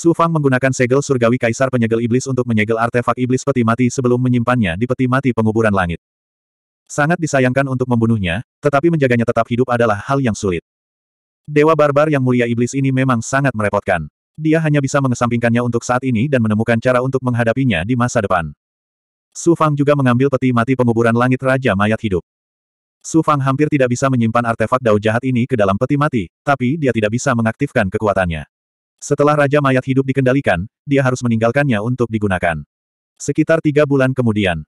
Su Fang menggunakan segel surgawi kaisar penyegel iblis untuk menyegel artefak iblis peti mati sebelum menyimpannya di peti mati penguburan langit. Sangat disayangkan untuk membunuhnya, tetapi menjaganya tetap hidup adalah hal yang sulit. Dewa barbar yang mulia iblis ini memang sangat merepotkan. Dia hanya bisa mengesampingkannya untuk saat ini dan menemukan cara untuk menghadapinya di masa depan. Su Fang juga mengambil peti mati penguburan langit Raja Mayat Hidup. Su Fang hampir tidak bisa menyimpan artefak dao jahat ini ke dalam peti mati, tapi dia tidak bisa mengaktifkan kekuatannya. Setelah Raja Mayat hidup dikendalikan, dia harus meninggalkannya untuk digunakan. Sekitar tiga bulan kemudian,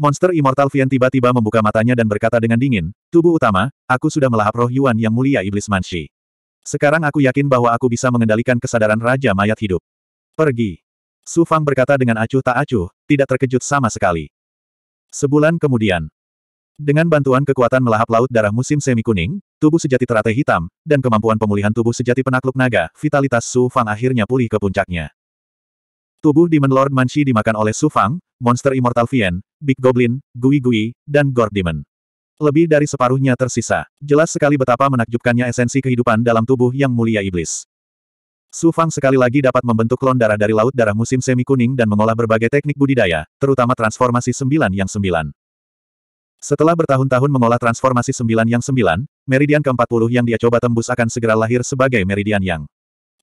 monster Immortal Vian tiba-tiba membuka matanya dan berkata dengan dingin, Tubuh utama, aku sudah melahap roh Yuan yang mulia Iblis Manshi. Sekarang aku yakin bahwa aku bisa mengendalikan kesadaran Raja Mayat hidup. Pergi. Su Fang berkata dengan acuh tak acuh, tidak terkejut sama sekali. Sebulan kemudian, dengan bantuan kekuatan melahap laut darah musim semi kuning, tubuh sejati teratai hitam, dan kemampuan pemulihan tubuh sejati penakluk naga, vitalitas Su Fang akhirnya pulih ke puncaknya. Tubuh Demon Lord Manchi dimakan oleh Su Fang, Monster Immortal Vien, Big Goblin, Gui Gui, dan Gord Demon. Lebih dari separuhnya tersisa. Jelas sekali betapa menakjubkannya esensi kehidupan dalam tubuh yang mulia iblis. Su Fang sekali lagi dapat membentuk klon darah dari laut darah musim semi kuning dan mengolah berbagai teknik budidaya, terutama transformasi sembilan yang sembilan. Setelah bertahun-tahun mengolah transformasi sembilan yang sembilan, meridian ke-40 yang dia coba tembus akan segera lahir sebagai meridian yang.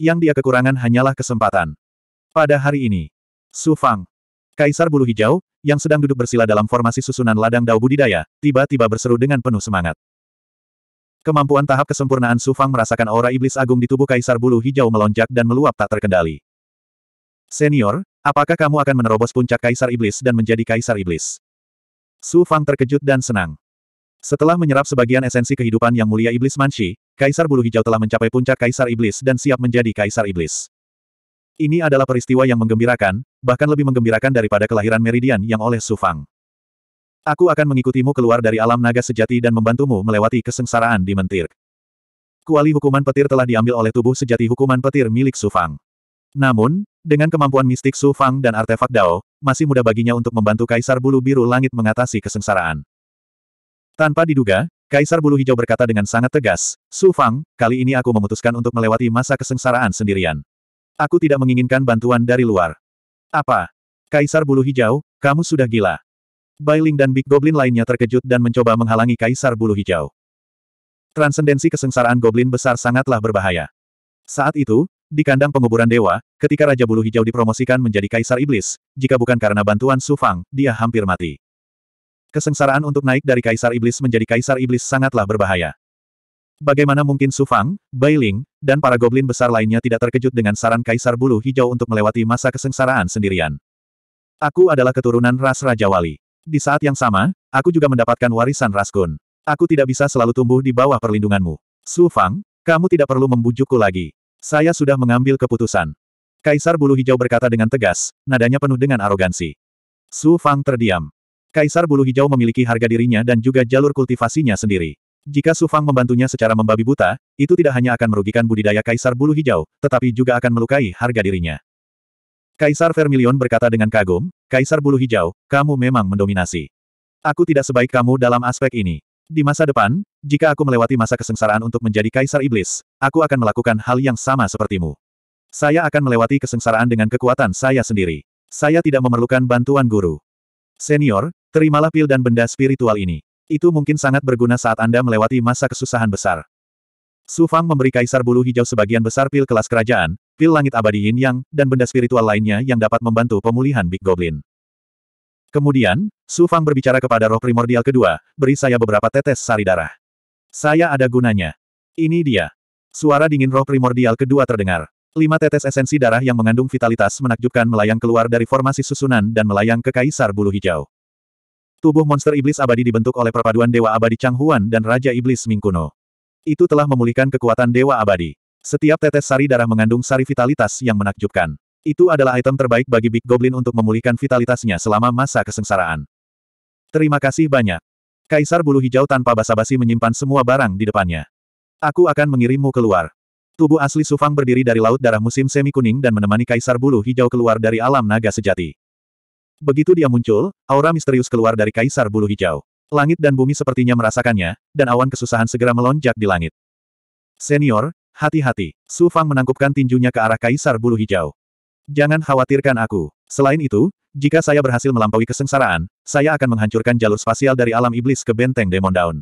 Yang dia kekurangan hanyalah kesempatan. Pada hari ini, Su Fang, Kaisar Bulu Hijau, yang sedang duduk bersila dalam formasi susunan ladang dao budidaya, tiba-tiba berseru dengan penuh semangat. Kemampuan tahap kesempurnaan Su Fang merasakan aura iblis agung di tubuh Kaisar Bulu Hijau melonjak dan meluap tak terkendali. Senior, apakah kamu akan menerobos puncak Kaisar Iblis dan menjadi Kaisar Iblis? Su Fang terkejut dan senang. Setelah menyerap sebagian esensi kehidupan yang mulia Iblis Manshi, Kaisar Bulu Hijau telah mencapai puncak Kaisar Iblis dan siap menjadi Kaisar Iblis. Ini adalah peristiwa yang menggembirakan, bahkan lebih menggembirakan daripada kelahiran Meridian yang oleh Su Fang. Aku akan mengikutimu keluar dari alam naga sejati dan membantumu melewati kesengsaraan di mentir. Kuali hukuman petir telah diambil oleh tubuh sejati hukuman petir milik Su Fang. Namun, dengan kemampuan mistik Su Fang dan artefak Dao, masih mudah baginya untuk membantu Kaisar Bulu Biru Langit mengatasi kesengsaraan. Tanpa diduga, Kaisar Bulu Hijau berkata dengan sangat tegas, Su Fang, kali ini aku memutuskan untuk melewati masa kesengsaraan sendirian. Aku tidak menginginkan bantuan dari luar. Apa? Kaisar Bulu Hijau, kamu sudah gila. Bailing dan Big Goblin lainnya terkejut dan mencoba menghalangi Kaisar Bulu Hijau. Transendensi kesengsaraan Goblin besar sangatlah berbahaya. Saat itu, di kandang penguburan dewa, ketika Raja Bulu Hijau dipromosikan menjadi Kaisar Iblis, jika bukan karena bantuan Su Fang, dia hampir mati. Kesengsaraan untuk naik dari Kaisar Iblis menjadi Kaisar Iblis sangatlah berbahaya. Bagaimana mungkin Su Fang, Bai Ling, dan para goblin besar lainnya tidak terkejut dengan saran Kaisar Bulu Hijau untuk melewati masa kesengsaraan sendirian. Aku adalah keturunan ras Raja Wali. Di saat yang sama, aku juga mendapatkan warisan ras Kun. Aku tidak bisa selalu tumbuh di bawah perlindunganmu. Su Fang, kamu tidak perlu membujukku lagi. Saya sudah mengambil keputusan. Kaisar Bulu Hijau berkata dengan tegas, nadanya penuh dengan arogansi. Su Fang terdiam. Kaisar Bulu Hijau memiliki harga dirinya dan juga jalur kultivasinya sendiri. Jika Su Fang membantunya secara membabi buta, itu tidak hanya akan merugikan budidaya Kaisar Bulu Hijau, tetapi juga akan melukai harga dirinya. Kaisar Vermilion berkata dengan kagum, Kaisar Bulu Hijau, kamu memang mendominasi. Aku tidak sebaik kamu dalam aspek ini. Di masa depan, jika aku melewati masa kesengsaraan untuk menjadi kaisar iblis, aku akan melakukan hal yang sama sepertimu. Saya akan melewati kesengsaraan dengan kekuatan saya sendiri. Saya tidak memerlukan bantuan guru. Senior, terimalah pil dan benda spiritual ini. Itu mungkin sangat berguna saat Anda melewati masa kesusahan besar. Su Fang memberi kaisar bulu hijau sebagian besar pil kelas kerajaan, pil langit abadi yin yang, dan benda spiritual lainnya yang dapat membantu pemulihan Big Goblin. Kemudian, Su Fang berbicara kepada roh primordial kedua, beri saya beberapa tetes sari darah. Saya ada gunanya. Ini dia. Suara dingin roh primordial kedua terdengar. Lima tetes esensi darah yang mengandung vitalitas menakjubkan melayang keluar dari formasi susunan dan melayang ke Kaisar Bulu Hijau. Tubuh monster iblis abadi dibentuk oleh perpaduan Dewa Abadi Chang Huan dan Raja Iblis Mingkuno. Itu telah memulihkan kekuatan Dewa Abadi. Setiap tetes sari darah mengandung sari vitalitas yang menakjubkan. Itu adalah item terbaik bagi Big Goblin untuk memulihkan vitalitasnya selama masa kesengsaraan. Terima kasih banyak. Kaisar bulu hijau tanpa basa-basi menyimpan semua barang di depannya. Aku akan mengirimmu keluar. Tubuh asli Sufang berdiri dari laut darah musim semi kuning dan menemani kaisar bulu hijau keluar dari alam naga sejati. Begitu dia muncul, aura misterius keluar dari kaisar bulu hijau. Langit dan bumi sepertinya merasakannya, dan awan kesusahan segera melonjak di langit. Senior, hati-hati. Sufang menangkupkan tinjunya ke arah kaisar bulu hijau. Jangan khawatirkan aku. Selain itu, jika saya berhasil melampaui kesengsaraan, saya akan menghancurkan jalur spasial dari alam iblis ke benteng Demon Daun.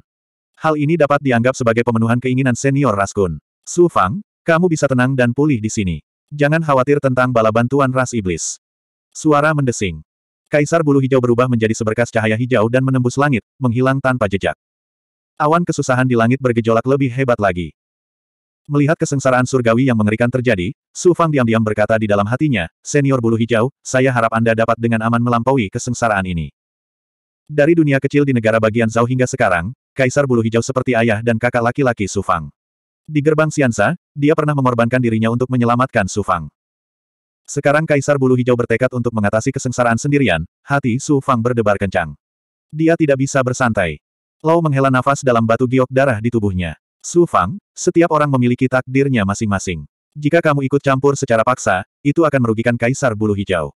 Hal ini dapat dianggap sebagai pemenuhan keinginan senior Raskun. Su Fang, kamu bisa tenang dan pulih di sini. Jangan khawatir tentang bala bantuan ras iblis. Suara mendesing. Kaisar bulu hijau berubah menjadi seberkas cahaya hijau dan menembus langit, menghilang tanpa jejak. Awan kesusahan di langit bergejolak lebih hebat lagi. Melihat kesengsaraan surgawi yang mengerikan terjadi, Su Fang diam-diam berkata di dalam hatinya, Senior Bulu Hijau, saya harap Anda dapat dengan aman melampaui kesengsaraan ini. Dari dunia kecil di negara bagian Zhao hingga sekarang, Kaisar Bulu Hijau seperti ayah dan kakak laki-laki Su Fang. Di gerbang Siansa, dia pernah mengorbankan dirinya untuk menyelamatkan Su Fang. Sekarang Kaisar Bulu Hijau bertekad untuk mengatasi kesengsaraan sendirian, hati Su Fang berdebar kencang. Dia tidak bisa bersantai. Lau menghela nafas dalam batu giok darah di tubuhnya. Su Fang, setiap orang memiliki takdirnya masing-masing. Jika kamu ikut campur secara paksa, itu akan merugikan Kaisar Bulu Hijau.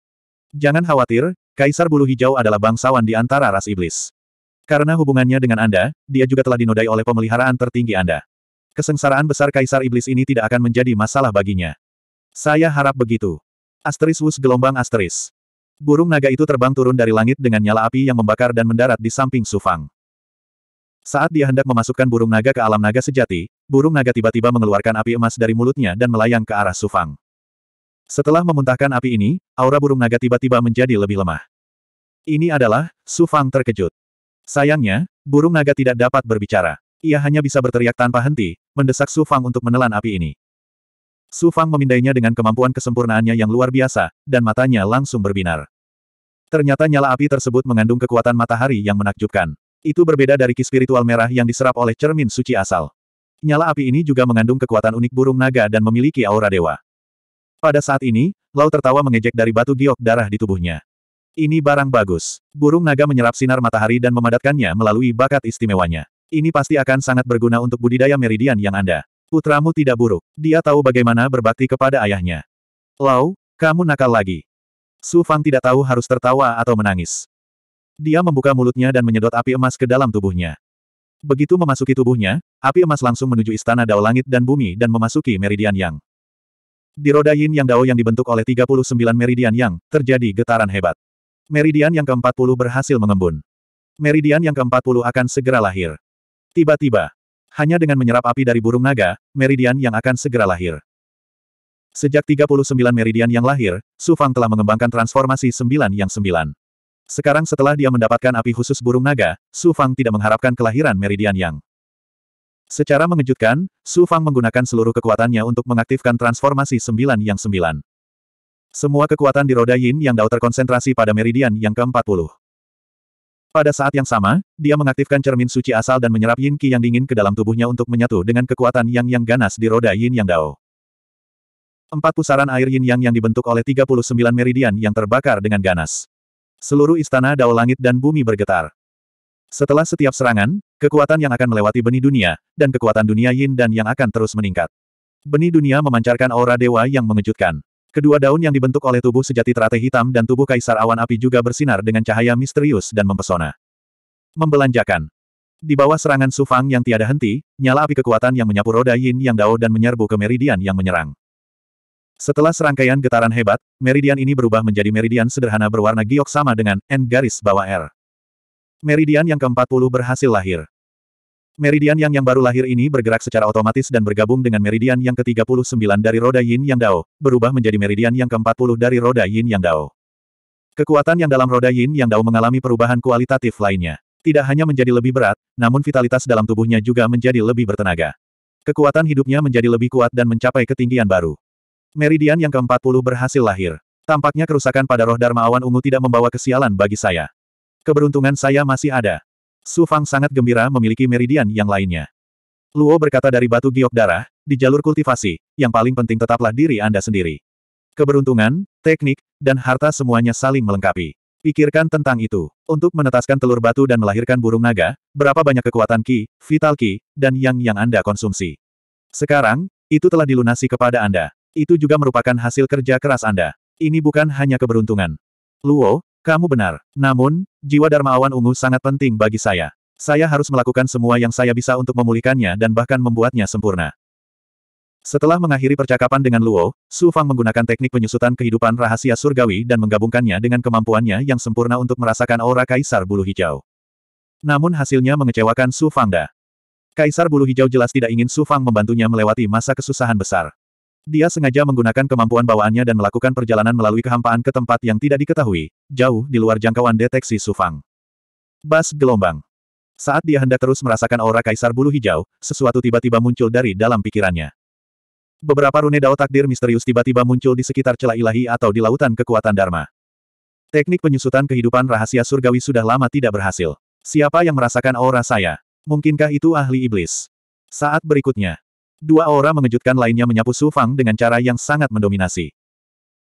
Jangan khawatir, Kaisar Bulu Hijau adalah bangsawan di antara ras iblis. Karena hubungannya dengan Anda, dia juga telah dinodai oleh pemeliharaan tertinggi Anda. Kesengsaraan besar Kaisar Iblis ini tidak akan menjadi masalah baginya. Saya harap begitu. Asteris wus gelombang asteris. Burung naga itu terbang turun dari langit dengan nyala api yang membakar dan mendarat di samping Sufang. Saat dia hendak memasukkan burung naga ke alam naga sejati, burung naga tiba-tiba mengeluarkan api emas dari mulutnya dan melayang ke arah Sufang. Setelah memuntahkan api ini, aura burung naga tiba-tiba menjadi lebih lemah. Ini adalah, Sufang terkejut. Sayangnya, burung naga tidak dapat berbicara. Ia hanya bisa berteriak tanpa henti, mendesak Sufang untuk menelan api ini. Sufang memindainya dengan kemampuan kesempurnaannya yang luar biasa, dan matanya langsung berbinar. Ternyata nyala api tersebut mengandung kekuatan matahari yang menakjubkan. Itu berbeda dari ki spiritual merah yang diserap oleh cermin suci asal. Nyala api ini juga mengandung kekuatan unik burung naga dan memiliki aura dewa. Pada saat ini, Lau tertawa mengejek dari batu giok darah di tubuhnya. Ini barang bagus. Burung naga menyerap sinar matahari dan memadatkannya melalui bakat istimewanya. Ini pasti akan sangat berguna untuk budidaya meridian yang Anda. Putramu tidak buruk. Dia tahu bagaimana berbakti kepada ayahnya. Lau, kamu nakal lagi. Su Fang tidak tahu harus tertawa atau menangis. Dia membuka mulutnya dan menyedot api emas ke dalam tubuhnya. Begitu memasuki tubuhnya, api emas langsung menuju istana Dao Langit dan Bumi dan memasuki Meridian Yang. Di roda Yin Yang Dao yang dibentuk oleh 39 Meridian Yang, terjadi getaran hebat. Meridian yang ke-40 berhasil mengembun. Meridian yang ke-40 akan segera lahir. Tiba-tiba, hanya dengan menyerap api dari burung naga, Meridian yang akan segera lahir. Sejak 39 Meridian yang lahir, Su Fang telah mengembangkan transformasi 9 yang 9. Sekarang setelah dia mendapatkan api khusus burung naga, Su Fang tidak mengharapkan kelahiran Meridian Yang. Secara mengejutkan, Su Fang menggunakan seluruh kekuatannya untuk mengaktifkan transformasi sembilan yang sembilan. Semua kekuatan di roda Yin yang Dao terkonsentrasi pada Meridian yang ke-40. Pada saat yang sama, dia mengaktifkan cermin suci asal dan menyerap yin Qi yang dingin ke dalam tubuhnya untuk menyatu dengan kekuatan yang yang ganas di roda yin yang dao. Empat pusaran air yin yang yang dibentuk oleh 39 meridian yang terbakar dengan ganas seluruh istana dao langit dan bumi bergetar. Setelah setiap serangan, kekuatan yang akan melewati benih dunia, dan kekuatan dunia yin dan yang akan terus meningkat. Benih dunia memancarkan aura dewa yang mengejutkan. Kedua daun yang dibentuk oleh tubuh sejati teratai hitam dan tubuh kaisar awan api juga bersinar dengan cahaya misterius dan mempesona. Membelanjakan. Di bawah serangan Sufang yang tiada henti, nyala api kekuatan yang menyapu roda yin yang dao dan menyerbu ke meridian yang menyerang. Setelah serangkaian getaran hebat, meridian ini berubah menjadi meridian sederhana berwarna giok sama dengan N garis bawah R. Meridian yang ke-40 berhasil lahir. Meridian yang yang baru lahir ini bergerak secara otomatis dan bergabung dengan meridian yang ke-39 dari roda Yin Yang Dao, berubah menjadi meridian yang ke-40 dari roda Yin Yang Dao. Kekuatan yang dalam roda Yin Yang Dao mengalami perubahan kualitatif lainnya. Tidak hanya menjadi lebih berat, namun vitalitas dalam tubuhnya juga menjadi lebih bertenaga. Kekuatan hidupnya menjadi lebih kuat dan mencapai ketinggian baru. Meridian yang ke-40 berhasil lahir. Tampaknya kerusakan pada roh Dharma Awan Ungu tidak membawa kesialan bagi saya. Keberuntungan saya masih ada. Su Fang sangat gembira memiliki meridian yang lainnya. Luo berkata dari batu giok darah, di jalur kultivasi, yang paling penting tetaplah diri Anda sendiri. Keberuntungan, teknik, dan harta semuanya saling melengkapi. Pikirkan tentang itu. Untuk menetaskan telur batu dan melahirkan burung naga, berapa banyak kekuatan ki, vital ki, dan yang yang Anda konsumsi. Sekarang, itu telah dilunasi kepada Anda. Itu juga merupakan hasil kerja keras Anda. Ini bukan hanya keberuntungan. Luo, kamu benar. Namun, jiwa Dharma Awan ungu sangat penting bagi saya. Saya harus melakukan semua yang saya bisa untuk memulihkannya dan bahkan membuatnya sempurna. Setelah mengakhiri percakapan dengan Luo, Su Fang menggunakan teknik penyusutan kehidupan rahasia surgawi dan menggabungkannya dengan kemampuannya yang sempurna untuk merasakan aura Kaisar Bulu Hijau. Namun hasilnya mengecewakan Su Fangda. Kaisar Bulu Hijau jelas tidak ingin Su Fang membantunya melewati masa kesusahan besar. Dia sengaja menggunakan kemampuan bawaannya dan melakukan perjalanan melalui kehampaan ke tempat yang tidak diketahui, jauh di luar jangkauan deteksi Sufang. Bas gelombang. Saat dia hendak terus merasakan aura kaisar bulu hijau, sesuatu tiba-tiba muncul dari dalam pikirannya. Beberapa rune dao takdir misterius tiba-tiba muncul di sekitar celah ilahi atau di lautan kekuatan Dharma. Teknik penyusutan kehidupan rahasia surgawi sudah lama tidak berhasil. Siapa yang merasakan aura saya? Mungkinkah itu ahli iblis? Saat berikutnya, Dua aura mengejutkan lainnya menyapu Su Fang dengan cara yang sangat mendominasi.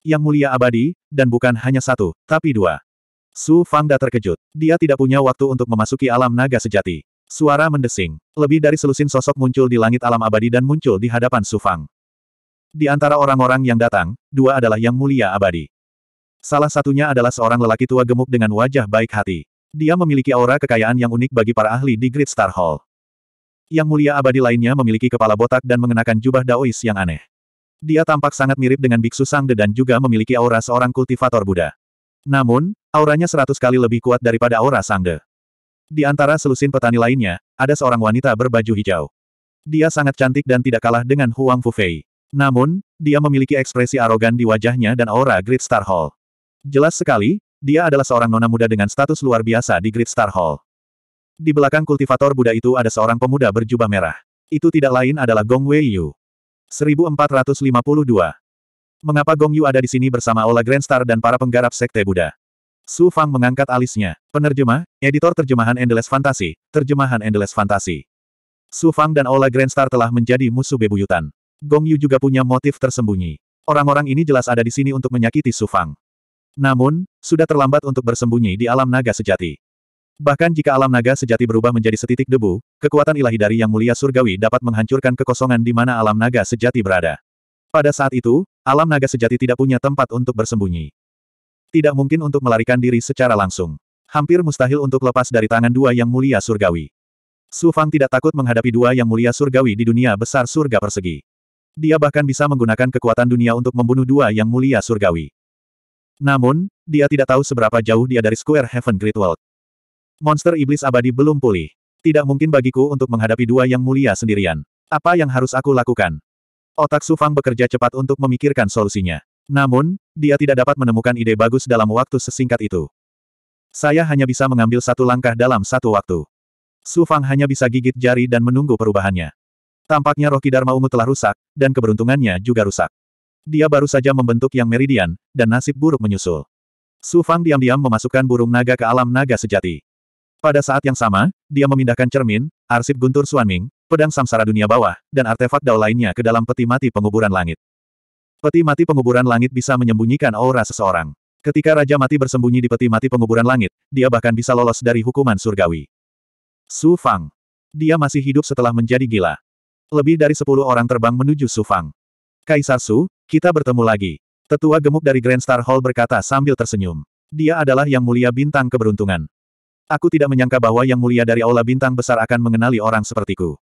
Yang mulia abadi, dan bukan hanya satu, tapi dua. Su dah terkejut. Dia tidak punya waktu untuk memasuki alam naga sejati. Suara mendesing. Lebih dari selusin sosok muncul di langit alam abadi dan muncul di hadapan Su Fang. Di antara orang-orang yang datang, dua adalah yang mulia abadi. Salah satunya adalah seorang lelaki tua gemuk dengan wajah baik hati. Dia memiliki aura kekayaan yang unik bagi para ahli di Great Star Hall. Yang mulia abadi lainnya memiliki kepala botak dan mengenakan jubah daois yang aneh. Dia tampak sangat mirip dengan Biksu Sangde dan juga memiliki aura seorang kultivator Buddha. Namun, auranya seratus kali lebih kuat daripada aura Sangde. Di antara selusin petani lainnya, ada seorang wanita berbaju hijau. Dia sangat cantik dan tidak kalah dengan Huang Fufei. Namun, dia memiliki ekspresi arogan di wajahnya dan aura Great Star Hall. Jelas sekali, dia adalah seorang nona muda dengan status luar biasa di Great Star Hall. Di belakang kultivator Buddha itu ada seorang pemuda berjubah merah. Itu tidak lain adalah Gong Wei Yu. 1452. Mengapa Gong Yu ada di sini bersama Ola Grandstar dan para penggarap Sekte Buddha? Su Fang mengangkat alisnya. Penerjemah, editor terjemahan Endless Fantasy, terjemahan Endless Fantasy. Su Fang dan Ola Grandstar telah menjadi musuh bebuyutan. Gong Yu juga punya motif tersembunyi. Orang-orang ini jelas ada di sini untuk menyakiti Su Fang. Namun, sudah terlambat untuk bersembunyi di alam naga sejati. Bahkan jika alam naga sejati berubah menjadi setitik debu, kekuatan ilahi dari Yang Mulia Surgawi dapat menghancurkan kekosongan di mana alam naga sejati berada. Pada saat itu, alam naga sejati tidak punya tempat untuk bersembunyi. Tidak mungkin untuk melarikan diri secara langsung. Hampir mustahil untuk lepas dari tangan dua Yang Mulia Surgawi. Su Fang tidak takut menghadapi dua Yang Mulia Surgawi di dunia besar surga persegi. Dia bahkan bisa menggunakan kekuatan dunia untuk membunuh dua Yang Mulia Surgawi. Namun, dia tidak tahu seberapa jauh dia dari Square Heaven Great World. Monster iblis abadi belum pulih. Tidak mungkin bagiku untuk menghadapi dua yang mulia sendirian. Apa yang harus aku lakukan? Otak Sufang bekerja cepat untuk memikirkan solusinya. Namun, dia tidak dapat menemukan ide bagus dalam waktu sesingkat itu. Saya hanya bisa mengambil satu langkah dalam satu waktu. Sufang hanya bisa gigit jari dan menunggu perubahannya. Tampaknya roh Kidarma Ungu telah rusak, dan keberuntungannya juga rusak. Dia baru saja membentuk yang meridian, dan nasib buruk menyusul. Sufang diam-diam memasukkan burung naga ke alam naga sejati. Pada saat yang sama, dia memindahkan cermin, arsip guntur Suanming, pedang samsara dunia bawah, dan artefak dao lainnya ke dalam peti mati penguburan langit. Peti mati penguburan langit bisa menyembunyikan aura seseorang. Ketika Raja Mati bersembunyi di peti mati penguburan langit, dia bahkan bisa lolos dari hukuman surgawi. Su Fang. Dia masih hidup setelah menjadi gila. Lebih dari sepuluh orang terbang menuju Su Fang. Kaisar Su, kita bertemu lagi. Tetua gemuk dari Grand Star Hall berkata sambil tersenyum. Dia adalah yang mulia bintang keberuntungan. Aku tidak menyangka bahwa Yang Mulia dari Aula Bintang Besar akan mengenali orang sepertiku.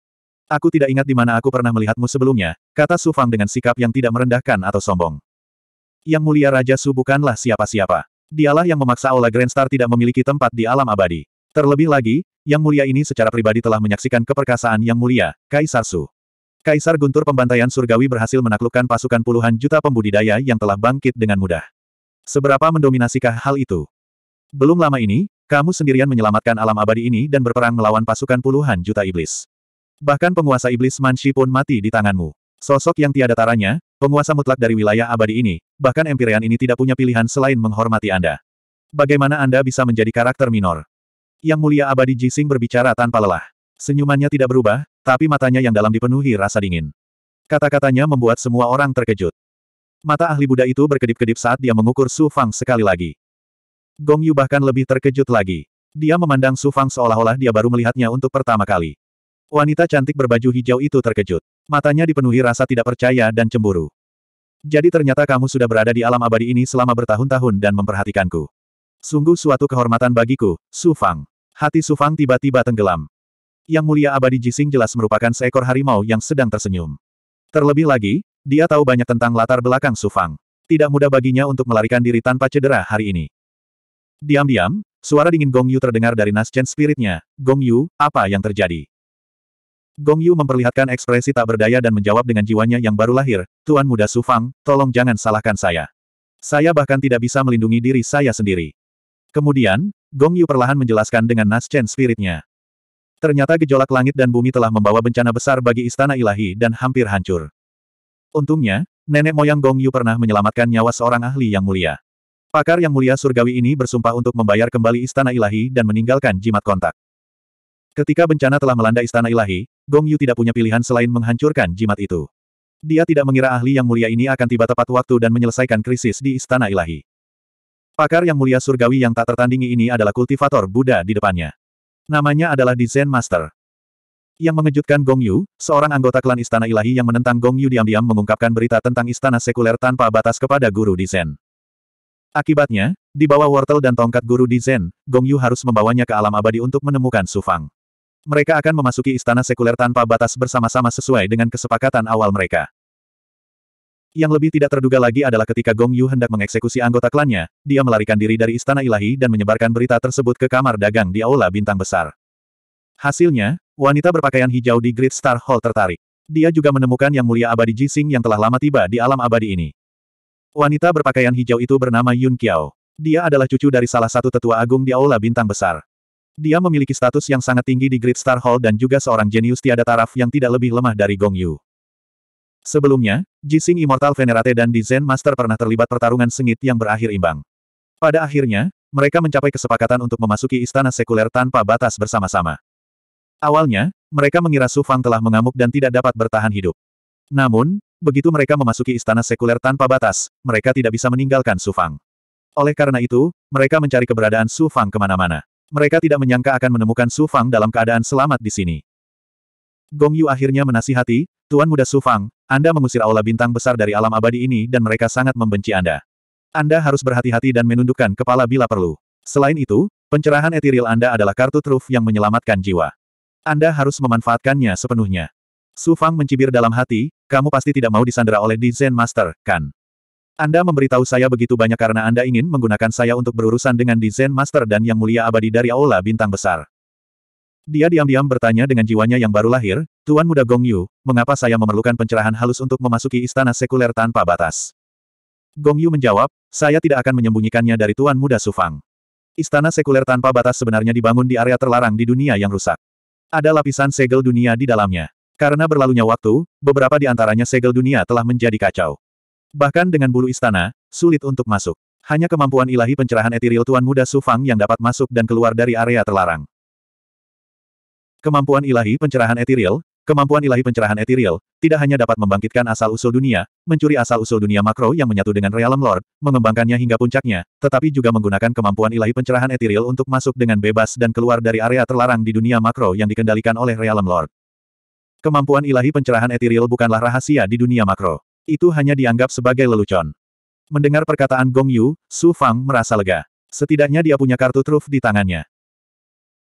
Aku tidak ingat di mana aku pernah melihatmu sebelumnya, kata Su Fang dengan sikap yang tidak merendahkan atau sombong. Yang Mulia Raja Su bukanlah siapa-siapa. Dialah yang memaksa Aula Grandstar tidak memiliki tempat di alam abadi. Terlebih lagi, Yang Mulia ini secara pribadi telah menyaksikan keperkasaan Yang Mulia, Kaisar Su. Kaisar Guntur Pembantaian Surgawi berhasil menaklukkan pasukan puluhan juta pembudidaya yang telah bangkit dengan mudah. Seberapa mendominasikah hal itu? Belum lama ini, kamu sendirian menyelamatkan alam abadi ini dan berperang melawan pasukan puluhan juta iblis. Bahkan penguasa iblis Manshi pun mati di tanganmu. Sosok yang tiada taranya, penguasa mutlak dari wilayah abadi ini, bahkan Empyrean ini tidak punya pilihan selain menghormati Anda. Bagaimana Anda bisa menjadi karakter minor? Yang mulia abadi Jising berbicara tanpa lelah. Senyumannya tidak berubah, tapi matanya yang dalam dipenuhi rasa dingin. Kata-katanya membuat semua orang terkejut. Mata ahli Buddha itu berkedip-kedip saat dia mengukur Su Fang sekali lagi. Gong Yu bahkan lebih terkejut lagi. Dia memandang Su Fang seolah-olah dia baru melihatnya untuk pertama kali. Wanita cantik berbaju hijau itu terkejut. Matanya dipenuhi rasa tidak percaya dan cemburu. Jadi ternyata kamu sudah berada di alam abadi ini selama bertahun-tahun dan memperhatikanku. Sungguh suatu kehormatan bagiku, Su Fang. Hati Su Fang tiba-tiba tenggelam. Yang mulia abadi Jising jelas merupakan seekor harimau yang sedang tersenyum. Terlebih lagi, dia tahu banyak tentang latar belakang Su Fang. Tidak mudah baginya untuk melarikan diri tanpa cedera hari ini. Diam-diam, suara dingin Gong Yu terdengar dari Naschen spiritnya. Gong Yu, apa yang terjadi? Gong Yu memperlihatkan ekspresi tak berdaya dan menjawab dengan jiwanya yang baru lahir, Tuan Muda Su Fang, tolong jangan salahkan saya. Saya bahkan tidak bisa melindungi diri saya sendiri. Kemudian, Gong Yu perlahan menjelaskan dengan Naschen spiritnya. Ternyata gejolak langit dan bumi telah membawa bencana besar bagi istana ilahi dan hampir hancur. Untungnya, nenek moyang Gong Yu pernah menyelamatkan nyawa seorang ahli yang mulia. Pakar yang mulia surgawi ini bersumpah untuk membayar kembali istana ilahi dan meninggalkan jimat kontak. Ketika bencana telah melanda istana ilahi, Gong Yu tidak punya pilihan selain menghancurkan jimat itu. Dia tidak mengira ahli yang mulia ini akan tiba tepat waktu dan menyelesaikan krisis di istana ilahi. Pakar yang mulia surgawi yang tak tertandingi ini adalah kultivator Buddha di depannya. Namanya adalah Design Master. Yang mengejutkan Gong Yu, seorang anggota klan Istana Ilahi yang menentang Gong Yu diam-diam mengungkapkan berita tentang istana sekuler tanpa batas kepada guru Dizen. Akibatnya, di bawah wortel dan tongkat guru di Zen, Gong Yu harus membawanya ke alam abadi untuk menemukan Su Fang. Mereka akan memasuki istana sekuler tanpa batas bersama-sama sesuai dengan kesepakatan awal mereka. Yang lebih tidak terduga lagi adalah ketika Gong Yu hendak mengeksekusi anggota klannya, dia melarikan diri dari istana ilahi dan menyebarkan berita tersebut ke kamar dagang di Aula Bintang Besar. Hasilnya, wanita berpakaian hijau di Great Star Hall tertarik. Dia juga menemukan Yang Mulia Abadi Jising yang telah lama tiba di alam abadi ini. Wanita berpakaian hijau itu bernama Yun Qiao. Dia adalah cucu dari salah satu tetua agung di Aula Bintang Besar. Dia memiliki status yang sangat tinggi di Great Star Hall dan juga seorang jenius tiada taraf yang tidak lebih lemah dari Gong Yu. Sebelumnya, Jising Immortal Venerate dan Zen Master pernah terlibat pertarungan sengit yang berakhir imbang. Pada akhirnya, mereka mencapai kesepakatan untuk memasuki istana sekuler tanpa batas bersama-sama. Awalnya, mereka mengira Su Fang telah mengamuk dan tidak dapat bertahan hidup. Namun, Begitu mereka memasuki istana sekuler tanpa batas, mereka tidak bisa meninggalkan Su Fang. Oleh karena itu, mereka mencari keberadaan Su Fang kemana-mana. Mereka tidak menyangka akan menemukan Su Fang dalam keadaan selamat di sini. Gong Yu akhirnya menasihati, Tuan Muda Su Fang, Anda mengusir aula bintang besar dari alam abadi ini dan mereka sangat membenci Anda. Anda harus berhati-hati dan menundukkan kepala bila perlu. Selain itu, pencerahan etiril Anda adalah kartu truf yang menyelamatkan jiwa. Anda harus memanfaatkannya sepenuhnya. Su Fang mencibir dalam hati, kamu pasti tidak mau disandera oleh di Zen Master, kan? Anda memberitahu saya begitu banyak karena Anda ingin menggunakan saya untuk berurusan dengan di Zen Master dan Yang Mulia Abadi dari Aula Bintang Besar. Dia diam-diam bertanya dengan jiwanya yang baru lahir, Tuan Muda Gong Yu, mengapa saya memerlukan pencerahan halus untuk memasuki istana sekuler tanpa batas? Gong Yu menjawab, saya tidak akan menyembunyikannya dari Tuan Muda Su Fang. Istana sekuler tanpa batas sebenarnya dibangun di area terlarang di dunia yang rusak. Ada lapisan segel dunia di dalamnya. Karena berlalunya waktu, beberapa di antaranya segel dunia telah menjadi kacau. Bahkan dengan bulu istana, sulit untuk masuk. Hanya kemampuan ilahi pencerahan etiril Tuan Muda Sufang yang dapat masuk dan keluar dari area terlarang. Kemampuan ilahi pencerahan etiril, kemampuan ilahi pencerahan etiril, tidak hanya dapat membangkitkan asal-usul dunia, mencuri asal-usul dunia makro yang menyatu dengan realm lord, mengembangkannya hingga puncaknya, tetapi juga menggunakan kemampuan ilahi pencerahan etiril untuk masuk dengan bebas dan keluar dari area terlarang di dunia makro yang dikendalikan oleh realm lord. Kemampuan ilahi pencerahan etiril bukanlah rahasia di dunia makro. Itu hanya dianggap sebagai lelucon. Mendengar perkataan Gong Yu, Su Fang merasa lega. Setidaknya dia punya kartu truf di tangannya.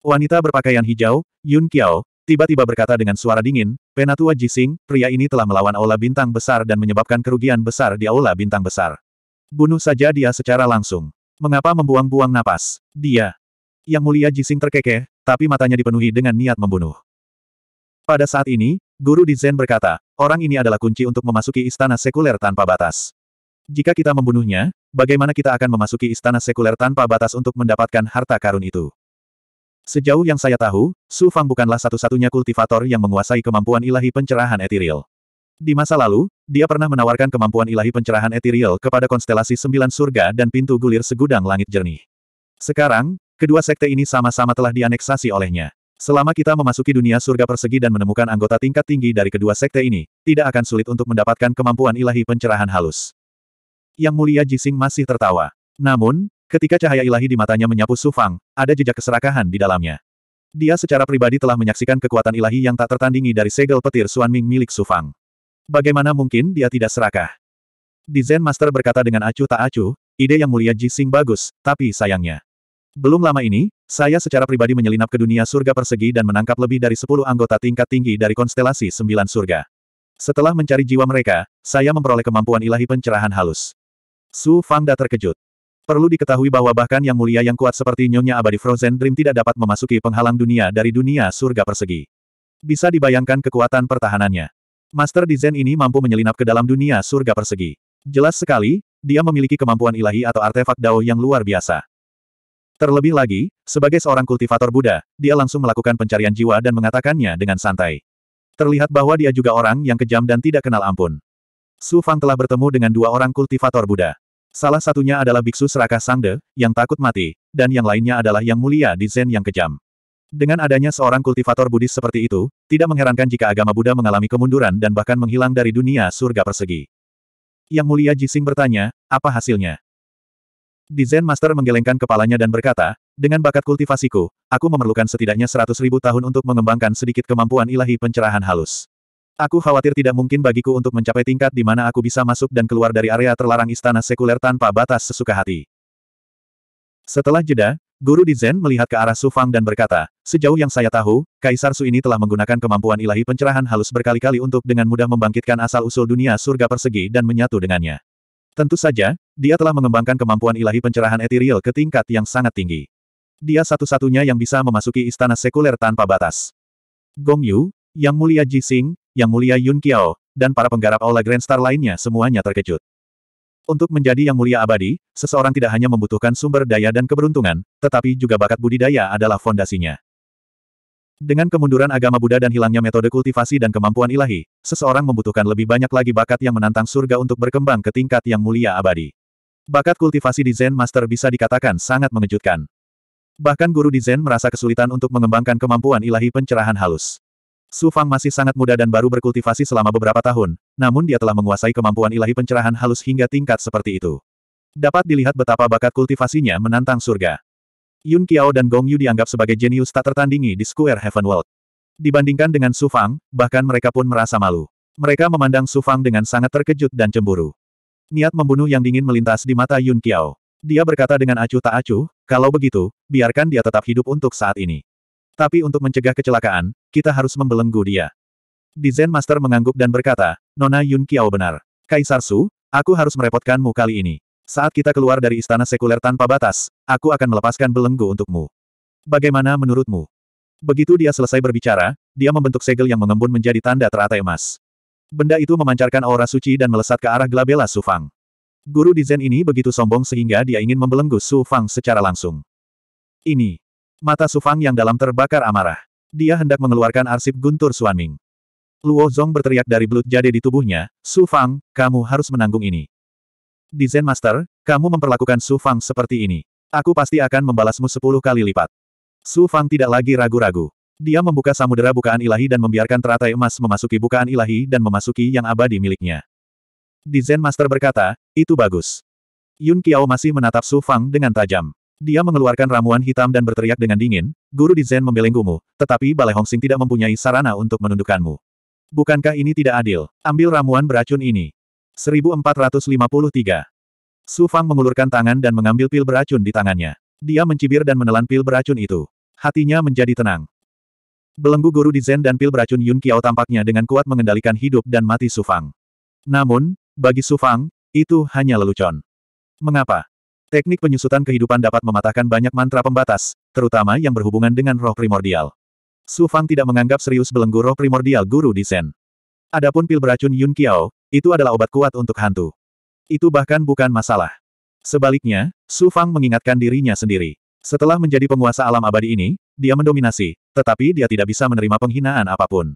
Wanita berpakaian hijau, Yun Qiao, tiba-tiba berkata dengan suara dingin, Penatua Jising, pria ini telah melawan Aula Bintang Besar dan menyebabkan kerugian besar di Aula Bintang Besar. Bunuh saja dia secara langsung. Mengapa membuang-buang napas? Dia. Yang mulia Jising terkekeh, tapi matanya dipenuhi dengan niat membunuh. Pada saat ini, guru di Zen berkata, orang ini adalah kunci untuk memasuki istana sekuler tanpa batas. Jika kita membunuhnya, bagaimana kita akan memasuki istana sekuler tanpa batas untuk mendapatkan harta karun itu? Sejauh yang saya tahu, Su Fang bukanlah satu-satunya kultivator yang menguasai kemampuan ilahi pencerahan etiril. Di masa lalu, dia pernah menawarkan kemampuan ilahi pencerahan etiril kepada konstelasi sembilan surga dan pintu gulir segudang langit jernih. Sekarang, kedua sekte ini sama-sama telah dianeksasi olehnya. Selama kita memasuki dunia surga persegi dan menemukan anggota tingkat tinggi dari kedua sekte ini, tidak akan sulit untuk mendapatkan kemampuan ilahi pencerahan halus. Yang mulia Jising masih tertawa. Namun, ketika cahaya ilahi di matanya menyapu Sufang, ada jejak keserakahan di dalamnya. Dia secara pribadi telah menyaksikan kekuatan ilahi yang tak tertandingi dari segel petir Suanming milik Sufang. Bagaimana mungkin dia tidak serakah? Di Zen Master berkata dengan acuh tak acuh, ide yang mulia Jising bagus, tapi sayangnya. Belum lama ini, saya secara pribadi menyelinap ke dunia surga persegi dan menangkap lebih dari 10 anggota tingkat tinggi dari konstelasi sembilan surga. Setelah mencari jiwa mereka, saya memperoleh kemampuan ilahi pencerahan halus. Su Fangda terkejut. Perlu diketahui bahwa bahkan yang mulia yang kuat seperti Nyonya Abadi Frozen Dream tidak dapat memasuki penghalang dunia dari dunia surga persegi. Bisa dibayangkan kekuatan pertahanannya. Master Dizen ini mampu menyelinap ke dalam dunia surga persegi. Jelas sekali, dia memiliki kemampuan ilahi atau artefak dao yang luar biasa. Terlebih lagi, sebagai seorang kultivator Buddha, dia langsung melakukan pencarian jiwa dan mengatakannya dengan santai. Terlihat bahwa dia juga orang yang kejam dan tidak kenal ampun. Su Fang telah bertemu dengan dua orang kultivator Buddha. Salah satunya adalah biksu serakah Sangde, yang takut mati, dan yang lainnya adalah yang mulia di Zen yang kejam. Dengan adanya seorang kultivator Buddhis seperti itu, tidak mengherankan jika agama Buddha mengalami kemunduran dan bahkan menghilang dari dunia surga persegi. Yang mulia Jising bertanya, apa hasilnya? Di Zen Master menggelengkan kepalanya dan berkata, dengan bakat kultivasiku, aku memerlukan setidaknya seratus ribu tahun untuk mengembangkan sedikit kemampuan ilahi pencerahan halus. Aku khawatir tidak mungkin bagiku untuk mencapai tingkat di mana aku bisa masuk dan keluar dari area terlarang istana sekuler tanpa batas sesuka hati. Setelah jeda, Guru Di Zen melihat ke arah Su Fang dan berkata, sejauh yang saya tahu, Kaisar Su ini telah menggunakan kemampuan ilahi pencerahan halus berkali-kali untuk dengan mudah membangkitkan asal-usul dunia surga persegi dan menyatu dengannya. Tentu saja, dia telah mengembangkan kemampuan ilahi pencerahan etiril ke tingkat yang sangat tinggi. Dia satu-satunya yang bisa memasuki istana sekuler tanpa batas. Gong Yu, Yang Mulia Ji Xing, Yang Mulia Yun Qiao, dan para penggarap Aula Grand Star lainnya semuanya terkejut. Untuk menjadi yang mulia abadi, seseorang tidak hanya membutuhkan sumber daya dan keberuntungan, tetapi juga bakat budidaya adalah fondasinya. Dengan kemunduran agama Buddha dan hilangnya metode kultivasi dan kemampuan ilahi, seseorang membutuhkan lebih banyak lagi bakat yang menantang surga untuk berkembang ke tingkat yang mulia abadi. Bakat kultivasi di Zen Master bisa dikatakan sangat mengejutkan. Bahkan guru di Zen merasa kesulitan untuk mengembangkan kemampuan ilahi pencerahan halus. Su Fang masih sangat muda dan baru berkultivasi selama beberapa tahun, namun dia telah menguasai kemampuan ilahi pencerahan halus hingga tingkat seperti itu. Dapat dilihat betapa bakat kultivasinya menantang surga. Yun Qiao dan Gong Yu dianggap sebagai jenius tak tertandingi di Square Heaven World. Dibandingkan dengan Su Fang, bahkan mereka pun merasa malu. Mereka memandang Su Fang dengan sangat terkejut dan cemburu. Niat membunuh yang dingin melintas di mata Yun Qiao. Dia berkata dengan acuh tak acuh, kalau begitu, biarkan dia tetap hidup untuk saat ini. Tapi untuk mencegah kecelakaan, kita harus membelenggu dia. Di Zen Master mengangguk dan berkata, Nona Yun Qiao benar. Kaisar Su, aku harus merepotkanmu kali ini. Saat kita keluar dari istana sekuler tanpa batas, aku akan melepaskan belenggu untukmu. Bagaimana menurutmu? Begitu dia selesai berbicara, dia membentuk segel yang mengembun menjadi tanda teratai emas. Benda itu memancarkan aura suci dan melesat ke arah Glabella Su Fang. Guru di Zen ini begitu sombong sehingga dia ingin membelenggu Su Fang secara langsung. Ini. Mata Su Fang yang dalam terbakar amarah. Dia hendak mengeluarkan arsip guntur Suanming. Luo Zong berteriak dari belut jade di tubuhnya, Su Fang, kamu harus menanggung ini. Di Zen Master, kamu memperlakukan Su Fang seperti ini. Aku pasti akan membalasmu sepuluh kali lipat. Su Fang tidak lagi ragu-ragu. Dia membuka samudera bukaan ilahi dan membiarkan teratai emas memasuki bukaan ilahi dan memasuki yang abadi miliknya. Di Zen Master berkata, itu bagus. Yun Qiao masih menatap Su Fang dengan tajam. Dia mengeluarkan ramuan hitam dan berteriak dengan dingin, guru di Zen membelenggumu, tetapi Balai Hong Sing tidak mempunyai sarana untuk menundukkanmu. Bukankah ini tidak adil? Ambil ramuan beracun ini. 1453. Su Fang mengulurkan tangan dan mengambil pil beracun di tangannya. Dia mencibir dan menelan pil beracun itu. Hatinya menjadi tenang. Belenggu guru di Zen dan pil beracun Yun Kiao tampaknya dengan kuat mengendalikan hidup dan mati Su Fang. Namun, bagi Su Fang itu hanya lelucon. Mengapa? Teknik penyusutan kehidupan dapat mematahkan banyak mantra pembatas, terutama yang berhubungan dengan roh primordial. Su Fang tidak menganggap serius belenggu roh primordial guru di Zen. Adapun pil beracun Yun Kiao, itu adalah obat kuat untuk hantu. Itu bahkan bukan masalah. Sebaliknya, Su Fang mengingatkan dirinya sendiri. Setelah menjadi penguasa alam abadi ini, dia mendominasi, tetapi dia tidak bisa menerima penghinaan apapun.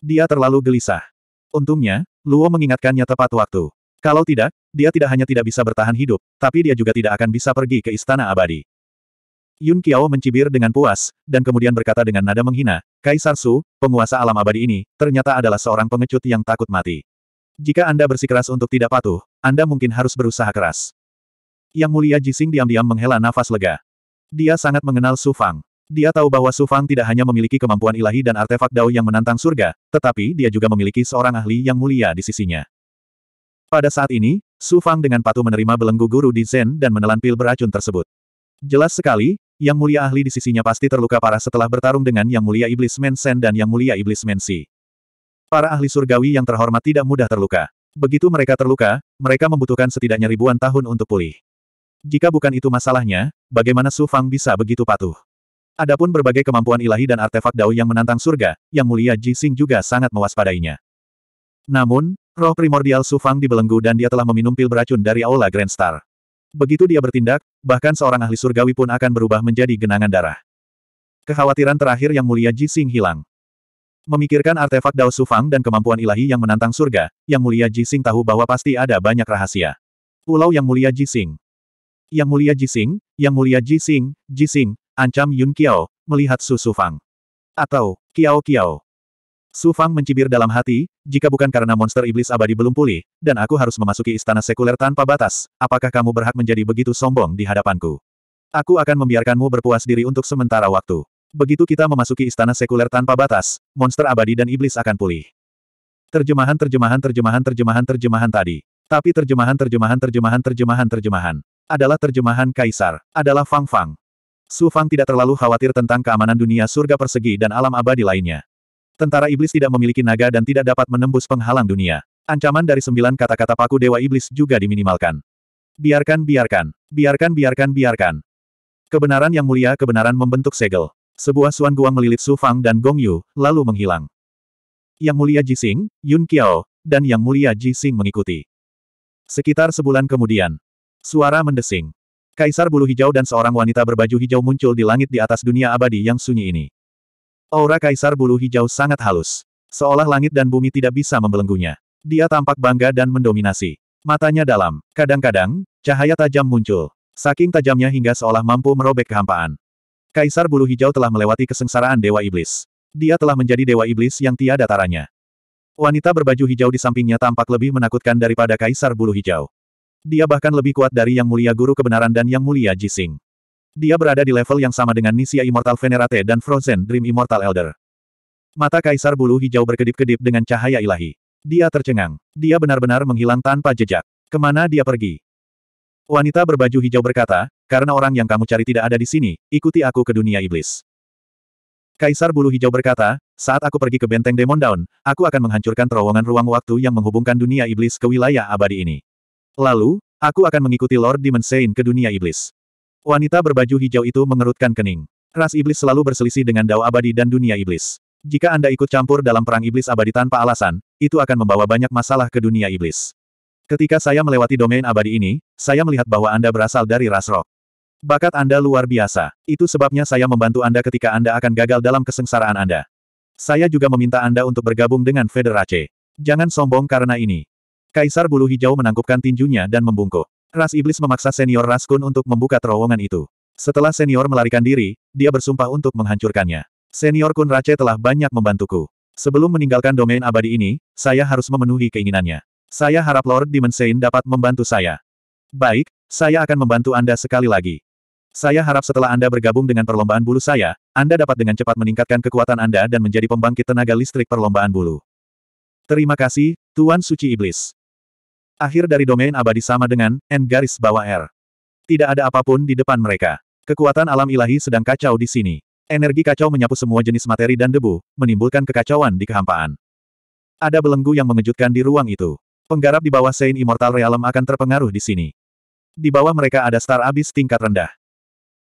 Dia terlalu gelisah. Untungnya, Luo mengingatkannya tepat waktu. Kalau tidak, dia tidak hanya tidak bisa bertahan hidup, tapi dia juga tidak akan bisa pergi ke istana abadi. Yun Qiao mencibir dengan puas, dan kemudian berkata dengan nada menghina, Kaisar Su, penguasa alam abadi ini, ternyata adalah seorang pengecut yang takut mati. Jika Anda bersikeras untuk tidak patuh, Anda mungkin harus berusaha keras. Yang mulia Jising diam-diam menghela nafas lega. Dia sangat mengenal Su Fang. Dia tahu bahwa Su Fang tidak hanya memiliki kemampuan ilahi dan artefak Dao yang menantang surga, tetapi dia juga memiliki seorang ahli yang mulia di sisinya. Pada saat ini, Su Fang dengan patuh menerima belenggu guru di Zen dan menelan pil beracun tersebut. Jelas sekali, yang mulia ahli di sisinya pasti terluka parah setelah bertarung dengan yang mulia iblis Mensen dan yang mulia iblis Mensi. Para ahli surgawi yang terhormat tidak mudah terluka. Begitu mereka terluka, mereka membutuhkan setidaknya ribuan tahun untuk pulih. Jika bukan itu masalahnya, bagaimana Su Fang bisa begitu patuh? Adapun berbagai kemampuan ilahi dan artefak dao yang menantang surga, yang mulia Ji Xing juga sangat mewaspadainya. Namun, roh primordial Su Fang dibelenggu dan dia telah meminum pil beracun dari Aula Grand Star. Begitu dia bertindak, bahkan seorang ahli surgawi pun akan berubah menjadi genangan darah. Kekhawatiran terakhir yang mulia Ji Xing hilang. Memikirkan artefak Dao Su Fang dan kemampuan ilahi yang menantang surga, yang mulia Ji Xing tahu bahwa pasti ada banyak rahasia. Pulau yang mulia Ji Xing. Yang mulia Ji Xing, yang mulia Ji Xing, Ji Xing, Ancam Yun Qiao, melihat Su Su Fang. Atau, Qiao Qiao. Su Fang mencibir dalam hati, jika bukan karena monster iblis abadi belum pulih, dan aku harus memasuki istana sekuler tanpa batas, apakah kamu berhak menjadi begitu sombong di hadapanku? Aku akan membiarkanmu berpuas diri untuk sementara waktu. Begitu kita memasuki istana sekuler tanpa batas, monster abadi dan iblis akan pulih. Terjemahan-terjemahan-terjemahan-terjemahan-terjemahan tadi. Tapi terjemahan-terjemahan-terjemahan-terjemahan-terjemahan adalah terjemahan Kaisar, adalah Fang Fang. Su Fang tidak terlalu khawatir tentang keamanan dunia surga persegi dan alam abadi lainnya. Tentara iblis tidak memiliki naga dan tidak dapat menembus penghalang dunia. Ancaman dari sembilan kata-kata paku Dewa Iblis juga diminimalkan. Biarkan biarkan, biarkan biarkan biarkan. Kebenaran yang mulia kebenaran membentuk segel. Sebuah suan guang melilit Su Fang dan Gong Yu, lalu menghilang. Yang Mulia Jising, Yun Qiao, dan Yang Mulia Jising mengikuti. Sekitar sebulan kemudian, suara mendesing. Kaisar bulu hijau dan seorang wanita berbaju hijau muncul di langit di atas dunia abadi yang sunyi ini. Aura kaisar bulu hijau sangat halus. Seolah langit dan bumi tidak bisa membelenggunya. Dia tampak bangga dan mendominasi. Matanya dalam. Kadang-kadang, cahaya tajam muncul. Saking tajamnya hingga seolah mampu merobek kehampaan. Kaisar bulu hijau telah melewati kesengsaraan Dewa Iblis. Dia telah menjadi Dewa Iblis yang tiada taranya. Wanita berbaju hijau di sampingnya tampak lebih menakutkan daripada Kaisar bulu hijau. Dia bahkan lebih kuat dari Yang Mulia Guru Kebenaran dan Yang Mulia Jising. Dia berada di level yang sama dengan Nisia Immortal Venerate dan Frozen Dream Immortal Elder. Mata Kaisar Bulu Hijau berkedip-kedip dengan cahaya ilahi. Dia tercengang. Dia benar-benar menghilang tanpa jejak. Kemana dia pergi? Wanita berbaju hijau berkata, karena orang yang kamu cari tidak ada di sini, ikuti aku ke dunia iblis. Kaisar Bulu Hijau berkata, saat aku pergi ke benteng Demon Down, aku akan menghancurkan terowongan ruang waktu yang menghubungkan dunia iblis ke wilayah abadi ini. Lalu, aku akan mengikuti Lord Dimension ke dunia iblis. Wanita berbaju hijau itu mengerutkan kening. Ras iblis selalu berselisih dengan dao abadi dan dunia iblis. Jika Anda ikut campur dalam perang iblis abadi tanpa alasan, itu akan membawa banyak masalah ke dunia iblis. Ketika saya melewati domain abadi ini, saya melihat bahwa Anda berasal dari ras rock. Bakat Anda luar biasa. Itu sebabnya saya membantu Anda ketika Anda akan gagal dalam kesengsaraan Anda. Saya juga meminta Anda untuk bergabung dengan Federace. Jangan sombong karena ini. Kaisar Bulu Hijau menangkupkan tinjunya dan membungkuk. Ras Iblis memaksa senior Ras Kun untuk membuka terowongan itu. Setelah senior melarikan diri, dia bersumpah untuk menghancurkannya. Senior Kun Rache telah banyak membantuku. Sebelum meninggalkan domain abadi ini, saya harus memenuhi keinginannya. Saya harap Lord Dimensein dapat membantu saya. Baik, saya akan membantu Anda sekali lagi. Saya harap setelah Anda bergabung dengan perlombaan bulu saya, Anda dapat dengan cepat meningkatkan kekuatan Anda dan menjadi pembangkit tenaga listrik perlombaan bulu. Terima kasih, Tuan Suci Iblis. Akhir dari domain abadi sama dengan N garis bawah R. Tidak ada apapun di depan mereka. Kekuatan alam ilahi sedang kacau di sini. Energi kacau menyapu semua jenis materi dan debu, menimbulkan kekacauan di kehampaan. Ada belenggu yang mengejutkan di ruang itu. Penggarap di bawah Saint Immortal Realm akan terpengaruh di sini. Di bawah mereka ada star abis tingkat rendah.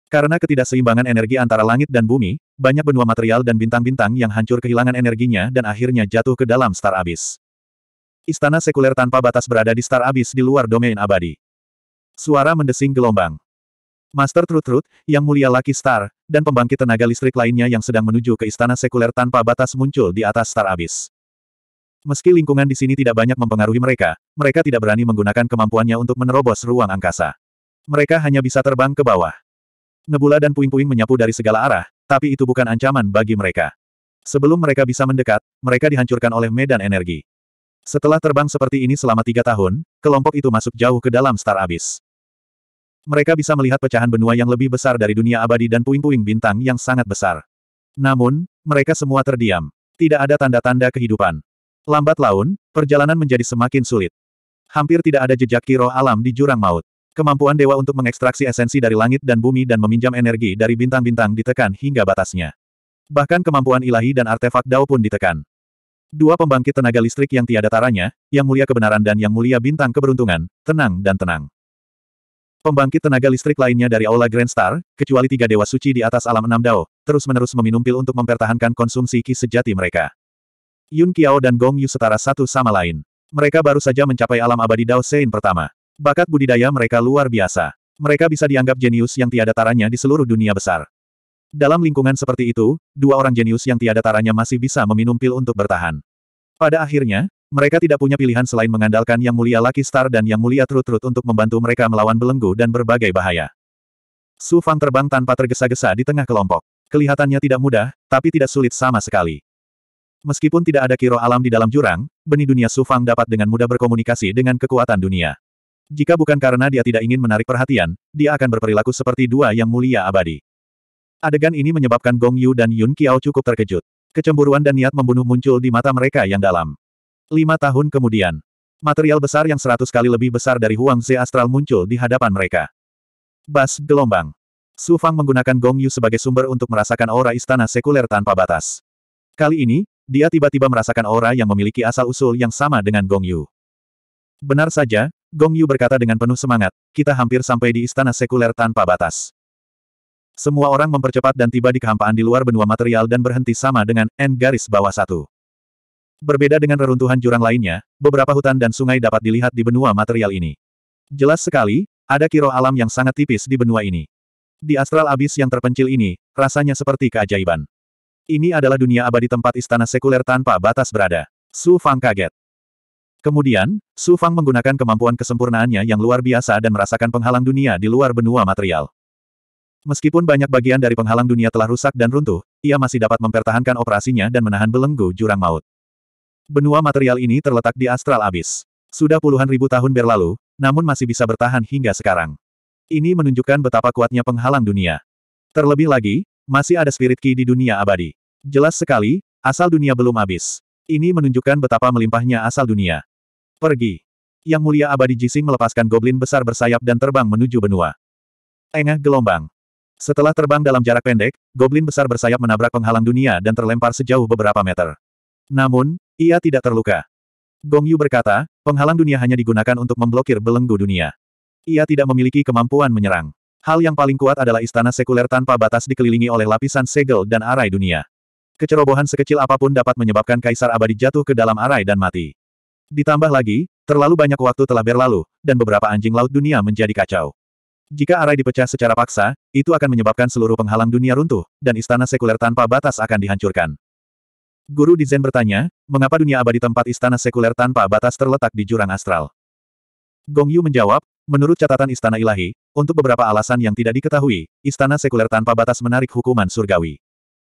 Karena ketidakseimbangan energi antara langit dan bumi, banyak benua material dan bintang-bintang yang hancur kehilangan energinya dan akhirnya jatuh ke dalam star abis. Istana sekuler tanpa batas berada di star Abyss di luar domain abadi. Suara mendesing gelombang. Master Trutrut, yang mulia laki Star, dan pembangkit tenaga listrik lainnya yang sedang menuju ke istana sekuler tanpa batas muncul di atas Star Abyss. Meski lingkungan di sini tidak banyak mempengaruhi mereka, mereka tidak berani menggunakan kemampuannya untuk menerobos ruang angkasa. Mereka hanya bisa terbang ke bawah. Nebula dan puing-puing menyapu dari segala arah, tapi itu bukan ancaman bagi mereka. Sebelum mereka bisa mendekat, mereka dihancurkan oleh medan energi. Setelah terbang seperti ini selama tiga tahun, kelompok itu masuk jauh ke dalam star Abyss. Mereka bisa melihat pecahan benua yang lebih besar dari dunia abadi dan puing-puing bintang yang sangat besar. Namun, mereka semua terdiam. Tidak ada tanda-tanda kehidupan. Lambat laun, perjalanan menjadi semakin sulit. Hampir tidak ada jejak kiro alam di jurang maut. Kemampuan dewa untuk mengekstraksi esensi dari langit dan bumi dan meminjam energi dari bintang-bintang ditekan hingga batasnya. Bahkan kemampuan ilahi dan artefak Dao pun ditekan. Dua pembangkit tenaga listrik yang tiada taranya, yang mulia kebenaran dan yang mulia bintang keberuntungan, tenang dan tenang. Pembangkit tenaga listrik lainnya dari Aula Grand Star, kecuali tiga dewa suci di atas alam enam dao, terus-menerus meminum pil untuk mempertahankan konsumsi ki sejati mereka. Yun Qiao dan Gong Yu setara satu sama lain. Mereka baru saja mencapai alam abadi Dao Sein pertama. Bakat budidaya mereka luar biasa. Mereka bisa dianggap jenius yang tiada taranya di seluruh dunia besar. Dalam lingkungan seperti itu, dua orang jenius yang tiada taranya masih bisa meminum pil untuk bertahan. Pada akhirnya, mereka tidak punya pilihan selain mengandalkan Yang Mulia Lucky Star dan Yang Mulia Trut Trut untuk membantu mereka melawan belenggu dan berbagai bahaya. Su Fang terbang tanpa tergesa-gesa di tengah kelompok. Kelihatannya tidak mudah, tapi tidak sulit sama sekali. Meskipun tidak ada kiro alam di dalam jurang, benih dunia Su Fang dapat dengan mudah berkomunikasi dengan kekuatan dunia. Jika bukan karena dia tidak ingin menarik perhatian, dia akan berperilaku seperti dua yang mulia abadi. Adegan ini menyebabkan Gong Yu dan Yun Qiao cukup terkejut. Kecemburuan dan niat membunuh muncul di mata mereka yang dalam. Lima tahun kemudian, material besar yang seratus kali lebih besar dari Huang Ze Astral muncul di hadapan mereka. Bas gelombang. Su Fang menggunakan Gong Yu sebagai sumber untuk merasakan aura istana sekuler tanpa batas. Kali ini, dia tiba-tiba merasakan aura yang memiliki asal-usul yang sama dengan Gong Yu. Benar saja, Gong Yu berkata dengan penuh semangat, kita hampir sampai di istana sekuler tanpa batas. Semua orang mempercepat dan tiba di kehampaan di luar benua material dan berhenti sama dengan N garis bawah satu. Berbeda dengan reruntuhan jurang lainnya, beberapa hutan dan sungai dapat dilihat di benua material ini. Jelas sekali, ada kiro alam yang sangat tipis di benua ini. Di astral abis yang terpencil ini, rasanya seperti keajaiban. Ini adalah dunia abadi tempat istana sekuler tanpa batas berada. Su Fang kaget. Kemudian, Su Fang menggunakan kemampuan kesempurnaannya yang luar biasa dan merasakan penghalang dunia di luar benua material. Meskipun banyak bagian dari penghalang dunia telah rusak dan runtuh, ia masih dapat mempertahankan operasinya dan menahan belenggu jurang maut. Benua material ini terletak di Astral abis. Sudah puluhan ribu tahun berlalu, namun masih bisa bertahan hingga sekarang. Ini menunjukkan betapa kuatnya penghalang dunia. Terlebih lagi, masih ada spirit key di dunia abadi. Jelas sekali, asal dunia belum habis. Ini menunjukkan betapa melimpahnya asal dunia. Pergi. Yang mulia abadi Jising melepaskan goblin besar bersayap dan terbang menuju benua. Engah gelombang. Setelah terbang dalam jarak pendek, goblin besar bersayap menabrak penghalang dunia dan terlempar sejauh beberapa meter. Namun, ia tidak terluka. Gong Yu berkata, penghalang dunia hanya digunakan untuk memblokir belenggu dunia. Ia tidak memiliki kemampuan menyerang. Hal yang paling kuat adalah istana sekuler tanpa batas dikelilingi oleh lapisan segel dan arai dunia. Kecerobohan sekecil apapun dapat menyebabkan kaisar abadi jatuh ke dalam arai dan mati. Ditambah lagi, terlalu banyak waktu telah berlalu, dan beberapa anjing laut dunia menjadi kacau. Jika arai dipecah secara paksa, itu akan menyebabkan seluruh penghalang dunia runtuh, dan istana sekuler tanpa batas akan dihancurkan. Guru Dizen bertanya, mengapa dunia abadi tempat istana sekuler tanpa batas terletak di jurang astral? Gong Yu menjawab, menurut catatan istana ilahi, untuk beberapa alasan yang tidak diketahui, istana sekuler tanpa batas menarik hukuman surgawi.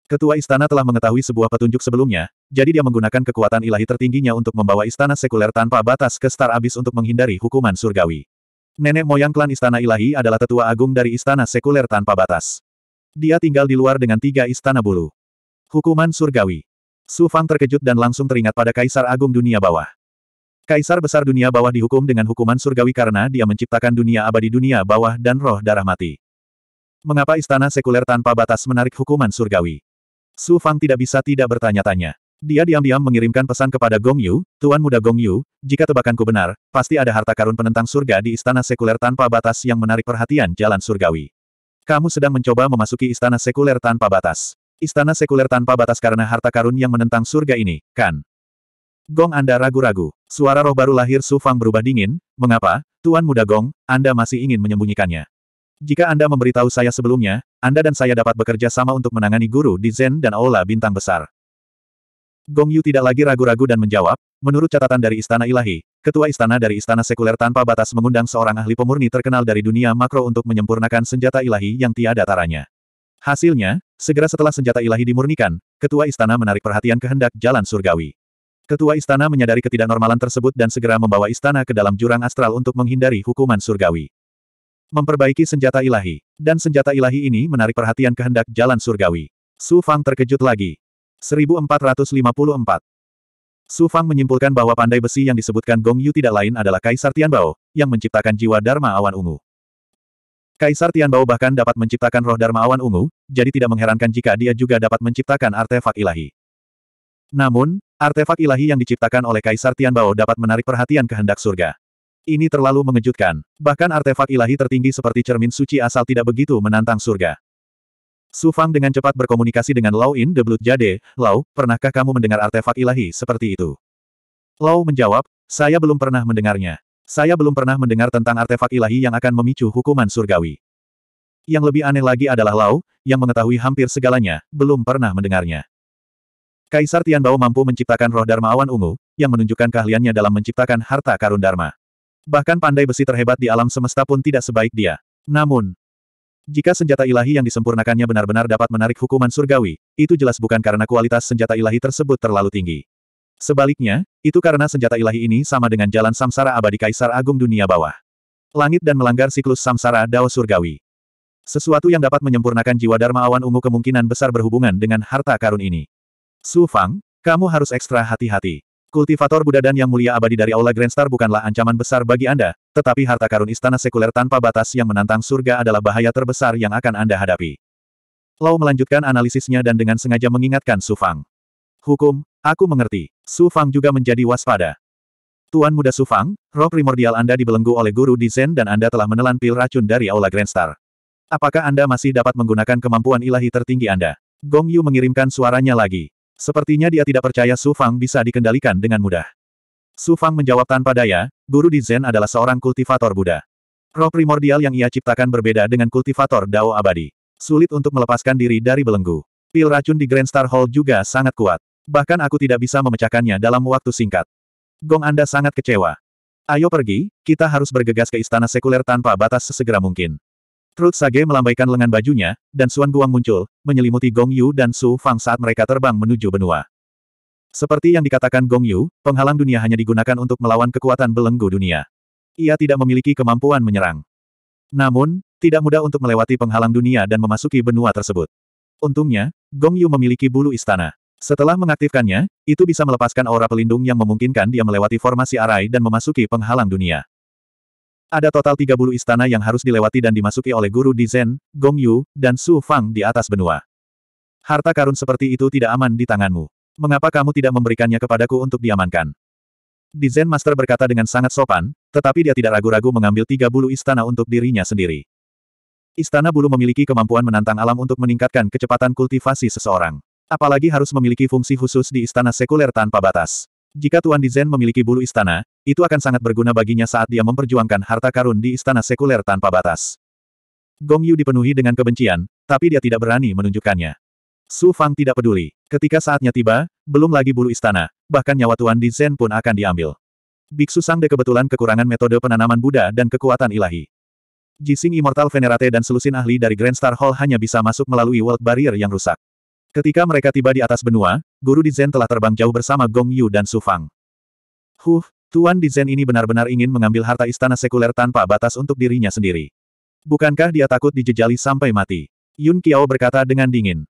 Ketua istana telah mengetahui sebuah petunjuk sebelumnya, jadi dia menggunakan kekuatan ilahi tertingginya untuk membawa istana sekuler tanpa batas ke Star Abyss untuk menghindari hukuman surgawi. Nenek moyang klan Istana Ilahi adalah tetua agung dari Istana Sekuler tanpa batas. Dia tinggal di luar dengan tiga istana bulu. Hukuman surgawi. Su Fang terkejut dan langsung teringat pada Kaisar Agung Dunia Bawah. Kaisar Besar Dunia Bawah dihukum dengan hukuman surgawi karena dia menciptakan dunia abadi dunia bawah dan roh darah mati. Mengapa istana sekuler tanpa batas menarik hukuman surgawi? Su Fang tidak bisa tidak bertanya-tanya. Dia diam-diam mengirimkan pesan kepada Gong Yu, Tuan Muda Gong Yu, jika tebakanku benar, pasti ada harta karun penentang surga di istana sekuler tanpa batas yang menarik perhatian jalan surgawi. Kamu sedang mencoba memasuki istana sekuler tanpa batas. Istana sekuler tanpa batas karena harta karun yang menentang surga ini, kan? Gong Anda ragu-ragu. Suara roh baru lahir Su Fang berubah dingin, mengapa, Tuan Muda Gong, Anda masih ingin menyembunyikannya? Jika Anda memberitahu saya sebelumnya, Anda dan saya dapat bekerja sama untuk menangani guru di Zen dan Aula Bintang Besar. Gong Yu tidak lagi ragu-ragu dan menjawab, menurut catatan dari Istana Ilahi, ketua istana dari Istana Sekuler tanpa batas mengundang seorang ahli pemurni terkenal dari dunia makro untuk menyempurnakan senjata ilahi yang tiada taranya. Hasilnya, segera setelah senjata ilahi dimurnikan, ketua istana menarik perhatian kehendak jalan surgawi. Ketua istana menyadari ketidaknormalan tersebut dan segera membawa istana ke dalam jurang astral untuk menghindari hukuman surgawi. Memperbaiki senjata ilahi, dan senjata ilahi ini menarik perhatian kehendak jalan surgawi. Su Fang terkejut lagi. 1454. Su Fang menyimpulkan bahwa pandai besi yang disebutkan Gong Yu tidak lain adalah Kaisar Tianbao, yang menciptakan jiwa Dharma Awan Ungu. Kaisar Tianbao bahkan dapat menciptakan roh Dharma Awan Ungu, jadi tidak mengherankan jika dia juga dapat menciptakan artefak ilahi. Namun, artefak ilahi yang diciptakan oleh Kaisar Tianbao dapat menarik perhatian kehendak surga. Ini terlalu mengejutkan, bahkan artefak ilahi tertinggi seperti cermin suci asal tidak begitu menantang surga. Su Fang dengan cepat berkomunikasi dengan Lau In the Blood Jade, Lau, pernahkah kamu mendengar artefak ilahi seperti itu? Lau menjawab, saya belum pernah mendengarnya. Saya belum pernah mendengar tentang artefak ilahi yang akan memicu hukuman surgawi. Yang lebih aneh lagi adalah Lau, yang mengetahui hampir segalanya, belum pernah mendengarnya. Kaisar Tianbao mampu menciptakan roh Dharma Awan Ungu, yang menunjukkan keahliannya dalam menciptakan harta karun Dharma. Bahkan pandai besi terhebat di alam semesta pun tidak sebaik dia. Namun, jika senjata ilahi yang disempurnakannya benar-benar dapat menarik hukuman surgawi, itu jelas bukan karena kualitas senjata ilahi tersebut terlalu tinggi. Sebaliknya, itu karena senjata ilahi ini sama dengan jalan samsara abadi Kaisar Agung dunia bawah. Langit dan melanggar siklus samsara dao surgawi. Sesuatu yang dapat menyempurnakan jiwa Dharma Awan Ungu kemungkinan besar berhubungan dengan harta karun ini. Su Fang, kamu harus ekstra hati-hati. Kultivator Buddha dan Yang Mulia Abadi dari Aula Grandstar bukanlah ancaman besar bagi Anda, tetapi harta karun istana sekuler tanpa batas yang menantang surga adalah bahaya terbesar yang akan Anda hadapi. Lau melanjutkan analisisnya dan dengan sengaja mengingatkan Su Fang. Hukum, aku mengerti. Su Fang juga menjadi waspada. Tuan Muda Su Fang, roh primordial Anda dibelenggu oleh guru di Zen dan Anda telah menelan pil racun dari Aula Grandstar. Apakah Anda masih dapat menggunakan kemampuan ilahi tertinggi Anda? Gong Yu mengirimkan suaranya lagi. Sepertinya dia tidak percaya Su Fang bisa dikendalikan dengan mudah. Su Fang menjawab tanpa daya, guru di Zen adalah seorang kultivator Buddha. Roh primordial yang ia ciptakan berbeda dengan kultivator Dao abadi. Sulit untuk melepaskan diri dari belenggu. Pil racun di Grand Star Hall juga sangat kuat. Bahkan aku tidak bisa memecahkannya dalam waktu singkat. Gong Anda sangat kecewa. Ayo pergi, kita harus bergegas ke istana sekuler tanpa batas sesegera mungkin. Truth Sage melambaikan lengan bajunya, dan Suan Guang muncul, menyelimuti Gong Yu dan Su Fang saat mereka terbang menuju benua. Seperti yang dikatakan Gong Yu, penghalang dunia hanya digunakan untuk melawan kekuatan belenggu dunia. Ia tidak memiliki kemampuan menyerang. Namun, tidak mudah untuk melewati penghalang dunia dan memasuki benua tersebut. Untungnya, Gong Yu memiliki bulu istana. Setelah mengaktifkannya, itu bisa melepaskan aura pelindung yang memungkinkan dia melewati formasi arai dan memasuki penghalang dunia. Ada total tiga bulu istana yang harus dilewati dan dimasuki oleh guru di Zen, Gong Yu, dan Su Fang di atas benua. Harta karun seperti itu tidak aman di tanganmu. Mengapa kamu tidak memberikannya kepadaku untuk diamankan? Di Zen Master berkata dengan sangat sopan, tetapi dia tidak ragu-ragu mengambil tiga bulu istana untuk dirinya sendiri. Istana bulu memiliki kemampuan menantang alam untuk meningkatkan kecepatan kultivasi seseorang. Apalagi harus memiliki fungsi khusus di istana sekuler tanpa batas. Jika Tuan Dizen memiliki bulu istana, itu akan sangat berguna baginya saat dia memperjuangkan harta karun di istana sekuler tanpa batas. Gong Yu dipenuhi dengan kebencian, tapi dia tidak berani menunjukkannya. Su Fang tidak peduli. Ketika saatnya tiba, belum lagi bulu istana, bahkan nyawa Tuan Di Zen pun akan diambil. Biksu Sang Sangde kebetulan kekurangan metode penanaman Buddha dan kekuatan ilahi. Jising Immortal Venerate dan selusin ahli dari Grand Star Hall hanya bisa masuk melalui world barrier yang rusak. Ketika mereka tiba di atas benua, Guru Di Zen telah terbang jauh bersama Gong Yu dan Su Fang. Huh, Tuan Dizen ini benar-benar ingin mengambil harta istana sekuler tanpa batas untuk dirinya sendiri. Bukankah dia takut dijejali sampai mati? Yun Qiao berkata dengan dingin.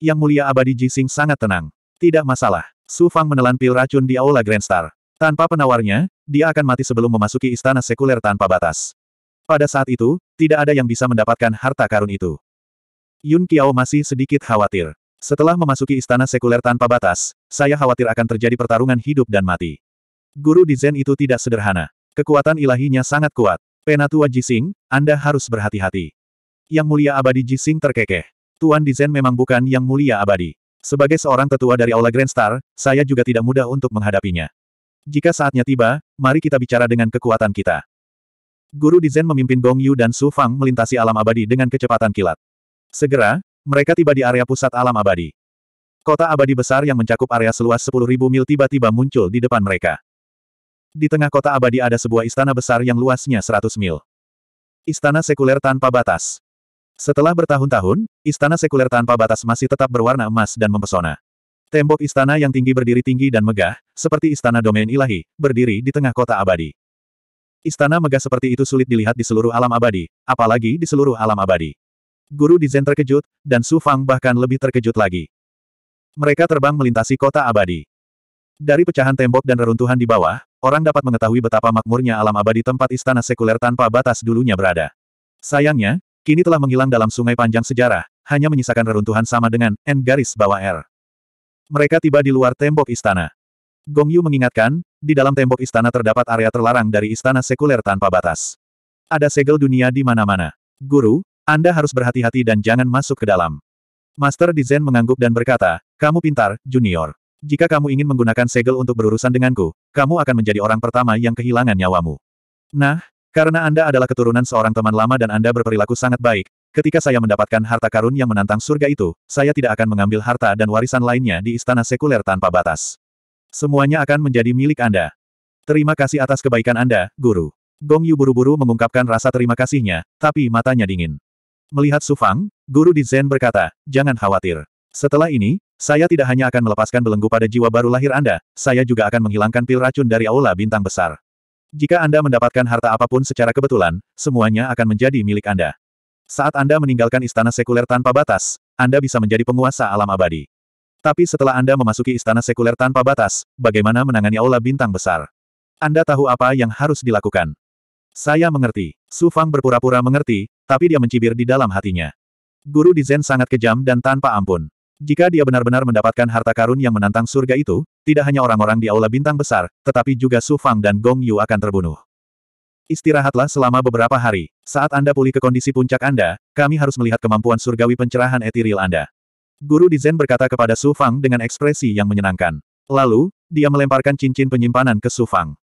Yang mulia abadi Jising sangat tenang. Tidak masalah. Su Fang menelan pil racun di Aula Grand Star. Tanpa penawarnya, dia akan mati sebelum memasuki istana sekuler tanpa batas. Pada saat itu, tidak ada yang bisa mendapatkan harta karun itu. Yun Qiao masih sedikit khawatir. Setelah memasuki istana sekuler tanpa batas, saya khawatir akan terjadi pertarungan hidup dan mati. Guru di Zen itu tidak sederhana. Kekuatan ilahinya sangat kuat. Penatua Jising, Anda harus berhati-hati. Yang mulia abadi Jising terkekeh. Tuan di Zen memang bukan yang mulia abadi. Sebagai seorang tetua dari Aula Grand Star, saya juga tidak mudah untuk menghadapinya. Jika saatnya tiba, mari kita bicara dengan kekuatan kita. Guru di Zen memimpin Gong Yu dan Su Fang melintasi alam abadi dengan kecepatan kilat. Segera, mereka tiba di area pusat alam abadi. Kota abadi besar yang mencakup area seluas 10.000 mil tiba-tiba muncul di depan mereka. Di tengah kota abadi ada sebuah istana besar yang luasnya 100 mil. Istana sekuler tanpa batas. Setelah bertahun-tahun, istana sekuler tanpa batas masih tetap berwarna emas dan mempesona. Tembok istana yang tinggi berdiri tinggi dan megah, seperti istana domain ilahi, berdiri di tengah kota abadi. Istana megah seperti itu sulit dilihat di seluruh alam abadi, apalagi di seluruh alam abadi. Guru Dizen terkejut, dan Su Fang bahkan lebih terkejut lagi. Mereka terbang melintasi kota abadi. Dari pecahan tembok dan reruntuhan di bawah, orang dapat mengetahui betapa makmurnya alam abadi tempat istana sekuler tanpa batas dulunya berada. Sayangnya, kini telah menghilang dalam sungai panjang sejarah, hanya menyisakan reruntuhan sama dengan N garis bawah R. Mereka tiba di luar tembok istana. Gong Yu mengingatkan, di dalam tembok istana terdapat area terlarang dari istana sekuler tanpa batas. Ada segel dunia di mana-mana. Guru, Anda harus berhati-hati dan jangan masuk ke dalam. Master Dizen mengangguk dan berkata, kamu pintar, junior. Jika kamu ingin menggunakan segel untuk berurusan denganku, kamu akan menjadi orang pertama yang kehilangan nyawamu. Nah, karena Anda adalah keturunan seorang teman lama dan Anda berperilaku sangat baik, ketika saya mendapatkan harta karun yang menantang surga itu, saya tidak akan mengambil harta dan warisan lainnya di istana sekuler tanpa batas. Semuanya akan menjadi milik Anda. Terima kasih atas kebaikan Anda, Guru. Gong Yu buru-buru mengungkapkan rasa terima kasihnya, tapi matanya dingin. Melihat Sufang, guru di Zen berkata, jangan khawatir. Setelah ini, saya tidak hanya akan melepaskan belenggu pada jiwa baru lahir Anda, saya juga akan menghilangkan pil racun dari aula bintang besar. Jika Anda mendapatkan harta apapun secara kebetulan, semuanya akan menjadi milik Anda. Saat Anda meninggalkan istana sekuler tanpa batas, Anda bisa menjadi penguasa alam abadi. Tapi setelah Anda memasuki istana sekuler tanpa batas, bagaimana menangani aula bintang besar? Anda tahu apa yang harus dilakukan. Saya mengerti. Su Fang berpura-pura mengerti, tapi dia mencibir di dalam hatinya. Guru di sangat kejam dan tanpa ampun. Jika dia benar-benar mendapatkan harta karun yang menantang surga itu, tidak hanya orang-orang di Aula Bintang Besar, tetapi juga Su Fang dan Gong Yu akan terbunuh. Istirahatlah selama beberapa hari. Saat Anda pulih ke kondisi puncak Anda, kami harus melihat kemampuan surgawi pencerahan etiril Anda. Guru Dizen berkata kepada Su Fang dengan ekspresi yang menyenangkan. Lalu, dia melemparkan cincin penyimpanan ke Su Fang.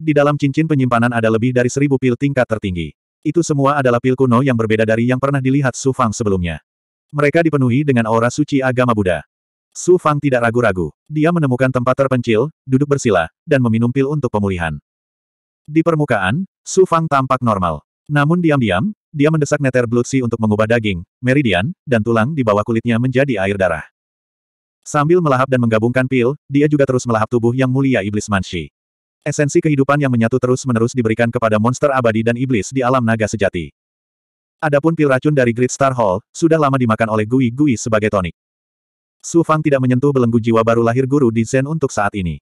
Di dalam cincin penyimpanan ada lebih dari seribu pil tingkat tertinggi. Itu semua adalah pil kuno yang berbeda dari yang pernah dilihat Su Fang sebelumnya. Mereka dipenuhi dengan aura suci agama Buddha. Su Fang tidak ragu-ragu. Dia menemukan tempat terpencil, duduk bersila, dan meminum pil untuk pemulihan. Di permukaan, Su Fang tampak normal. Namun diam-diam, dia mendesak blood sea untuk mengubah daging, meridian, dan tulang di bawah kulitnya menjadi air darah. Sambil melahap dan menggabungkan pil, dia juga terus melahap tubuh yang mulia Iblis Manshi. Esensi kehidupan yang menyatu terus-menerus diberikan kepada monster abadi dan iblis di alam naga sejati. Adapun pil racun dari Great Star Hall, sudah lama dimakan oleh Gui Gui sebagai tonik. Su Fang tidak menyentuh belenggu jiwa baru lahir guru di Zen untuk saat ini.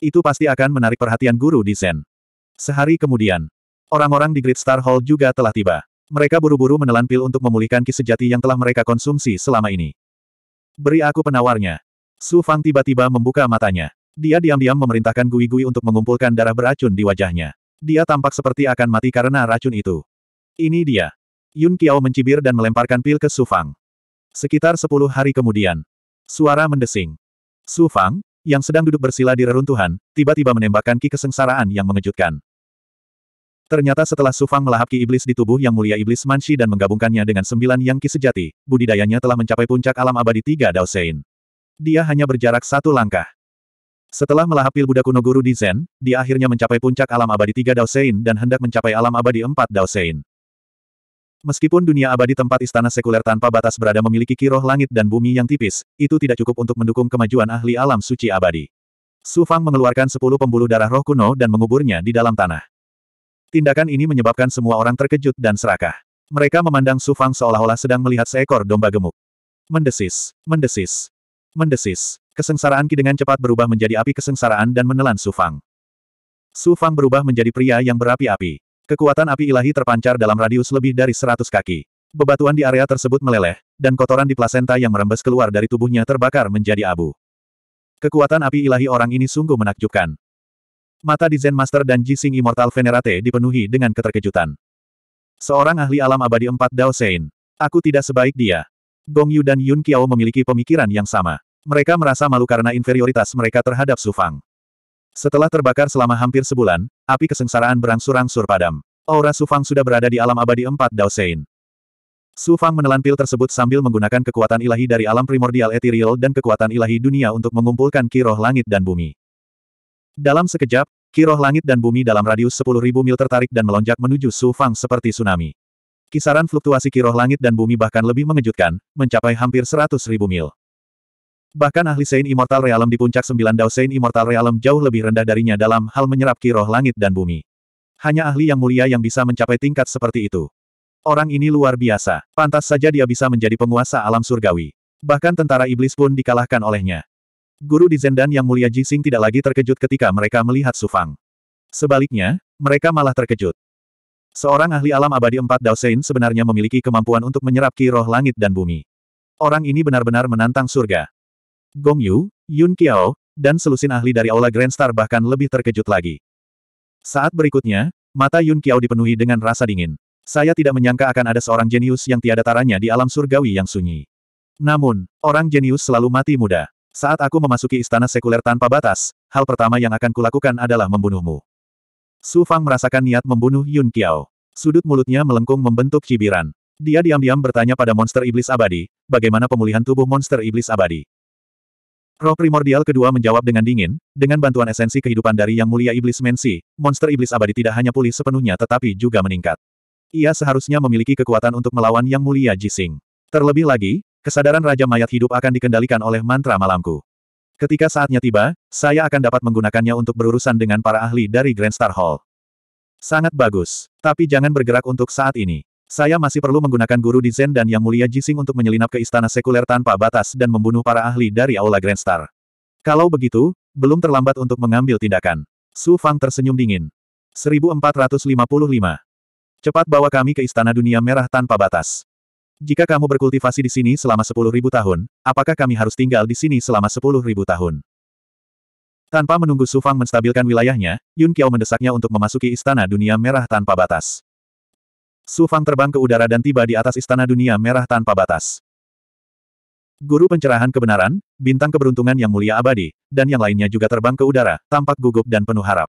Itu pasti akan menarik perhatian guru di Zen. Sehari kemudian, orang-orang di Great Star Hall juga telah tiba. Mereka buru-buru menelan pil untuk memulihkan ki sejati yang telah mereka konsumsi selama ini. Beri aku penawarnya. Su Fang tiba-tiba membuka matanya. Dia diam-diam memerintahkan Gui Gui untuk mengumpulkan darah beracun di wajahnya. Dia tampak seperti akan mati karena racun itu. Ini dia. Yun Qiao mencibir dan melemparkan pil ke Su Fang. Sekitar sepuluh hari kemudian. Suara mendesing. Su Fang, yang sedang duduk bersila di reruntuhan, tiba-tiba menembakkan ki kesengsaraan yang mengejutkan. Ternyata setelah Su Fang melahap ki iblis di tubuh yang mulia iblis Manshi dan menggabungkannya dengan sembilan yang ki sejati, budidayanya telah mencapai puncak alam abadi tiga Dao Sein. Dia hanya berjarak satu langkah. Setelah melahap pil Buddha kuno guru di Zen, dia akhirnya mencapai puncak alam abadi tiga Dao Sein dan hendak mencapai alam abadi empat Dao Sein. Meskipun dunia abadi tempat istana sekuler tanpa batas berada memiliki kiroh langit dan bumi yang tipis, itu tidak cukup untuk mendukung kemajuan ahli alam suci abadi. Su Fang mengeluarkan sepuluh pembuluh darah roh kuno dan menguburnya di dalam tanah. Tindakan ini menyebabkan semua orang terkejut dan serakah. Mereka memandang Su Fang seolah-olah sedang melihat seekor domba gemuk. Mendesis, mendesis, mendesis. Kesengsaraan Ki dengan cepat berubah menjadi api kesengsaraan dan menelan Su Fang. Su Fang berubah menjadi pria yang berapi-api. Kekuatan api ilahi terpancar dalam radius lebih dari 100 kaki. Bebatuan di area tersebut meleleh, dan kotoran di plasenta yang merembes keluar dari tubuhnya terbakar menjadi abu. Kekuatan api ilahi orang ini sungguh menakjubkan. Mata di Zen Master dan Jising Immortal Venerate dipenuhi dengan keterkejutan. Seorang ahli alam abadi empat Dao Sein. Aku tidak sebaik dia. Gong Yu dan Yun Qiao memiliki pemikiran yang sama. Mereka merasa malu karena inferioritas mereka terhadap Su Fang. Setelah terbakar selama hampir sebulan, api kesengsaraan berangsur-angsur padam. Aura Sufang sudah berada di alam abadi empat Su Sufang menelan pil tersebut sambil menggunakan kekuatan ilahi dari alam primordial ethereal dan kekuatan ilahi dunia untuk mengumpulkan kiroh langit dan bumi. Dalam sekejap, kiroh langit dan bumi dalam radius 10.000 mil tertarik dan melonjak menuju Sufang seperti tsunami. Kisaran fluktuasi kiroh langit dan bumi bahkan lebih mengejutkan, mencapai hampir 100.000 mil. Bahkan ahli Sein Immortal Realm di puncak sembilan Dao Sein Immortal Realm jauh lebih rendah darinya dalam hal menyerap kiroh langit dan bumi. Hanya ahli yang mulia yang bisa mencapai tingkat seperti itu. Orang ini luar biasa, pantas saja dia bisa menjadi penguasa alam surgawi. Bahkan tentara iblis pun dikalahkan olehnya. Guru di Zendan yang mulia Jising tidak lagi terkejut ketika mereka melihat Sufang. Sebaliknya, mereka malah terkejut. Seorang ahli alam abadi empat Daosein sebenarnya memiliki kemampuan untuk menyerap ki roh langit dan bumi. Orang ini benar-benar menantang surga. Gong Yu, Yun Qiao, dan selusin ahli dari Aula Grand Star bahkan lebih terkejut lagi. Saat berikutnya, mata Yun Qiao dipenuhi dengan rasa dingin. Saya tidak menyangka akan ada seorang jenius yang tiada taranya di alam surgawi yang sunyi. Namun, orang jenius selalu mati muda. Saat aku memasuki istana sekuler tanpa batas, hal pertama yang akan kulakukan adalah membunuhmu. Su Fang merasakan niat membunuh Yun Qiao. Sudut mulutnya melengkung membentuk cibiran. Dia diam-diam bertanya pada monster iblis abadi, bagaimana pemulihan tubuh monster iblis abadi. Roh primordial kedua menjawab dengan dingin, dengan bantuan esensi kehidupan dari Yang Mulia Iblis Mensi, monster iblis abadi tidak hanya pulih sepenuhnya tetapi juga meningkat. Ia seharusnya memiliki kekuatan untuk melawan Yang Mulia Jising. Terlebih lagi, kesadaran Raja Mayat Hidup akan dikendalikan oleh mantra malamku. Ketika saatnya tiba, saya akan dapat menggunakannya untuk berurusan dengan para ahli dari Grand Star Hall. Sangat bagus, tapi jangan bergerak untuk saat ini. Saya masih perlu menggunakan guru di Zen dan Yang Mulia Jising untuk menyelinap ke istana sekuler tanpa batas dan membunuh para ahli dari Aula Grandstar. Kalau begitu, belum terlambat untuk mengambil tindakan. Su Fang tersenyum dingin. 1455. Cepat bawa kami ke Istana Dunia Merah tanpa batas. Jika kamu berkultivasi di sini selama 10.000 tahun, apakah kami harus tinggal di sini selama 10.000 tahun? Tanpa menunggu Su Fang menstabilkan wilayahnya, Yun Qiao mendesaknya untuk memasuki Istana Dunia Merah tanpa batas. Su Fang terbang ke udara dan tiba di atas istana dunia merah tanpa batas. Guru pencerahan kebenaran, bintang keberuntungan yang mulia abadi, dan yang lainnya juga terbang ke udara, tampak gugup dan penuh harap.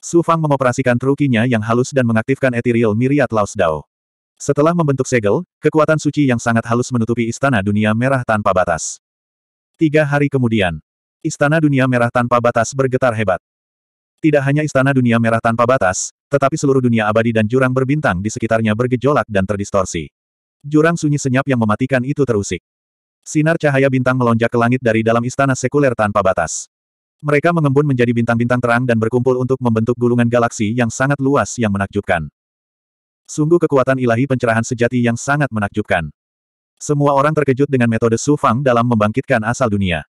Su Fang mengoperasikan trukinya yang halus dan mengaktifkan Ethereal miriat Laos Dao. Setelah membentuk segel, kekuatan suci yang sangat halus menutupi istana dunia merah tanpa batas. Tiga hari kemudian, istana dunia merah tanpa batas bergetar hebat. Tidak hanya istana dunia merah tanpa batas, tetapi seluruh dunia abadi dan jurang berbintang di sekitarnya bergejolak dan terdistorsi. Jurang sunyi senyap yang mematikan itu terusik. Sinar cahaya bintang melonjak ke langit dari dalam istana sekuler tanpa batas. Mereka mengembun menjadi bintang-bintang terang dan berkumpul untuk membentuk gulungan galaksi yang sangat luas yang menakjubkan. Sungguh kekuatan ilahi pencerahan sejati yang sangat menakjubkan. Semua orang terkejut dengan metode Su Fang dalam membangkitkan asal dunia.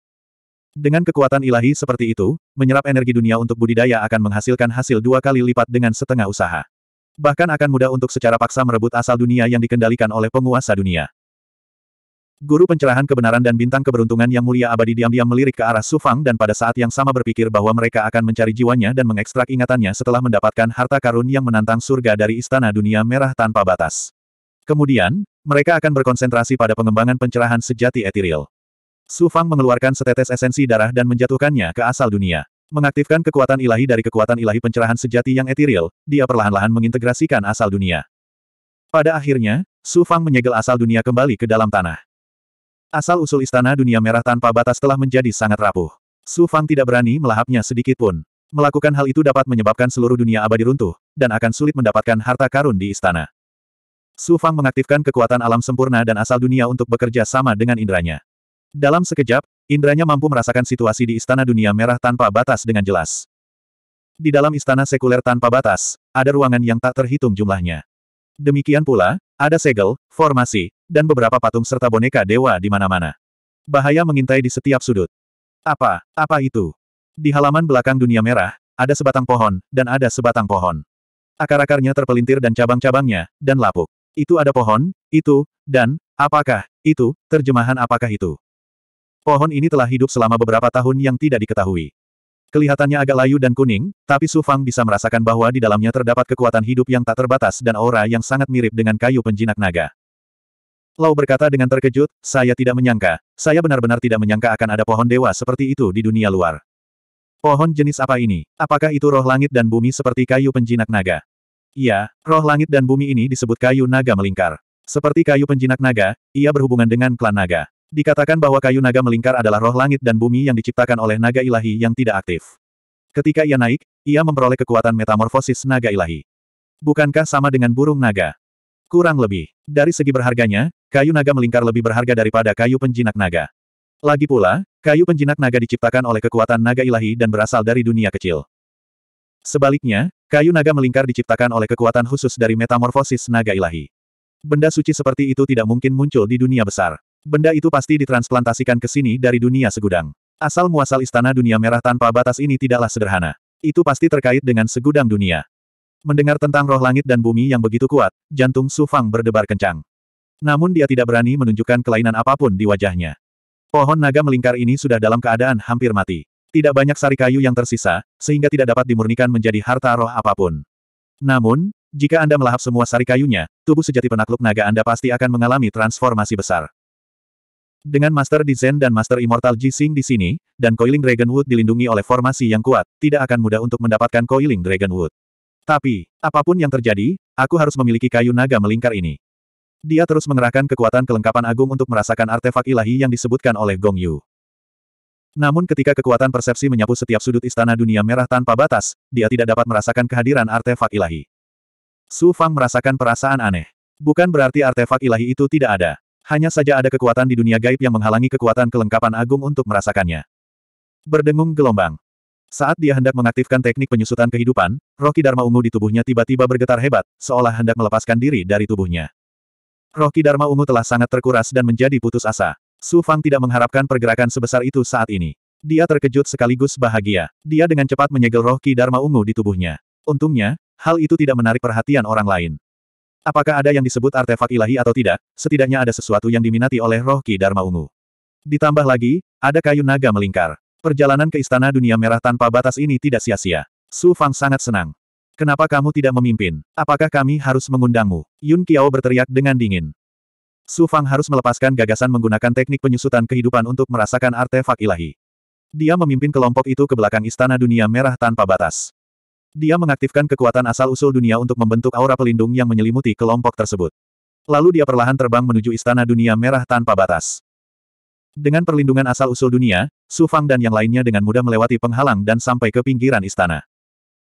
Dengan kekuatan ilahi seperti itu, menyerap energi dunia untuk budidaya akan menghasilkan hasil dua kali lipat dengan setengah usaha. Bahkan akan mudah untuk secara paksa merebut asal dunia yang dikendalikan oleh penguasa dunia. Guru pencerahan kebenaran dan bintang keberuntungan yang mulia abadi diam-diam melirik ke arah Sufang dan pada saat yang sama berpikir bahwa mereka akan mencari jiwanya dan mengekstrak ingatannya setelah mendapatkan harta karun yang menantang surga dari istana dunia merah tanpa batas. Kemudian, mereka akan berkonsentrasi pada pengembangan pencerahan sejati etiril. Su Fang mengeluarkan setetes esensi darah dan menjatuhkannya ke asal dunia. Mengaktifkan kekuatan ilahi dari kekuatan ilahi pencerahan sejati yang etiril, dia perlahan-lahan mengintegrasikan asal dunia. Pada akhirnya, Su Fang menyegel asal dunia kembali ke dalam tanah. Asal-usul istana dunia merah tanpa batas telah menjadi sangat rapuh. Su Fang tidak berani melahapnya sedikitpun. Melakukan hal itu dapat menyebabkan seluruh dunia abadi runtuh, dan akan sulit mendapatkan harta karun di istana. Su Fang mengaktifkan kekuatan alam sempurna dan asal dunia untuk bekerja sama dengan indranya. Dalam sekejap, indranya mampu merasakan situasi di Istana Dunia Merah tanpa batas dengan jelas. Di dalam Istana Sekuler tanpa batas, ada ruangan yang tak terhitung jumlahnya. Demikian pula, ada segel, formasi, dan beberapa patung serta boneka dewa di mana-mana. Bahaya mengintai di setiap sudut. Apa, apa itu? Di halaman belakang dunia merah, ada sebatang pohon, dan ada sebatang pohon. Akar-akarnya terpelintir dan cabang-cabangnya, dan lapuk. Itu ada pohon, itu, dan, apakah, itu, terjemahan apakah itu. Pohon ini telah hidup selama beberapa tahun yang tidak diketahui. Kelihatannya agak layu dan kuning, tapi Su Fang bisa merasakan bahwa di dalamnya terdapat kekuatan hidup yang tak terbatas dan aura yang sangat mirip dengan kayu penjinak naga. Lau berkata dengan terkejut, saya tidak menyangka, saya benar-benar tidak menyangka akan ada pohon dewa seperti itu di dunia luar. Pohon jenis apa ini? Apakah itu roh langit dan bumi seperti kayu penjinak naga? Iya, roh langit dan bumi ini disebut kayu naga melingkar. Seperti kayu penjinak naga, ia berhubungan dengan klan naga. Dikatakan bahwa kayu naga melingkar adalah roh langit dan bumi yang diciptakan oleh naga ilahi yang tidak aktif. Ketika ia naik, ia memperoleh kekuatan metamorfosis naga ilahi. Bukankah sama dengan burung naga? Kurang lebih. Dari segi berharganya, kayu naga melingkar lebih berharga daripada kayu penjinak naga. Lagi pula, kayu penjinak naga diciptakan oleh kekuatan naga ilahi dan berasal dari dunia kecil. Sebaliknya, kayu naga melingkar diciptakan oleh kekuatan khusus dari metamorfosis naga ilahi. Benda suci seperti itu tidak mungkin muncul di dunia besar. Benda itu pasti ditransplantasikan ke sini dari dunia segudang. Asal-muasal istana dunia merah tanpa batas ini tidaklah sederhana. Itu pasti terkait dengan segudang dunia. Mendengar tentang roh langit dan bumi yang begitu kuat, jantung Su Fang berdebar kencang. Namun dia tidak berani menunjukkan kelainan apapun di wajahnya. Pohon naga melingkar ini sudah dalam keadaan hampir mati. Tidak banyak sari kayu yang tersisa, sehingga tidak dapat dimurnikan menjadi harta roh apapun. Namun, jika Anda melahap semua sari kayunya, tubuh sejati penakluk naga Anda pasti akan mengalami transformasi besar. Dengan Master Dizen dan Master Immortal Jixing di sini, dan Coiling Dragonwood dilindungi oleh formasi yang kuat, tidak akan mudah untuk mendapatkan Coiling Dragonwood. Tapi, apapun yang terjadi, aku harus memiliki kayu naga melingkar ini. Dia terus mengerahkan kekuatan kelengkapan agung untuk merasakan artefak ilahi yang disebutkan oleh Gong Yu. Namun ketika kekuatan persepsi menyapu setiap sudut istana dunia merah tanpa batas, dia tidak dapat merasakan kehadiran artefak ilahi. Su Fang merasakan perasaan aneh. Bukan berarti artefak ilahi itu tidak ada. Hanya saja ada kekuatan di dunia gaib yang menghalangi kekuatan kelengkapan agung untuk merasakannya. Berdengung gelombang. Saat dia hendak mengaktifkan teknik penyusutan kehidupan, roh Dharma ungu di tubuhnya tiba-tiba bergetar hebat, seolah hendak melepaskan diri dari tubuhnya. Roh Dharma ungu telah sangat terkuras dan menjadi putus asa. Su Fang tidak mengharapkan pergerakan sebesar itu saat ini. Dia terkejut sekaligus bahagia. Dia dengan cepat menyegel roh Dharma ungu di tubuhnya. Untungnya, hal itu tidak menarik perhatian orang lain. Apakah ada yang disebut artefak ilahi atau tidak, setidaknya ada sesuatu yang diminati oleh roh Ki Dharma Ungu. Ditambah lagi, ada kayu naga melingkar. Perjalanan ke Istana Dunia Merah tanpa batas ini tidak sia-sia. Su Fang sangat senang. Kenapa kamu tidak memimpin? Apakah kami harus mengundangmu? Yun Kiao berteriak dengan dingin. Su Fang harus melepaskan gagasan menggunakan teknik penyusutan kehidupan untuk merasakan artefak ilahi. Dia memimpin kelompok itu ke belakang Istana Dunia Merah tanpa batas. Dia mengaktifkan kekuatan asal-usul dunia untuk membentuk aura pelindung yang menyelimuti kelompok tersebut. Lalu dia perlahan terbang menuju Istana Dunia Merah tanpa batas. Dengan perlindungan asal-usul dunia, Su Fang dan yang lainnya dengan mudah melewati penghalang dan sampai ke pinggiran istana.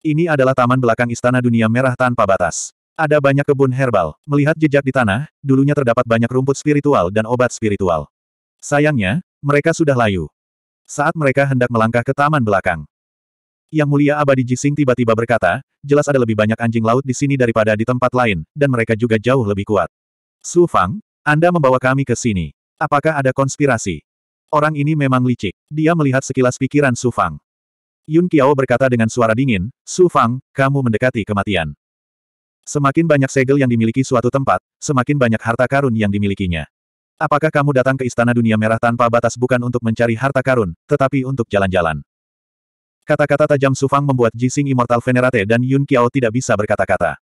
Ini adalah taman belakang Istana Dunia Merah tanpa batas. Ada banyak kebun herbal. Melihat jejak di tanah, dulunya terdapat banyak rumput spiritual dan obat spiritual. Sayangnya, mereka sudah layu. Saat mereka hendak melangkah ke taman belakang, yang mulia abadi Jising tiba-tiba berkata, jelas ada lebih banyak anjing laut di sini daripada di tempat lain, dan mereka juga jauh lebih kuat. Su Fang, Anda membawa kami ke sini. Apakah ada konspirasi? Orang ini memang licik. Dia melihat sekilas pikiran Su Fang. Yun Qiao berkata dengan suara dingin, Su Fang, kamu mendekati kematian. Semakin banyak segel yang dimiliki suatu tempat, semakin banyak harta karun yang dimilikinya. Apakah kamu datang ke Istana Dunia Merah tanpa batas bukan untuk mencari harta karun, tetapi untuk jalan-jalan? Kata-kata tajam Sufang membuat Jising Immortal Venerate dan Yun Qiao tidak bisa berkata-kata.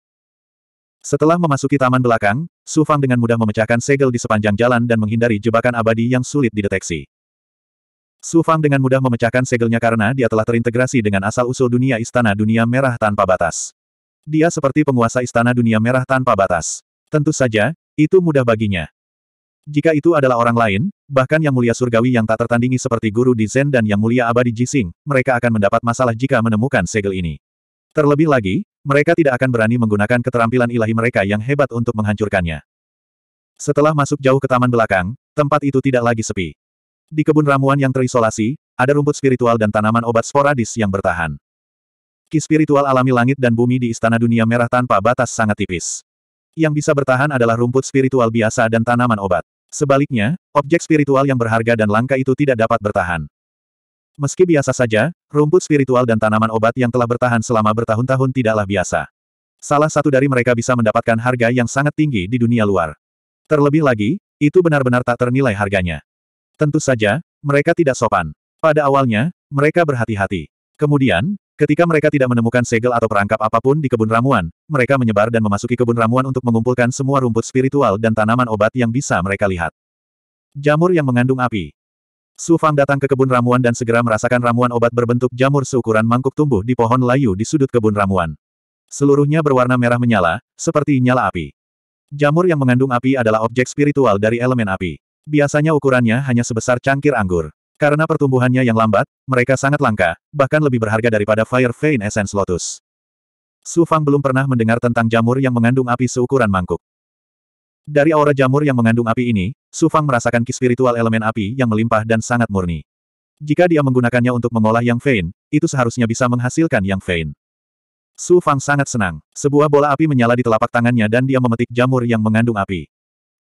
Setelah memasuki taman belakang, Sufang dengan mudah memecahkan segel di sepanjang jalan dan menghindari jebakan abadi yang sulit dideteksi. Sufang dengan mudah memecahkan segelnya karena dia telah terintegrasi dengan asal-usul dunia istana dunia merah tanpa batas. Dia seperti penguasa istana dunia merah tanpa batas. Tentu saja, itu mudah baginya. Jika itu adalah orang lain, bahkan yang mulia surgawi yang tak tertandingi seperti guru di Zen dan yang mulia abadi Jising, mereka akan mendapat masalah jika menemukan segel ini. Terlebih lagi, mereka tidak akan berani menggunakan keterampilan ilahi mereka yang hebat untuk menghancurkannya. Setelah masuk jauh ke taman belakang, tempat itu tidak lagi sepi. Di kebun ramuan yang terisolasi, ada rumput spiritual dan tanaman obat sporadis yang bertahan. Ki spiritual alami langit dan bumi di Istana Dunia Merah tanpa batas sangat tipis. Yang bisa bertahan adalah rumput spiritual biasa dan tanaman obat. Sebaliknya, objek spiritual yang berharga dan langka itu tidak dapat bertahan. Meski biasa saja, rumput spiritual dan tanaman obat yang telah bertahan selama bertahun-tahun tidaklah biasa. Salah satu dari mereka bisa mendapatkan harga yang sangat tinggi di dunia luar. Terlebih lagi, itu benar-benar tak ternilai harganya. Tentu saja, mereka tidak sopan. Pada awalnya, mereka berhati-hati. Kemudian, Ketika mereka tidak menemukan segel atau perangkap apapun di kebun ramuan, mereka menyebar dan memasuki kebun ramuan untuk mengumpulkan semua rumput spiritual dan tanaman obat yang bisa mereka lihat. Jamur yang mengandung api. Su Fang datang ke kebun ramuan dan segera merasakan ramuan obat berbentuk jamur seukuran mangkuk tumbuh di pohon layu di sudut kebun ramuan. Seluruhnya berwarna merah menyala, seperti nyala api. Jamur yang mengandung api adalah objek spiritual dari elemen api. Biasanya ukurannya hanya sebesar cangkir anggur. Karena pertumbuhannya yang lambat, mereka sangat langka, bahkan lebih berharga daripada Fire Vein Essence Lotus. Su Fang belum pernah mendengar tentang jamur yang mengandung api seukuran mangkuk. Dari aura jamur yang mengandung api ini, Su Fang merasakan ki spiritual elemen api yang melimpah dan sangat murni. Jika dia menggunakannya untuk mengolah yang vein, itu seharusnya bisa menghasilkan yang vein. Su Fang sangat senang. Sebuah bola api menyala di telapak tangannya dan dia memetik jamur yang mengandung api.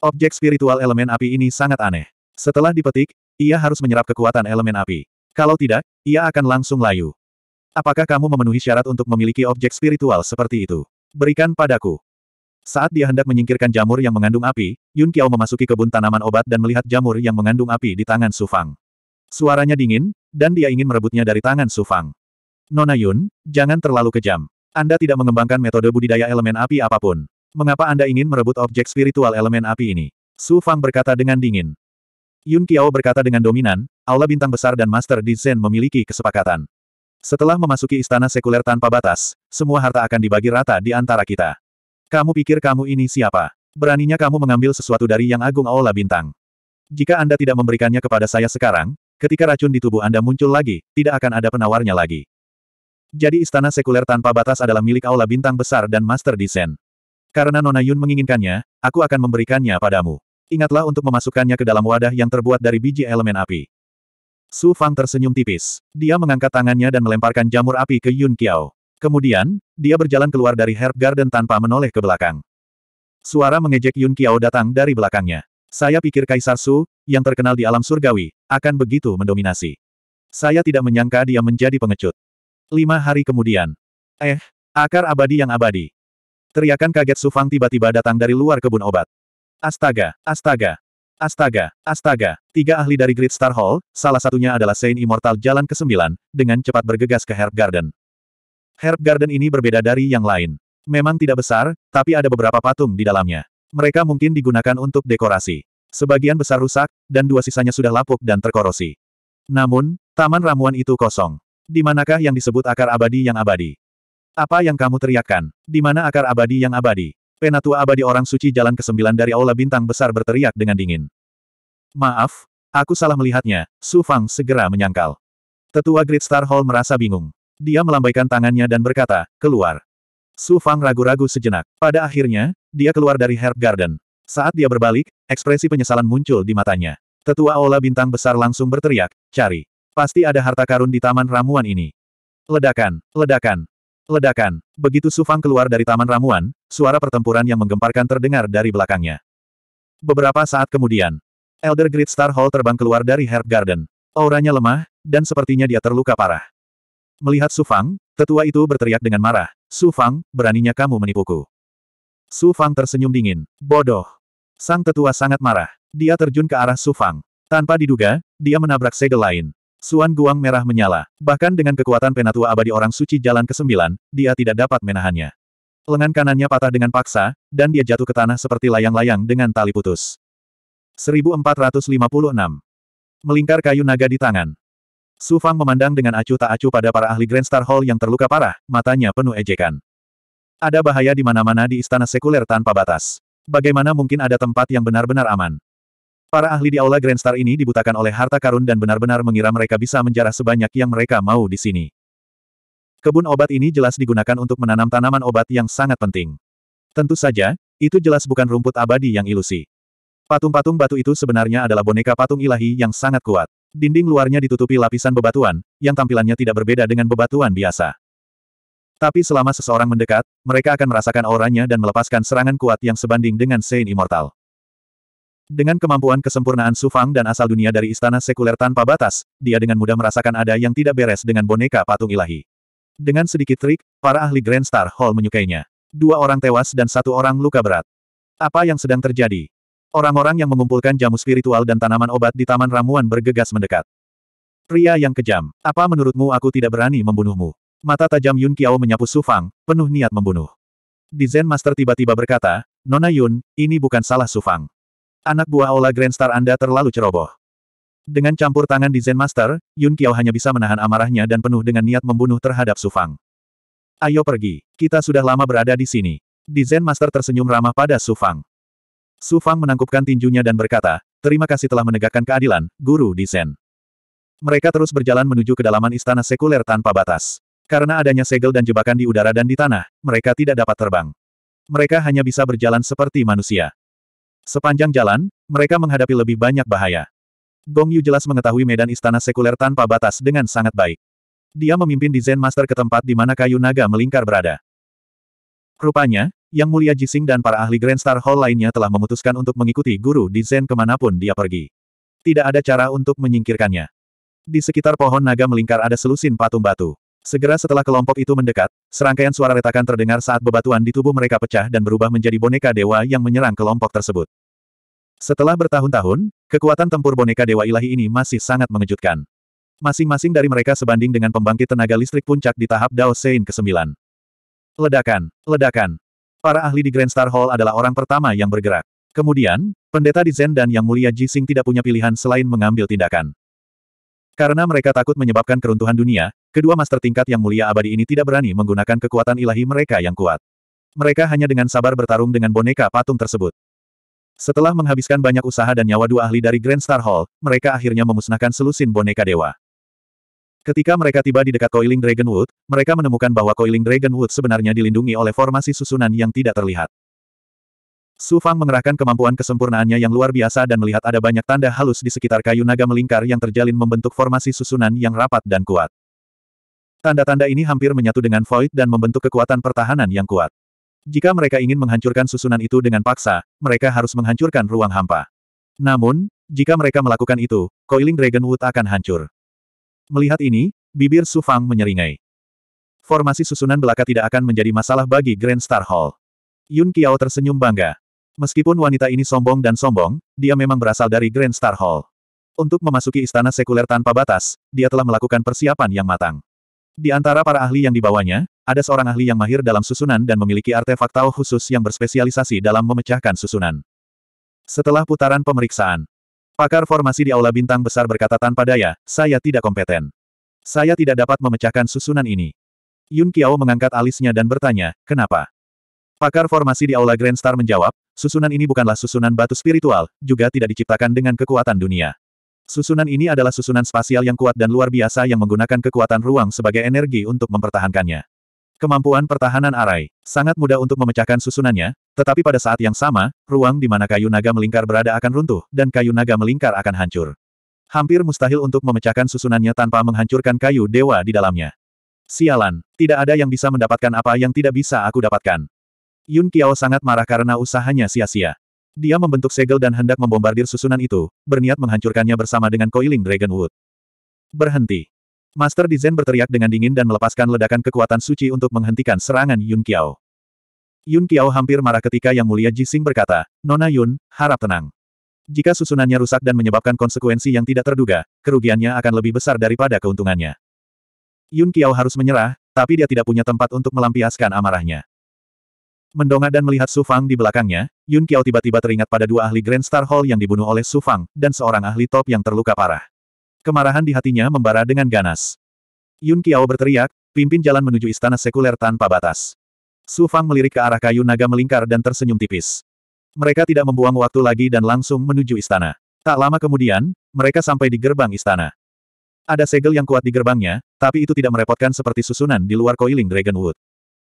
Objek spiritual elemen api ini sangat aneh. Setelah dipetik, ia harus menyerap kekuatan elemen api. Kalau tidak, ia akan langsung layu. Apakah kamu memenuhi syarat untuk memiliki objek spiritual seperti itu? Berikan padaku. Saat dia hendak menyingkirkan jamur yang mengandung api, Yun Qiao memasuki kebun tanaman obat dan melihat jamur yang mengandung api di tangan Su Fang. Suaranya dingin, dan dia ingin merebutnya dari tangan Su Fang. Nona Yun, jangan terlalu kejam. Anda tidak mengembangkan metode budidaya elemen api apapun. Mengapa Anda ingin merebut objek spiritual elemen api ini? Su Fang berkata dengan dingin. Yun Kiao berkata dengan dominan, Aula Bintang Besar dan Master di Zen memiliki kesepakatan. Setelah memasuki istana sekuler tanpa batas, semua harta akan dibagi rata di antara kita. Kamu pikir kamu ini siapa? Beraninya kamu mengambil sesuatu dari yang agung Aula Bintang. Jika Anda tidak memberikannya kepada saya sekarang, ketika racun di tubuh Anda muncul lagi, tidak akan ada penawarnya lagi. Jadi istana sekuler tanpa batas adalah milik Aula Bintang Besar dan Master di Zen. Karena Nona Yun menginginkannya, aku akan memberikannya padamu. Ingatlah untuk memasukkannya ke dalam wadah yang terbuat dari biji elemen api. Su Fang tersenyum tipis. Dia mengangkat tangannya dan melemparkan jamur api ke Yun Qiao. Kemudian, dia berjalan keluar dari Herb Garden tanpa menoleh ke belakang. Suara mengejek Yun Qiao datang dari belakangnya. Saya pikir Kaisar Su, yang terkenal di alam surgawi, akan begitu mendominasi. Saya tidak menyangka dia menjadi pengecut. Lima hari kemudian. Eh, akar abadi yang abadi. Teriakan kaget Su Fang tiba-tiba datang dari luar kebun obat. Astaga, astaga, astaga, astaga. Tiga ahli dari Great Star Hall, salah satunya adalah Saint Immortal Jalan ke-9, dengan cepat bergegas ke Herb Garden. Herb Garden ini berbeda dari yang lain. Memang tidak besar, tapi ada beberapa patung di dalamnya. Mereka mungkin digunakan untuk dekorasi. Sebagian besar rusak, dan dua sisanya sudah lapuk dan terkorosi. Namun, taman ramuan itu kosong. Di manakah yang disebut akar abadi yang abadi? Apa yang kamu teriakkan? Di mana akar abadi yang abadi? Penatua abadi orang suci jalan ke-9 dari Aula Bintang Besar berteriak dengan dingin. Maaf, aku salah melihatnya, Su Fang segera menyangkal. Tetua Great Star Hall merasa bingung. Dia melambaikan tangannya dan berkata, keluar. Su Fang ragu-ragu sejenak. Pada akhirnya, dia keluar dari Herb Garden. Saat dia berbalik, ekspresi penyesalan muncul di matanya. Tetua Aula Bintang Besar langsung berteriak, cari. Pasti ada harta karun di taman ramuan ini. Ledakan, ledakan, Ledakan. Begitu Sufang keluar dari taman ramuan, suara pertempuran yang menggemparkan terdengar dari belakangnya. Beberapa saat kemudian, Elder Great Star Hall terbang keluar dari Herb Garden. Auranya lemah, dan sepertinya dia terluka parah. Melihat Sufang, tetua itu berteriak dengan marah, Sufang, beraninya kamu menipuku. Sufang tersenyum dingin. Bodoh. Sang tetua sangat marah. Dia terjun ke arah Sufang. Tanpa diduga, dia menabrak segel lain. Suan Guang merah menyala. Bahkan dengan kekuatan penatua abadi orang suci jalan ke-9, dia tidak dapat menahannya. Lengan kanannya patah dengan paksa, dan dia jatuh ke tanah seperti layang-layang dengan tali putus. 1456. Melingkar kayu naga di tangan. Su Fang memandang dengan acuh tak acuh pada para ahli Grand Star Hall yang terluka parah, matanya penuh ejekan. Ada bahaya di mana-mana di istana sekuler tanpa batas. Bagaimana mungkin ada tempat yang benar-benar aman? Para ahli di aula Grandstar ini dibutakan oleh harta karun dan benar-benar mengira mereka bisa menjarah sebanyak yang mereka mau di sini. Kebun obat ini jelas digunakan untuk menanam tanaman obat yang sangat penting. Tentu saja, itu jelas bukan rumput abadi yang ilusi. Patung-patung batu itu sebenarnya adalah boneka patung ilahi yang sangat kuat. Dinding luarnya ditutupi lapisan bebatuan, yang tampilannya tidak berbeda dengan bebatuan biasa. Tapi selama seseorang mendekat, mereka akan merasakan auranya dan melepaskan serangan kuat yang sebanding dengan Saint Immortal. Dengan kemampuan kesempurnaan Sufang dan asal dunia dari istana sekuler tanpa batas, dia dengan mudah merasakan ada yang tidak beres dengan boneka patung ilahi. Dengan sedikit trik, para ahli Grand Star Hall menyukainya. Dua orang tewas dan satu orang luka berat. Apa yang sedang terjadi? Orang-orang yang mengumpulkan jamu spiritual dan tanaman obat di Taman Ramuan bergegas mendekat. Pria yang kejam, apa menurutmu aku tidak berani membunuhmu? Mata tajam Yun Kiao menyapu Sufang, penuh niat membunuh. Di Zen Master tiba-tiba berkata, Nona Yun, ini bukan salah Sufang. Anak buah Aula Grandstar Anda terlalu ceroboh. Dengan campur tangan di Zen Master, Yun Qiao hanya bisa menahan amarahnya dan penuh dengan niat membunuh terhadap Su Fang. Ayo pergi, kita sudah lama berada di sini. Di Zen Master tersenyum ramah pada Su Fang. Su Fang menangkupkan tinjunya dan berkata, terima kasih telah menegakkan keadilan, guru di Zen. Mereka terus berjalan menuju kedalaman istana sekuler tanpa batas. Karena adanya segel dan jebakan di udara dan di tanah, mereka tidak dapat terbang. Mereka hanya bisa berjalan seperti manusia. Sepanjang jalan, mereka menghadapi lebih banyak bahaya. Gong Yu jelas mengetahui medan istana sekuler tanpa batas dengan sangat baik. Dia memimpin di Zen Master ke tempat di mana kayu naga melingkar berada. Rupanya, Yang Mulia Jising dan para ahli Grand Star Hall lainnya telah memutuskan untuk mengikuti guru di Zen kemanapun dia pergi. Tidak ada cara untuk menyingkirkannya. Di sekitar pohon naga melingkar ada selusin patung batu. Segera setelah kelompok itu mendekat, serangkaian suara retakan terdengar saat bebatuan di tubuh mereka pecah dan berubah menjadi boneka dewa yang menyerang kelompok tersebut. Setelah bertahun-tahun, kekuatan tempur boneka dewa ilahi ini masih sangat mengejutkan. Masing-masing dari mereka sebanding dengan pembangkit tenaga listrik puncak di tahap Dao Sein ke-9. Ledakan, ledakan. Para ahli di Grand Star Hall adalah orang pertama yang bergerak. Kemudian, pendeta di Zen dan Yang Mulia Jising tidak punya pilihan selain mengambil tindakan. Karena mereka takut menyebabkan keruntuhan dunia, kedua master tingkat yang mulia abadi ini tidak berani menggunakan kekuatan ilahi mereka yang kuat. Mereka hanya dengan sabar bertarung dengan boneka patung tersebut. Setelah menghabiskan banyak usaha dan nyawa dua ahli dari Grand Star Hall, mereka akhirnya memusnahkan selusin boneka dewa. Ketika mereka tiba di dekat Coiling Dragonwood, mereka menemukan bahwa Coiling Dragonwood sebenarnya dilindungi oleh formasi susunan yang tidak terlihat. Su Fang mengerahkan kemampuan kesempurnaannya yang luar biasa dan melihat ada banyak tanda halus di sekitar kayu naga melingkar yang terjalin membentuk formasi susunan yang rapat dan kuat. Tanda-tanda ini hampir menyatu dengan Void dan membentuk kekuatan pertahanan yang kuat. Jika mereka ingin menghancurkan susunan itu dengan paksa, mereka harus menghancurkan ruang hampa. Namun, jika mereka melakukan itu, Coiling Dragonwood akan hancur. Melihat ini, bibir Su Fang menyeringai. Formasi susunan belaka tidak akan menjadi masalah bagi Grand Star Hall. Yun Kiao tersenyum bangga. Meskipun wanita ini sombong dan sombong, dia memang berasal dari Grand Star Hall. Untuk memasuki istana sekuler tanpa batas, dia telah melakukan persiapan yang matang. Di antara para ahli yang dibawanya, ada seorang ahli yang mahir dalam susunan dan memiliki artefak tahu khusus yang berspesialisasi dalam memecahkan susunan. Setelah putaran pemeriksaan, pakar formasi di Aula Bintang Besar berkata tanpa daya, saya tidak kompeten. Saya tidak dapat memecahkan susunan ini. Yun Kiao mengangkat alisnya dan bertanya, kenapa? Pakar formasi di Aula Grand Star menjawab, susunan ini bukanlah susunan batu spiritual, juga tidak diciptakan dengan kekuatan dunia. Susunan ini adalah susunan spasial yang kuat dan luar biasa yang menggunakan kekuatan ruang sebagai energi untuk mempertahankannya. Kemampuan pertahanan Arai sangat mudah untuk memecahkan susunannya, tetapi pada saat yang sama, ruang di mana kayu naga melingkar berada akan runtuh, dan kayu naga melingkar akan hancur. Hampir mustahil untuk memecahkan susunannya tanpa menghancurkan kayu dewa di dalamnya. Sialan, tidak ada yang bisa mendapatkan apa yang tidak bisa aku dapatkan. Yun Qiao sangat marah karena usahanya sia-sia. Dia membentuk segel dan hendak membombardir susunan itu, berniat menghancurkannya bersama dengan Coiling Dragonwood. Berhenti. Master Dizen berteriak dengan dingin dan melepaskan ledakan kekuatan suci untuk menghentikan serangan Yun Qiao. Yun Qiao hampir marah ketika Yang Mulia Jising berkata, Nona Yun, harap tenang. Jika susunannya rusak dan menyebabkan konsekuensi yang tidak terduga, kerugiannya akan lebih besar daripada keuntungannya. Yun Qiao harus menyerah, tapi dia tidak punya tempat untuk melampiaskan amarahnya mendongak dan melihat Su Fang di belakangnya, Yun Qiao tiba-tiba teringat pada dua ahli Grand Star Hall yang dibunuh oleh Su Fang, dan seorang ahli top yang terluka parah. Kemarahan di hatinya membara dengan ganas. Yun Qiao berteriak, pimpin jalan menuju istana sekuler tanpa batas. Su Fang melirik ke arah kayu naga melingkar dan tersenyum tipis. Mereka tidak membuang waktu lagi dan langsung menuju istana. Tak lama kemudian, mereka sampai di gerbang istana. Ada segel yang kuat di gerbangnya, tapi itu tidak merepotkan seperti susunan di luar koiling Dragonwood.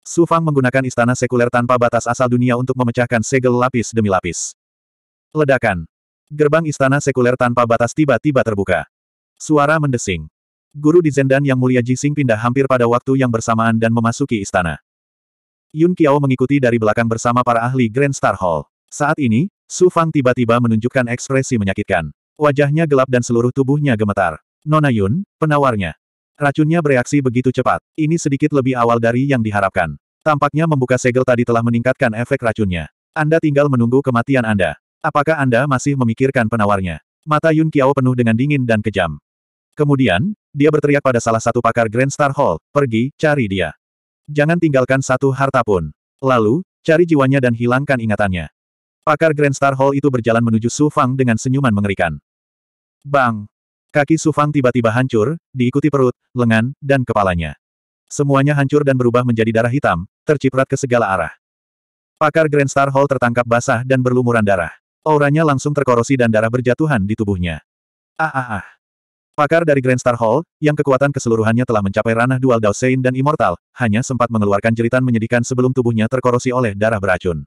Su Fang menggunakan istana sekuler tanpa batas asal dunia untuk memecahkan segel lapis demi lapis. Ledakan. Gerbang istana sekuler tanpa batas tiba-tiba terbuka. Suara mendesing. Guru di Zendan yang mulia Jising pindah hampir pada waktu yang bersamaan dan memasuki istana. Yun Qiao mengikuti dari belakang bersama para ahli Grand Star Hall. Saat ini, Su Fang tiba-tiba menunjukkan ekspresi menyakitkan. Wajahnya gelap dan seluruh tubuhnya gemetar. Nona Yun, penawarnya. Racunnya bereaksi begitu cepat. Ini sedikit lebih awal dari yang diharapkan. Tampaknya membuka segel tadi telah meningkatkan efek racunnya. Anda tinggal menunggu kematian Anda. Apakah Anda masih memikirkan penawarnya? Mata Yun Kiao penuh dengan dingin dan kejam. Kemudian, dia berteriak pada salah satu pakar Grand Star Hall, pergi, cari dia. Jangan tinggalkan satu harta pun. Lalu, cari jiwanya dan hilangkan ingatannya. Pakar Grand Star Hall itu berjalan menuju Su Fang dengan senyuman mengerikan. Bang! Kaki Sufang tiba-tiba hancur, diikuti perut, lengan, dan kepalanya. Semuanya hancur dan berubah menjadi darah hitam, terciprat ke segala arah. Pakar Grand Star Hall tertangkap basah dan berlumuran darah. Auranya langsung terkorosi dan darah berjatuhan di tubuhnya. Ah ah ah. Pakar dari Grand Star Hall, yang kekuatan keseluruhannya telah mencapai ranah dual Daosein dan Immortal, hanya sempat mengeluarkan jeritan menyedihkan sebelum tubuhnya terkorosi oleh darah beracun.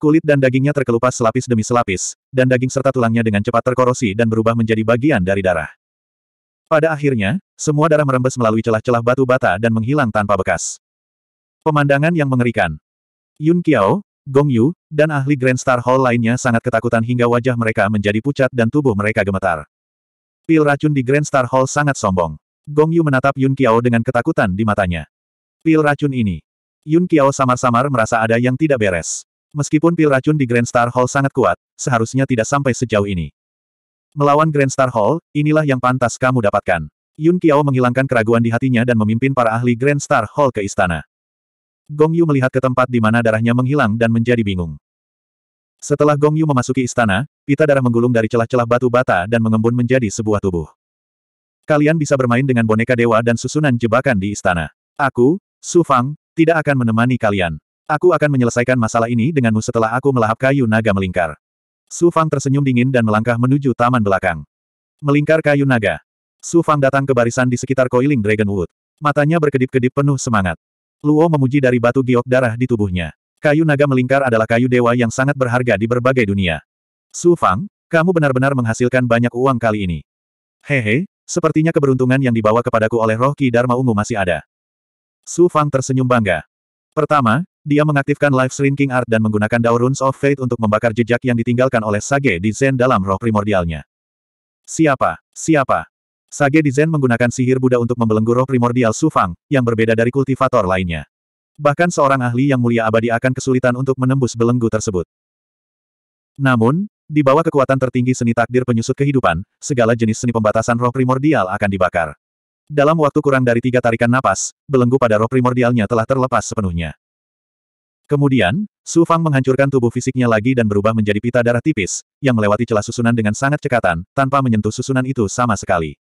Kulit dan dagingnya terkelupas selapis demi selapis, dan daging serta tulangnya dengan cepat terkorosi dan berubah menjadi bagian dari darah. Pada akhirnya, semua darah merembes melalui celah-celah batu bata dan menghilang tanpa bekas. Pemandangan yang mengerikan. Yun Qiao, Gong Yu, dan ahli Grand Star Hall lainnya sangat ketakutan hingga wajah mereka menjadi pucat dan tubuh mereka gemetar. Pil racun di Grand Star Hall sangat sombong. Gong Yu menatap Yun Qiao dengan ketakutan di matanya. Pil racun ini. Yun Qiao samar-samar merasa ada yang tidak beres. Meskipun pil racun di Grand Star Hall sangat kuat, seharusnya tidak sampai sejauh ini. Melawan Grand Star Hall, inilah yang pantas kamu dapatkan. Yun Qiao menghilangkan keraguan di hatinya dan memimpin para ahli Grand Star Hall ke istana. Gong Yu melihat ke tempat di mana darahnya menghilang dan menjadi bingung. Setelah Gong Yu memasuki istana, pita darah menggulung dari celah-celah batu bata dan mengembun menjadi sebuah tubuh. Kalian bisa bermain dengan boneka dewa dan susunan jebakan di istana. Aku, Su Fang, tidak akan menemani kalian. Aku akan menyelesaikan masalah ini denganmu setelah aku melahap kayu naga melingkar. Su Fang tersenyum dingin dan melangkah menuju taman belakang. Melingkar kayu naga. Su Fang datang ke barisan di sekitar koiling Dragonwood. Matanya berkedip-kedip penuh semangat. Luo memuji dari batu giok darah di tubuhnya. Kayu naga melingkar adalah kayu dewa yang sangat berharga di berbagai dunia. Su Fang, kamu benar-benar menghasilkan banyak uang kali ini. Hehe, sepertinya keberuntungan yang dibawa kepadaku oleh roh Ki Dharma Ungu masih ada. Su Fang tersenyum bangga. Pertama, dia mengaktifkan Life Shrinking Art dan menggunakan Daurons of Fate untuk membakar jejak yang ditinggalkan oleh Sage di Zen dalam roh primordialnya. Siapa? Siapa? Sage di Zen menggunakan sihir Buddha untuk membelenggu roh primordial Sufang, yang berbeda dari kultivator lainnya. Bahkan seorang ahli yang mulia abadi akan kesulitan untuk menembus belenggu tersebut. Namun, di bawah kekuatan tertinggi seni takdir penyusut kehidupan, segala jenis seni pembatasan roh primordial akan dibakar. Dalam waktu kurang dari tiga tarikan napas, belenggu pada roh primordialnya telah terlepas sepenuhnya. Kemudian, Su Fang menghancurkan tubuh fisiknya lagi dan berubah menjadi pita darah tipis, yang melewati celah susunan dengan sangat cekatan, tanpa menyentuh susunan itu sama sekali.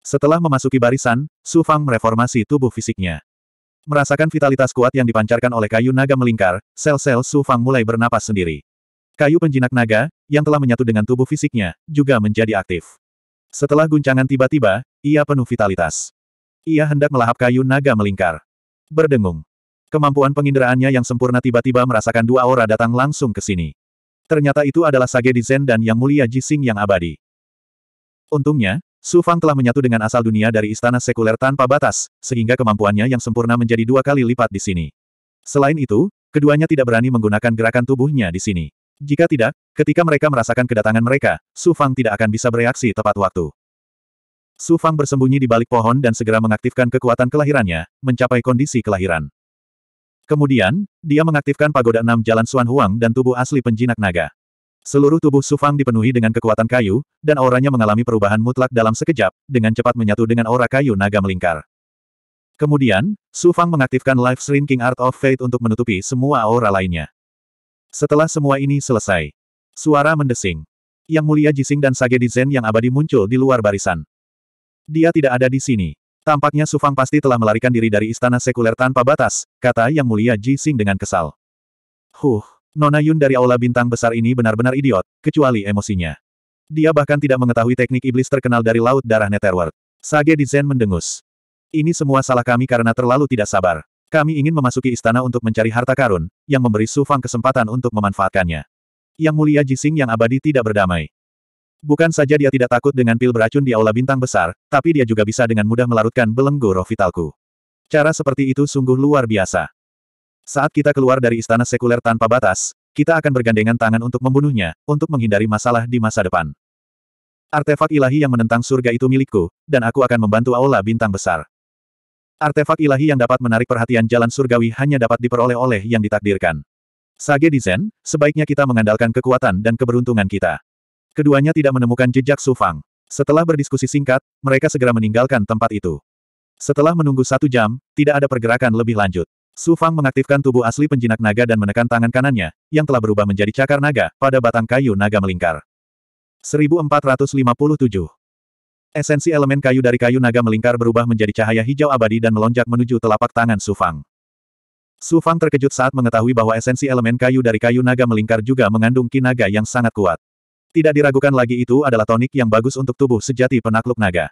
Setelah memasuki barisan, Su Fang mereformasi tubuh fisiknya. Merasakan vitalitas kuat yang dipancarkan oleh kayu naga melingkar, sel-sel Su Fang mulai bernapas sendiri. Kayu penjinak naga, yang telah menyatu dengan tubuh fisiknya, juga menjadi aktif. Setelah guncangan tiba-tiba, ia penuh vitalitas. Ia hendak melahap kayu naga melingkar. Berdengung. Kemampuan penginderaannya yang sempurna tiba-tiba merasakan dua aura datang langsung ke sini. Ternyata itu adalah Sage di Zen dan Yang Mulia Jising yang abadi. Untungnya, Su Fang telah menyatu dengan asal dunia dari istana sekuler tanpa batas, sehingga kemampuannya yang sempurna menjadi dua kali lipat di sini. Selain itu, keduanya tidak berani menggunakan gerakan tubuhnya di sini. Jika tidak, ketika mereka merasakan kedatangan mereka, Su Fang tidak akan bisa bereaksi tepat waktu. Su Fang bersembunyi di balik pohon dan segera mengaktifkan kekuatan kelahirannya, mencapai kondisi kelahiran. Kemudian, dia mengaktifkan pagoda enam jalan Suan Huang dan tubuh asli penjinak naga. Seluruh tubuh Sufang dipenuhi dengan kekuatan kayu, dan auranya mengalami perubahan mutlak dalam sekejap, dengan cepat menyatu dengan aura kayu naga melingkar. Kemudian, Sufang mengaktifkan Life Shrinking Art of Fate untuk menutupi semua aura lainnya. Setelah semua ini selesai, suara mendesing. Yang mulia Jising dan Sage di Zen yang abadi muncul di luar barisan. Dia tidak ada di sini. Tampaknya Sufang pasti telah melarikan diri dari istana sekuler tanpa batas, kata Yang Mulia Ji Sing dengan kesal. Huh, Nona Yun dari Aula Bintang Besar ini benar-benar idiot, kecuali emosinya. Dia bahkan tidak mengetahui teknik iblis terkenal dari Laut Darah Netherworld. Sage di Zen mendengus. Ini semua salah kami karena terlalu tidak sabar. Kami ingin memasuki istana untuk mencari harta karun, yang memberi Sufang kesempatan untuk memanfaatkannya. Yang mulia Jising yang abadi tidak berdamai. Bukan saja dia tidak takut dengan pil beracun di aula bintang besar, tapi dia juga bisa dengan mudah melarutkan belenggu roh vitalku. Cara seperti itu sungguh luar biasa. Saat kita keluar dari istana sekuler tanpa batas, kita akan bergandengan tangan untuk membunuhnya, untuk menghindari masalah di masa depan. Artefak ilahi yang menentang surga itu milikku, dan aku akan membantu aula bintang besar. Artefak ilahi yang dapat menarik perhatian jalan surgawi hanya dapat diperoleh oleh yang ditakdirkan. Sage Dizen, sebaiknya kita mengandalkan kekuatan dan keberuntungan kita. Keduanya tidak menemukan jejak Sufang. Setelah berdiskusi singkat, mereka segera meninggalkan tempat itu. Setelah menunggu satu jam, tidak ada pergerakan lebih lanjut. Sufang mengaktifkan tubuh asli penjinak naga dan menekan tangan kanannya, yang telah berubah menjadi cakar naga, pada batang kayu naga melingkar. 1457 Esensi elemen kayu dari kayu naga melingkar berubah menjadi cahaya hijau abadi dan melonjak menuju telapak tangan Sufang. Sufang terkejut saat mengetahui bahwa esensi elemen kayu dari kayu naga melingkar juga mengandung kinaga yang sangat kuat. Tidak diragukan lagi itu adalah tonik yang bagus untuk tubuh sejati penakluk naga.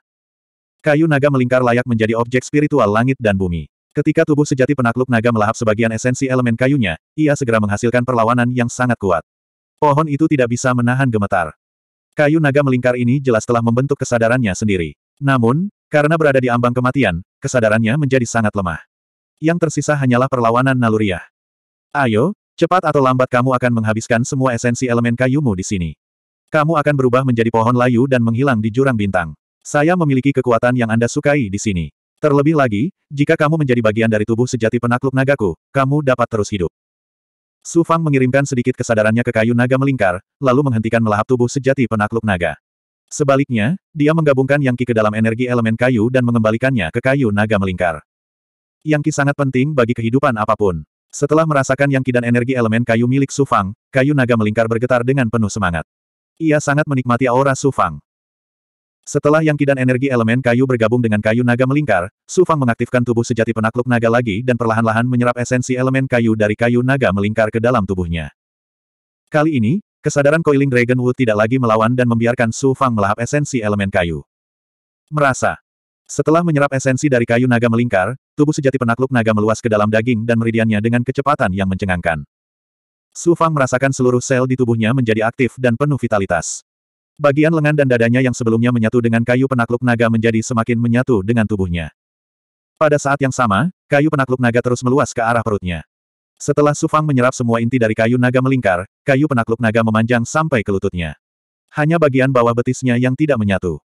Kayu naga melingkar layak menjadi objek spiritual langit dan bumi. Ketika tubuh sejati penakluk naga melahap sebagian esensi elemen kayunya, ia segera menghasilkan perlawanan yang sangat kuat. Pohon itu tidak bisa menahan gemetar. Kayu naga melingkar ini jelas telah membentuk kesadarannya sendiri. Namun, karena berada di ambang kematian, kesadarannya menjadi sangat lemah. Yang tersisa hanyalah perlawanan naluriah. Ayo, cepat atau lambat kamu akan menghabiskan semua esensi elemen kayumu di sini. Kamu akan berubah menjadi pohon layu dan menghilang di jurang bintang. Saya memiliki kekuatan yang Anda sukai di sini. Terlebih lagi, jika kamu menjadi bagian dari tubuh sejati penakluk nagaku, kamu dapat terus hidup. Su Fang mengirimkan sedikit kesadarannya ke kayu naga melingkar, lalu menghentikan melahap tubuh sejati penakluk naga. Sebaliknya, dia menggabungkan yang Qi ke dalam energi elemen kayu dan mengembalikannya ke kayu naga melingkar. Yang Qi sangat penting bagi kehidupan apapun. Setelah merasakan yang Qi dan energi elemen kayu milik Su Fang, kayu naga melingkar bergetar dengan penuh semangat. Ia sangat menikmati aura Sufang. Setelah yang kidan energi elemen kayu bergabung dengan kayu naga melingkar, Sufang mengaktifkan tubuh sejati penakluk naga lagi dan perlahan-lahan menyerap esensi elemen kayu dari kayu naga melingkar ke dalam tubuhnya. Kali ini, kesadaran Coiling Dragonwood tidak lagi melawan dan membiarkan Sufang melahap esensi elemen kayu. Merasa. Setelah menyerap esensi dari kayu naga melingkar, tubuh sejati penakluk naga meluas ke dalam daging dan meridiannya dengan kecepatan yang mencengangkan. Su Fang merasakan seluruh sel di tubuhnya menjadi aktif dan penuh vitalitas. Bagian lengan dan dadanya yang sebelumnya menyatu dengan kayu penakluk naga menjadi semakin menyatu dengan tubuhnya. Pada saat yang sama, kayu penakluk naga terus meluas ke arah perutnya. Setelah Su Fang menyerap semua inti dari kayu naga melingkar, kayu penakluk naga memanjang sampai ke lututnya. Hanya bagian bawah betisnya yang tidak menyatu.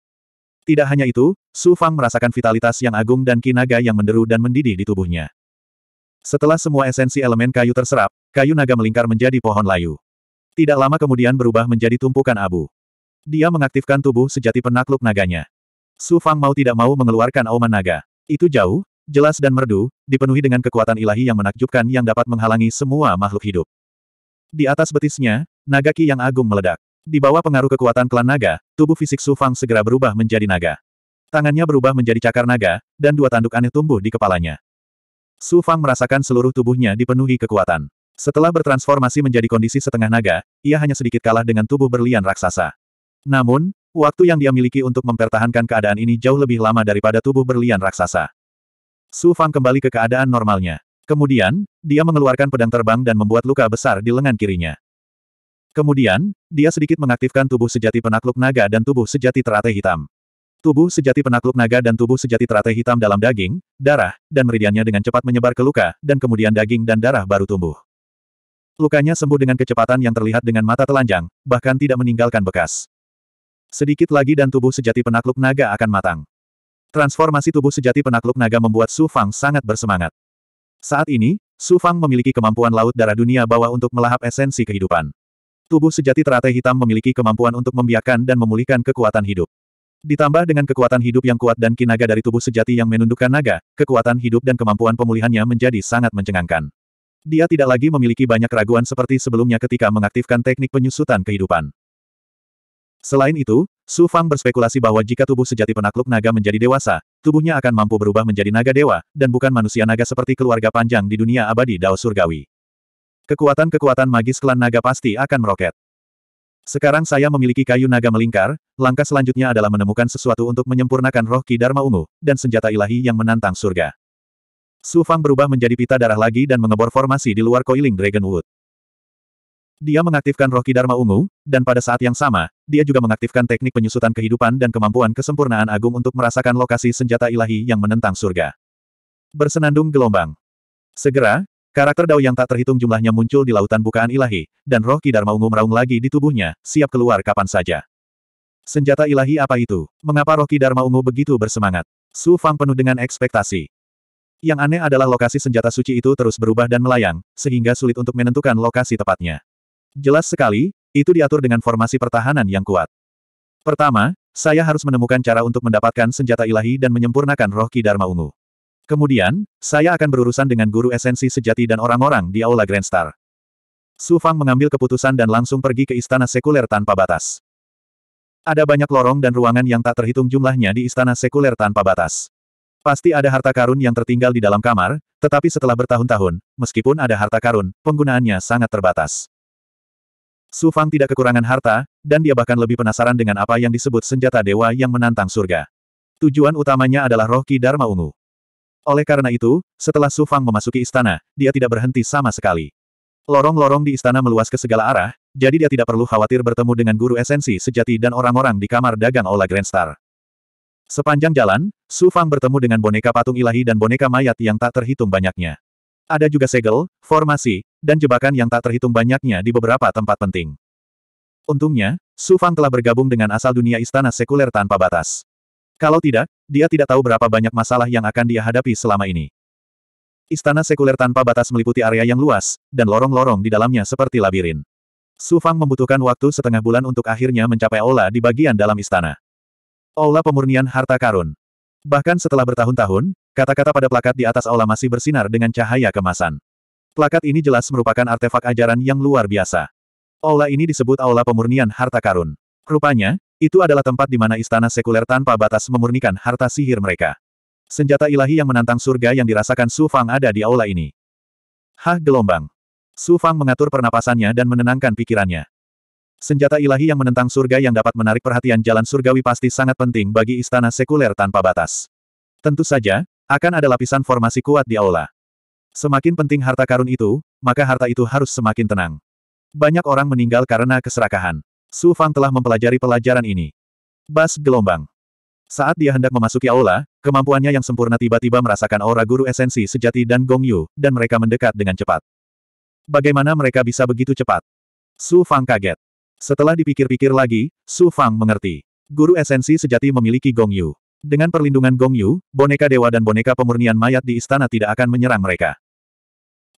Tidak hanya itu, Su Fang merasakan vitalitas yang agung dan kinaga yang menderu dan mendidih di tubuhnya. Setelah semua esensi elemen kayu terserap, Kayu naga melingkar menjadi pohon layu. Tidak lama kemudian berubah menjadi tumpukan abu. Dia mengaktifkan tubuh sejati penakluk naganya. Su Fang mau tidak mau mengeluarkan auman naga. Itu jauh, jelas dan merdu, dipenuhi dengan kekuatan ilahi yang menakjubkan yang dapat menghalangi semua makhluk hidup. Di atas betisnya, naga ki yang agung meledak. Di bawah pengaruh kekuatan klan naga, tubuh fisik Su Fang segera berubah menjadi naga. Tangannya berubah menjadi cakar naga, dan dua tanduk aneh tumbuh di kepalanya. Su Fang merasakan seluruh tubuhnya dipenuhi kekuatan. Setelah bertransformasi menjadi kondisi setengah naga, ia hanya sedikit kalah dengan tubuh berlian raksasa. Namun, waktu yang dia miliki untuk mempertahankan keadaan ini jauh lebih lama daripada tubuh berlian raksasa. Su Fang kembali ke keadaan normalnya. Kemudian, dia mengeluarkan pedang terbang dan membuat luka besar di lengan kirinya. Kemudian, dia sedikit mengaktifkan tubuh sejati penakluk naga dan tubuh sejati teratai hitam. Tubuh sejati penakluk naga dan tubuh sejati teratai hitam dalam daging, darah, dan meridiannya dengan cepat menyebar ke luka, dan kemudian daging dan darah baru tumbuh. Lukanya sembuh dengan kecepatan yang terlihat dengan mata telanjang, bahkan tidak meninggalkan bekas. Sedikit lagi dan tubuh sejati penakluk naga akan matang. Transformasi tubuh sejati penakluk naga membuat Su Fang sangat bersemangat. Saat ini, Su Fang memiliki kemampuan laut darah dunia bawah untuk melahap esensi kehidupan. Tubuh sejati teratai hitam memiliki kemampuan untuk membiakkan dan memulihkan kekuatan hidup. Ditambah dengan kekuatan hidup yang kuat dan kinaga dari tubuh sejati yang menundukkan naga, kekuatan hidup dan kemampuan pemulihannya menjadi sangat mencengangkan. Dia tidak lagi memiliki banyak keraguan seperti sebelumnya ketika mengaktifkan teknik penyusutan kehidupan. Selain itu, Su Fang berspekulasi bahwa jika tubuh sejati penakluk naga menjadi dewasa, tubuhnya akan mampu berubah menjadi naga dewa, dan bukan manusia naga seperti keluarga panjang di dunia abadi Dao Surgawi. Kekuatan-kekuatan magis klan naga pasti akan meroket. Sekarang saya memiliki kayu naga melingkar, langkah selanjutnya adalah menemukan sesuatu untuk menyempurnakan roh Ki Dharma Ungu, dan senjata ilahi yang menantang surga. Su Fang berubah menjadi pita darah lagi dan mengebor formasi di luar koiling Dragonwood. Dia mengaktifkan roh Kidarma Ungu, dan pada saat yang sama, dia juga mengaktifkan teknik penyusutan kehidupan dan kemampuan kesempurnaan agung untuk merasakan lokasi senjata ilahi yang menentang surga. Bersenandung gelombang. Segera, karakter Dao yang tak terhitung jumlahnya muncul di lautan bukaan ilahi, dan roh Kidarma Ungu meraung lagi di tubuhnya, siap keluar kapan saja. Senjata ilahi apa itu? Mengapa roh Kidarma Ungu begitu bersemangat? Su Fang penuh dengan ekspektasi. Yang aneh adalah lokasi senjata suci itu terus berubah dan melayang, sehingga sulit untuk menentukan lokasi tepatnya. Jelas sekali, itu diatur dengan formasi pertahanan yang kuat. Pertama, saya harus menemukan cara untuk mendapatkan senjata ilahi dan menyempurnakan roh Ki Dharma Ungu. Kemudian, saya akan berurusan dengan guru esensi sejati dan orang-orang di Aula Grand Star. Su Fang mengambil keputusan dan langsung pergi ke istana sekuler tanpa batas. Ada banyak lorong dan ruangan yang tak terhitung jumlahnya di istana sekuler tanpa batas. Pasti ada harta karun yang tertinggal di dalam kamar, tetapi setelah bertahun-tahun, meskipun ada harta karun, penggunaannya sangat terbatas. Su Fang tidak kekurangan harta, dan dia bahkan lebih penasaran dengan apa yang disebut senjata dewa yang menantang surga. Tujuan utamanya adalah roh Ki Dharma Ungu. Oleh karena itu, setelah Su Fang memasuki istana, dia tidak berhenti sama sekali. Lorong-lorong di istana meluas ke segala arah, jadi dia tidak perlu khawatir bertemu dengan guru esensi sejati dan orang-orang di kamar dagang Ola Grand Star. Sepanjang jalan, Su Fang bertemu dengan boneka patung ilahi dan boneka mayat yang tak terhitung banyaknya. Ada juga segel, formasi, dan jebakan yang tak terhitung banyaknya di beberapa tempat penting. Untungnya, Su Fang telah bergabung dengan asal dunia istana sekuler tanpa batas. Kalau tidak, dia tidak tahu berapa banyak masalah yang akan dia hadapi selama ini. Istana sekuler tanpa batas meliputi area yang luas, dan lorong-lorong di dalamnya seperti labirin. Su Fang membutuhkan waktu setengah bulan untuk akhirnya mencapai Ola di bagian dalam istana. Aula pemurnian harta karun. Bahkan setelah bertahun-tahun, kata-kata pada plakat di atas aula masih bersinar dengan cahaya kemasan. Plakat ini jelas merupakan artefak ajaran yang luar biasa. Aula ini disebut Aula Pemurnian Harta Karun. Rupanya, itu adalah tempat di mana istana sekuler tanpa batas memurnikan harta sihir mereka. Senjata ilahi yang menantang surga yang dirasakan Su Fang ada di aula ini. Hah gelombang. Su Fang mengatur pernapasannya dan menenangkan pikirannya. Senjata ilahi yang menentang surga yang dapat menarik perhatian jalan surgawi pasti sangat penting bagi istana sekuler tanpa batas. Tentu saja, akan ada lapisan formasi kuat di aula. Semakin penting harta karun itu, maka harta itu harus semakin tenang. Banyak orang meninggal karena keserakahan. Su Fang telah mempelajari pelajaran ini. Bas gelombang. Saat dia hendak memasuki aula, kemampuannya yang sempurna tiba-tiba merasakan aura guru esensi sejati dan Gong Yu, dan mereka mendekat dengan cepat. Bagaimana mereka bisa begitu cepat? Su Fang kaget. Setelah dipikir-pikir lagi, Su Fang mengerti. Guru esensi sejati memiliki Gong Yu. Dengan perlindungan Gong Yu, boneka dewa dan boneka pemurnian mayat di istana tidak akan menyerang mereka.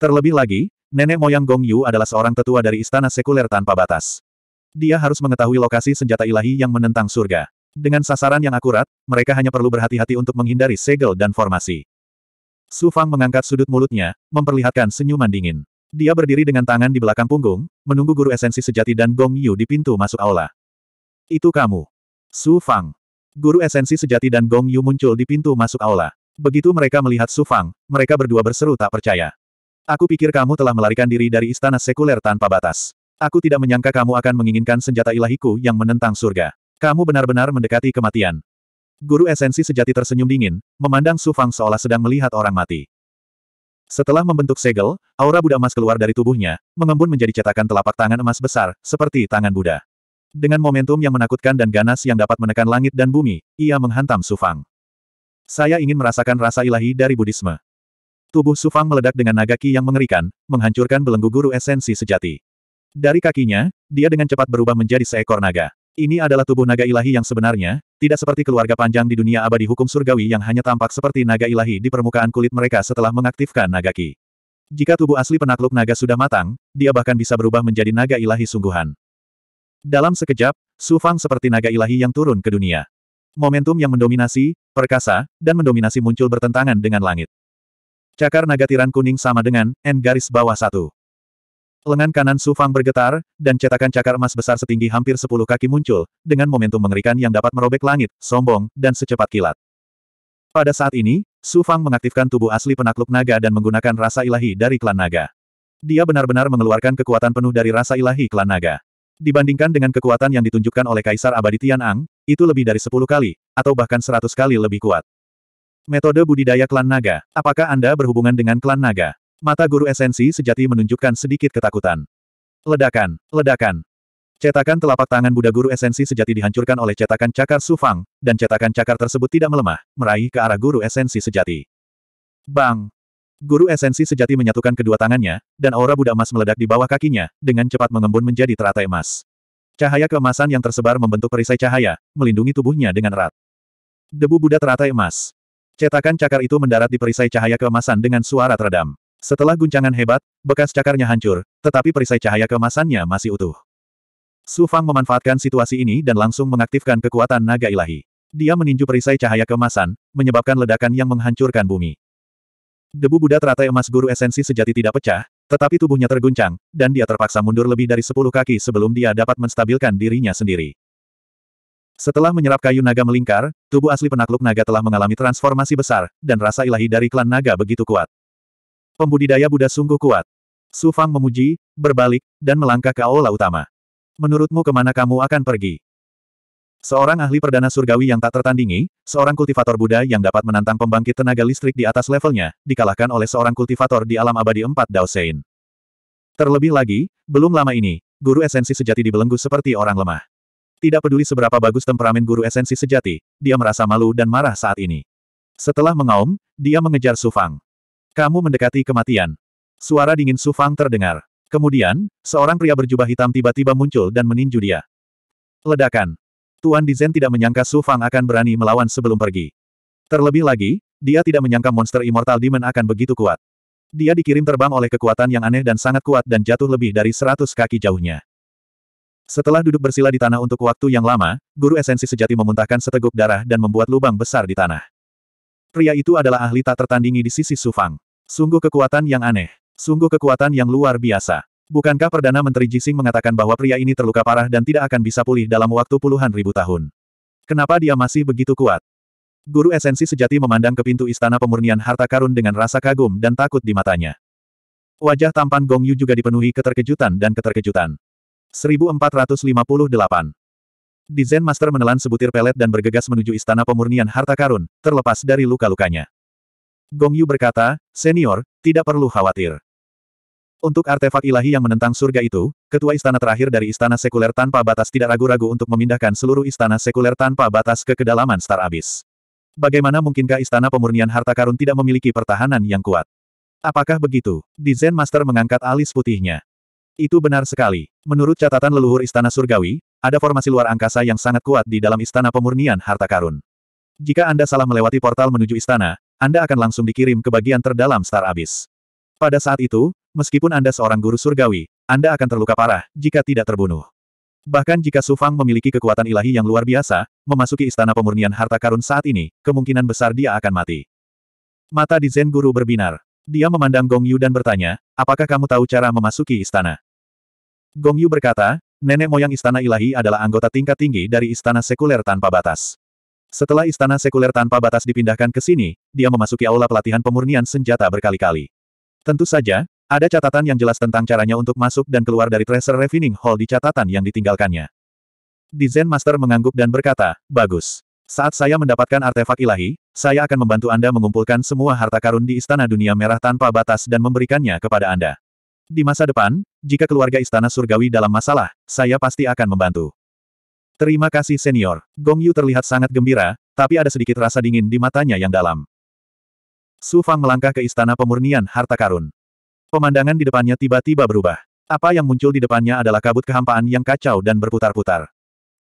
Terlebih lagi, nenek moyang Gong Yu adalah seorang tetua dari istana sekuler tanpa batas. Dia harus mengetahui lokasi senjata ilahi yang menentang surga. Dengan sasaran yang akurat, mereka hanya perlu berhati-hati untuk menghindari segel dan formasi. Su Fang mengangkat sudut mulutnya, memperlihatkan senyuman dingin. Dia berdiri dengan tangan di belakang punggung, menunggu guru esensi sejati dan Gong Yu di pintu masuk aula. Itu kamu. Su Fang. Guru esensi sejati dan Gong Yu muncul di pintu masuk aula. Begitu mereka melihat Su Fang, mereka berdua berseru tak percaya. Aku pikir kamu telah melarikan diri dari istana sekuler tanpa batas. Aku tidak menyangka kamu akan menginginkan senjata ilahiku yang menentang surga. Kamu benar-benar mendekati kematian. Guru esensi sejati tersenyum dingin, memandang Su Fang seolah sedang melihat orang mati. Setelah membentuk segel, aura Buddha emas keluar dari tubuhnya, mengembun menjadi cetakan telapak tangan emas besar, seperti tangan Buddha. Dengan momentum yang menakutkan dan ganas yang dapat menekan langit dan bumi, ia menghantam Sufang. Saya ingin merasakan rasa ilahi dari Buddhisme. Tubuh Sufang meledak dengan naga ki yang mengerikan, menghancurkan belenggu guru esensi sejati. Dari kakinya, dia dengan cepat berubah menjadi seekor naga. Ini adalah tubuh naga ilahi yang sebenarnya, tidak seperti keluarga panjang di dunia abadi hukum surgawi yang hanya tampak seperti naga ilahi di permukaan kulit mereka setelah mengaktifkan naga ki. Jika tubuh asli penakluk naga sudah matang, dia bahkan bisa berubah menjadi naga ilahi sungguhan. Dalam sekejap, Su Fang seperti naga ilahi yang turun ke dunia. Momentum yang mendominasi, perkasa, dan mendominasi muncul bertentangan dengan langit. Cakar naga tiran kuning sama dengan N garis bawah satu. Lengan kanan Su Fang bergetar, dan cetakan cakar emas besar setinggi hampir sepuluh kaki muncul, dengan momentum mengerikan yang dapat merobek langit, sombong, dan secepat kilat. Pada saat ini, Su Fang mengaktifkan tubuh asli penakluk naga dan menggunakan rasa ilahi dari klan naga. Dia benar-benar mengeluarkan kekuatan penuh dari rasa ilahi klan naga. Dibandingkan dengan kekuatan yang ditunjukkan oleh Kaisar Abadi Ang, itu lebih dari sepuluh kali, atau bahkan seratus kali lebih kuat. Metode budidaya klan naga. Apakah Anda berhubungan dengan klan naga? Mata guru esensi sejati menunjukkan sedikit ketakutan. Ledakan, ledakan. Cetakan telapak tangan Buddha guru esensi sejati dihancurkan oleh cetakan cakar Sufang, dan cetakan cakar tersebut tidak melemah, meraih ke arah guru esensi sejati. Bang! Guru esensi sejati menyatukan kedua tangannya, dan aura Buddha emas meledak di bawah kakinya, dengan cepat mengembun menjadi teratai emas. Cahaya keemasan yang tersebar membentuk perisai cahaya, melindungi tubuhnya dengan erat. Debu Buddha teratai emas. Cetakan cakar itu mendarat di perisai cahaya keemasan dengan suara teredam. Setelah guncangan hebat, bekas cakarnya hancur, tetapi perisai cahaya kemasannya masih utuh. Su Fang memanfaatkan situasi ini dan langsung mengaktifkan kekuatan naga ilahi. Dia meninju perisai cahaya kemasan, menyebabkan ledakan yang menghancurkan bumi. Debu Buddha teratai emas guru esensi sejati tidak pecah, tetapi tubuhnya terguncang, dan dia terpaksa mundur lebih dari sepuluh kaki sebelum dia dapat menstabilkan dirinya sendiri. Setelah menyerap kayu naga melingkar, tubuh asli penakluk naga telah mengalami transformasi besar, dan rasa ilahi dari klan naga begitu kuat. Pembudidaya Buddha sungguh kuat. Su Fang memuji, berbalik, dan melangkah ke aula utama. Menurutmu kemana kamu akan pergi? Seorang ahli perdana surgawi yang tak tertandingi, seorang kultivator Buddha yang dapat menantang pembangkit tenaga listrik di atas levelnya, dikalahkan oleh seorang kultivator di alam abadi empat Sein. Terlebih lagi, belum lama ini, guru esensi sejati dibelenggu seperti orang lemah. Tidak peduli seberapa bagus temperamen guru esensi sejati, dia merasa malu dan marah saat ini. Setelah mengaum, dia mengejar Su Fang. Kamu mendekati kematian. Suara dingin Su Fang terdengar. Kemudian, seorang pria berjubah hitam tiba-tiba muncul dan meninju dia. Ledakan. Tuan Dizen tidak menyangka Su Fang akan berani melawan sebelum pergi. Terlebih lagi, dia tidak menyangka monster Immortal Demon akan begitu kuat. Dia dikirim terbang oleh kekuatan yang aneh dan sangat kuat dan jatuh lebih dari seratus kaki jauhnya. Setelah duduk bersila di tanah untuk waktu yang lama, guru esensi sejati memuntahkan seteguk darah dan membuat lubang besar di tanah. Pria itu adalah ahli tak tertandingi di sisi Sufang. Sungguh kekuatan yang aneh. Sungguh kekuatan yang luar biasa. Bukankah Perdana Menteri Jising mengatakan bahwa pria ini terluka parah dan tidak akan bisa pulih dalam waktu puluhan ribu tahun? Kenapa dia masih begitu kuat? Guru esensi sejati memandang ke pintu istana pemurnian harta karun dengan rasa kagum dan takut di matanya. Wajah tampan Gong Yu juga dipenuhi keterkejutan dan keterkejutan. 1458 di Zen Master menelan sebutir pelet dan bergegas menuju istana pemurnian harta karun, terlepas dari luka-lukanya. Gong Yu berkata, Senior, tidak perlu khawatir. Untuk artefak ilahi yang menentang surga itu, ketua istana terakhir dari istana sekuler tanpa batas tidak ragu-ragu untuk memindahkan seluruh istana sekuler tanpa batas ke kedalaman Star Abyss. Bagaimana mungkinkah istana pemurnian harta karun tidak memiliki pertahanan yang kuat? Apakah begitu? Di Zen Master mengangkat alis putihnya. Itu benar sekali. Menurut catatan leluhur istana surgawi, ada formasi luar angkasa yang sangat kuat di dalam istana pemurnian harta karun. Jika Anda salah melewati portal menuju istana, Anda akan langsung dikirim ke bagian terdalam Star Abyss. Pada saat itu, meskipun Anda seorang guru surgawi, Anda akan terluka parah jika tidak terbunuh. Bahkan jika Su Fang memiliki kekuatan ilahi yang luar biasa, memasuki istana pemurnian harta karun saat ini, kemungkinan besar dia akan mati. Mata di Zen Guru berbinar. Dia memandang Gong Yu dan bertanya, apakah kamu tahu cara memasuki istana? Gong Yu berkata, nenek moyang Istana Ilahi adalah anggota tingkat tinggi dari Istana Sekuler Tanpa Batas. Setelah Istana Sekuler Tanpa Batas dipindahkan ke sini, dia memasuki aula pelatihan pemurnian senjata berkali-kali. Tentu saja, ada catatan yang jelas tentang caranya untuk masuk dan keluar dari Treasure Refining Hall di catatan yang ditinggalkannya. Di Zen Master mengangguk dan berkata, Bagus. Saat saya mendapatkan artefak ilahi, saya akan membantu Anda mengumpulkan semua harta karun di Istana Dunia Merah tanpa batas dan memberikannya kepada Anda. Di masa depan, jika keluarga istana surgawi dalam masalah, saya pasti akan membantu. Terima kasih senior. Gong Yu terlihat sangat gembira, tapi ada sedikit rasa dingin di matanya yang dalam. Su Fang melangkah ke istana pemurnian harta karun. Pemandangan di depannya tiba-tiba berubah. Apa yang muncul di depannya adalah kabut kehampaan yang kacau dan berputar-putar.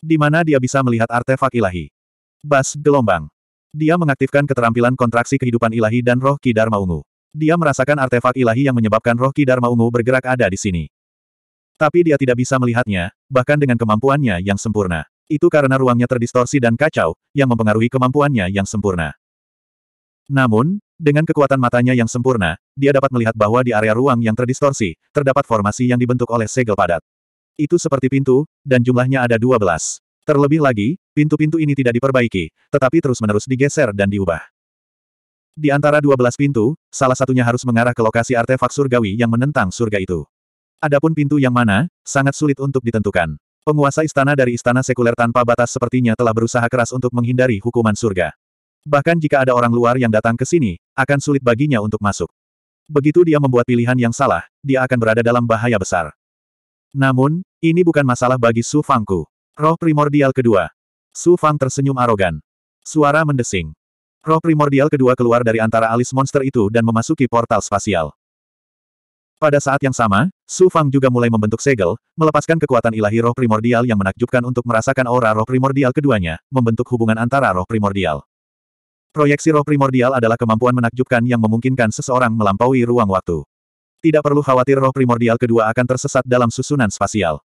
Di mana dia bisa melihat artefak ilahi. Bas gelombang. Dia mengaktifkan keterampilan kontraksi kehidupan ilahi dan roh ki Dharma Ungu. Dia merasakan artefak ilahi yang menyebabkan roh Kidarma Dharma Ungu bergerak ada di sini. Tapi dia tidak bisa melihatnya, bahkan dengan kemampuannya yang sempurna. Itu karena ruangnya terdistorsi dan kacau, yang mempengaruhi kemampuannya yang sempurna. Namun, dengan kekuatan matanya yang sempurna, dia dapat melihat bahwa di area ruang yang terdistorsi, terdapat formasi yang dibentuk oleh segel padat. Itu seperti pintu, dan jumlahnya ada 12. Terlebih lagi, pintu-pintu ini tidak diperbaiki, tetapi terus-menerus digeser dan diubah. Di antara dua belas pintu, salah satunya harus mengarah ke lokasi artefak surgawi yang menentang surga itu. Adapun pintu yang mana, sangat sulit untuk ditentukan. Penguasa istana dari istana sekuler tanpa batas sepertinya telah berusaha keras untuk menghindari hukuman surga. Bahkan jika ada orang luar yang datang ke sini, akan sulit baginya untuk masuk. Begitu dia membuat pilihan yang salah, dia akan berada dalam bahaya besar. Namun, ini bukan masalah bagi Su Fangku. Roh primordial kedua. Su Fang tersenyum arogan. Suara mendesing. Roh primordial kedua keluar dari antara alis monster itu dan memasuki portal spasial. Pada saat yang sama, Su Fang juga mulai membentuk segel, melepaskan kekuatan ilahi roh primordial yang menakjubkan untuk merasakan aura roh primordial keduanya, membentuk hubungan antara roh primordial. Proyeksi roh primordial adalah kemampuan menakjubkan yang memungkinkan seseorang melampaui ruang waktu. Tidak perlu khawatir roh primordial kedua akan tersesat dalam susunan spasial.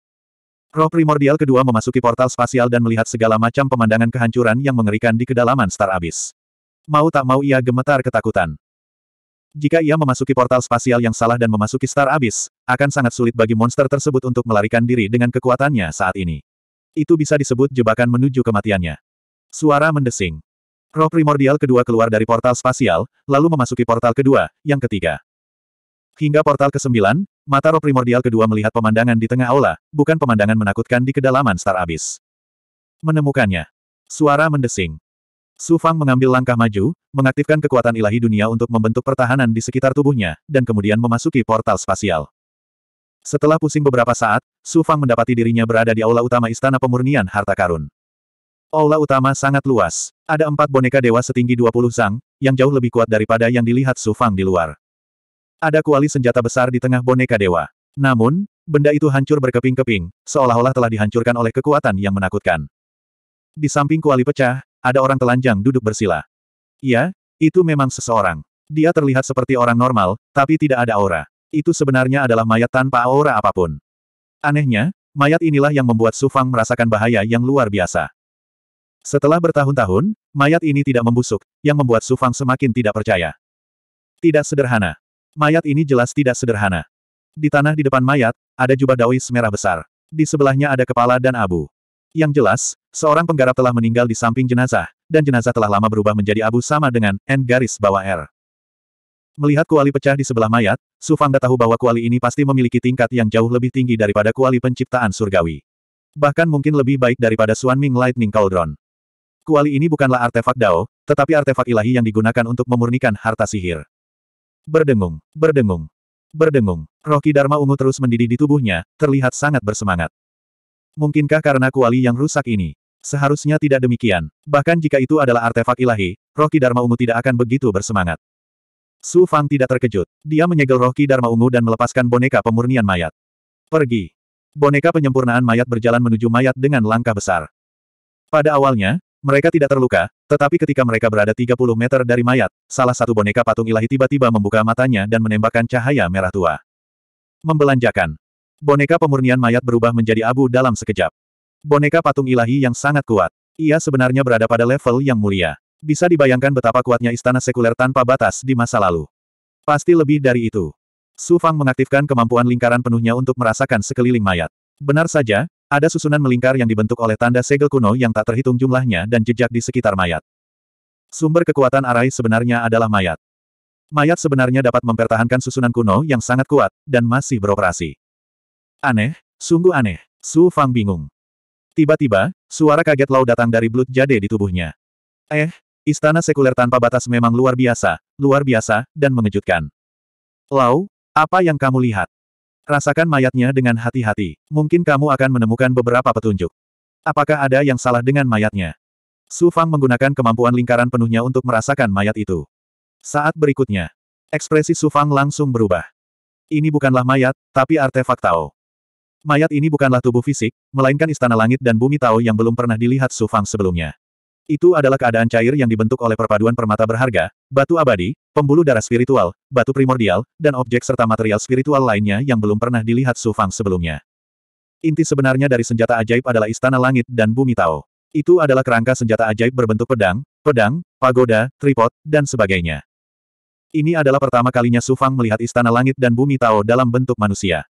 Roh primordial kedua memasuki portal spasial dan melihat segala macam pemandangan kehancuran yang mengerikan di kedalaman Star Abyss. Mau tak mau ia gemetar ketakutan. Jika ia memasuki portal spasial yang salah dan memasuki Star Abyss, akan sangat sulit bagi monster tersebut untuk melarikan diri dengan kekuatannya saat ini. Itu bisa disebut jebakan menuju kematiannya. Suara mendesing. Roh primordial kedua keluar dari portal spasial, lalu memasuki portal kedua, yang ketiga. Hingga portal ke-9, mata roh primordial kedua melihat pemandangan di tengah aula, bukan pemandangan menakutkan di kedalaman Star Abyss. Menemukannya. Suara mendesing. Su Fang mengambil langkah maju, mengaktifkan kekuatan ilahi dunia untuk membentuk pertahanan di sekitar tubuhnya, dan kemudian memasuki portal spasial. Setelah pusing beberapa saat, Su Fang mendapati dirinya berada di aula utama Istana Pemurnian Harta Karun. Aula utama sangat luas. Ada empat boneka dewa setinggi 20 zang, yang jauh lebih kuat daripada yang dilihat Su Fang di luar. Ada kuali senjata besar di tengah boneka dewa. Namun, benda itu hancur berkeping-keping, seolah-olah telah dihancurkan oleh kekuatan yang menakutkan. Di samping kuali pecah, ada orang telanjang duduk bersila. Iya, itu memang seseorang. Dia terlihat seperti orang normal, tapi tidak ada aura. Itu sebenarnya adalah mayat tanpa aura apapun. Anehnya, mayat inilah yang membuat Sufang merasakan bahaya yang luar biasa. Setelah bertahun-tahun, mayat ini tidak membusuk, yang membuat Sufang semakin tidak percaya. Tidak sederhana. Mayat ini jelas tidak sederhana. Di tanah di depan mayat, ada jubah Daois merah besar. Di sebelahnya ada kepala dan abu. Yang jelas, Seorang penggarap telah meninggal di samping jenazah, dan jenazah telah lama berubah menjadi abu sama dengan N garis bawah R. Melihat kuali pecah di sebelah mayat, Su Fangda tahu bahwa kuali ini pasti memiliki tingkat yang jauh lebih tinggi daripada kuali penciptaan surgawi. Bahkan mungkin lebih baik daripada Suan Ming Lightning Cauldron. Kuali ini bukanlah artefak Dao, tetapi artefak ilahi yang digunakan untuk memurnikan harta sihir. Berdengung, berdengung, berdengung. Rocky Dharma ungu terus mendidih di tubuhnya, terlihat sangat bersemangat. Mungkinkah karena kuali yang rusak ini? Seharusnya tidak demikian. Bahkan jika itu adalah artefak ilahi, roh Dharma Ungu tidak akan begitu bersemangat. Su Fang tidak terkejut. Dia menyegel roh Dharma Ungu dan melepaskan boneka pemurnian mayat. Pergi. Boneka penyempurnaan mayat berjalan menuju mayat dengan langkah besar. Pada awalnya, mereka tidak terluka, tetapi ketika mereka berada 30 meter dari mayat, salah satu boneka patung ilahi tiba-tiba membuka matanya dan menembakkan cahaya merah tua. Membelanjakan. Boneka pemurnian mayat berubah menjadi abu dalam sekejap. Boneka patung ilahi yang sangat kuat. Ia sebenarnya berada pada level yang mulia. Bisa dibayangkan betapa kuatnya istana sekuler tanpa batas di masa lalu. Pasti lebih dari itu. Su Fang mengaktifkan kemampuan lingkaran penuhnya untuk merasakan sekeliling mayat. Benar saja, ada susunan melingkar yang dibentuk oleh tanda segel kuno yang tak terhitung jumlahnya dan jejak di sekitar mayat. Sumber kekuatan Arai sebenarnya adalah mayat. Mayat sebenarnya dapat mempertahankan susunan kuno yang sangat kuat, dan masih beroperasi. Aneh, sungguh aneh. Su Fang bingung. Tiba-tiba, suara kaget Lau datang dari belut jade di tubuhnya. Eh, istana sekuler tanpa batas memang luar biasa, luar biasa, dan mengejutkan. Lau, apa yang kamu lihat? Rasakan mayatnya dengan hati-hati. Mungkin kamu akan menemukan beberapa petunjuk. Apakah ada yang salah dengan mayatnya? Su Fang menggunakan kemampuan lingkaran penuhnya untuk merasakan mayat itu. Saat berikutnya, ekspresi Su Fang langsung berubah. Ini bukanlah mayat, tapi artefak Tao. Mayat ini bukanlah tubuh fisik, melainkan istana langit dan bumi Tao yang belum pernah dilihat Su Fang sebelumnya. Itu adalah keadaan cair yang dibentuk oleh perpaduan permata berharga, batu abadi, pembuluh darah spiritual, batu primordial, dan objek serta material spiritual lainnya yang belum pernah dilihat Su Fang sebelumnya. Inti sebenarnya dari senjata ajaib adalah istana langit dan bumi Tao. Itu adalah kerangka senjata ajaib berbentuk pedang, pedang, pagoda, tripod, dan sebagainya. Ini adalah pertama kalinya Su Fang melihat istana langit dan bumi Tao dalam bentuk manusia.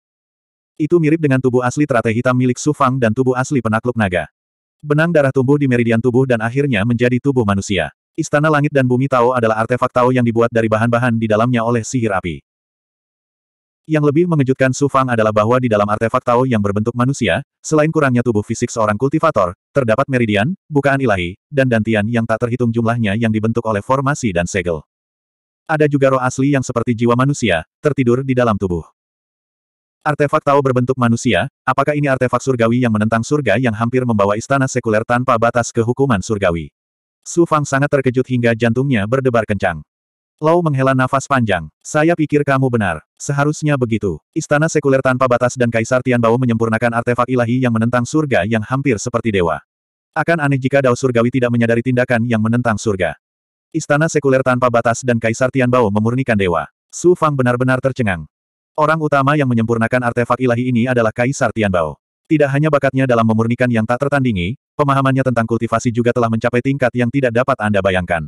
Itu mirip dengan tubuh asli teratai hitam milik Su Fang dan tubuh asli penakluk naga. Benang darah tumbuh di meridian tubuh dan akhirnya menjadi tubuh manusia. Istana Langit dan Bumi Tao adalah artefak Tao yang dibuat dari bahan-bahan di dalamnya oleh sihir api. Yang lebih mengejutkan Su Fang adalah bahwa di dalam artefak Tao yang berbentuk manusia, selain kurangnya tubuh fisik seorang kultivator, terdapat meridian, bukaan ilahi, dan dantian yang tak terhitung jumlahnya yang dibentuk oleh formasi dan segel. Ada juga roh asli yang seperti jiwa manusia, tertidur di dalam tubuh. Artefak Tao berbentuk manusia, apakah ini artefak surgawi yang menentang surga yang hampir membawa istana sekuler tanpa batas ke hukuman surgawi? Su Fang sangat terkejut hingga jantungnya berdebar kencang. Lau menghela nafas panjang. Saya pikir kamu benar. Seharusnya begitu. Istana sekuler tanpa batas dan Kaisar Tianbao menyempurnakan artefak ilahi yang menentang surga yang hampir seperti dewa. Akan aneh jika Dao Surgawi tidak menyadari tindakan yang menentang surga. Istana sekuler tanpa batas dan Kaisar Tianbao memurnikan dewa. Su Fang benar-benar tercengang. Orang utama yang menyempurnakan artefak ilahi ini adalah Kaisar Tianbao. Tidak hanya bakatnya dalam memurnikan yang tak tertandingi, pemahamannya tentang kultivasi juga telah mencapai tingkat yang tidak dapat Anda bayangkan.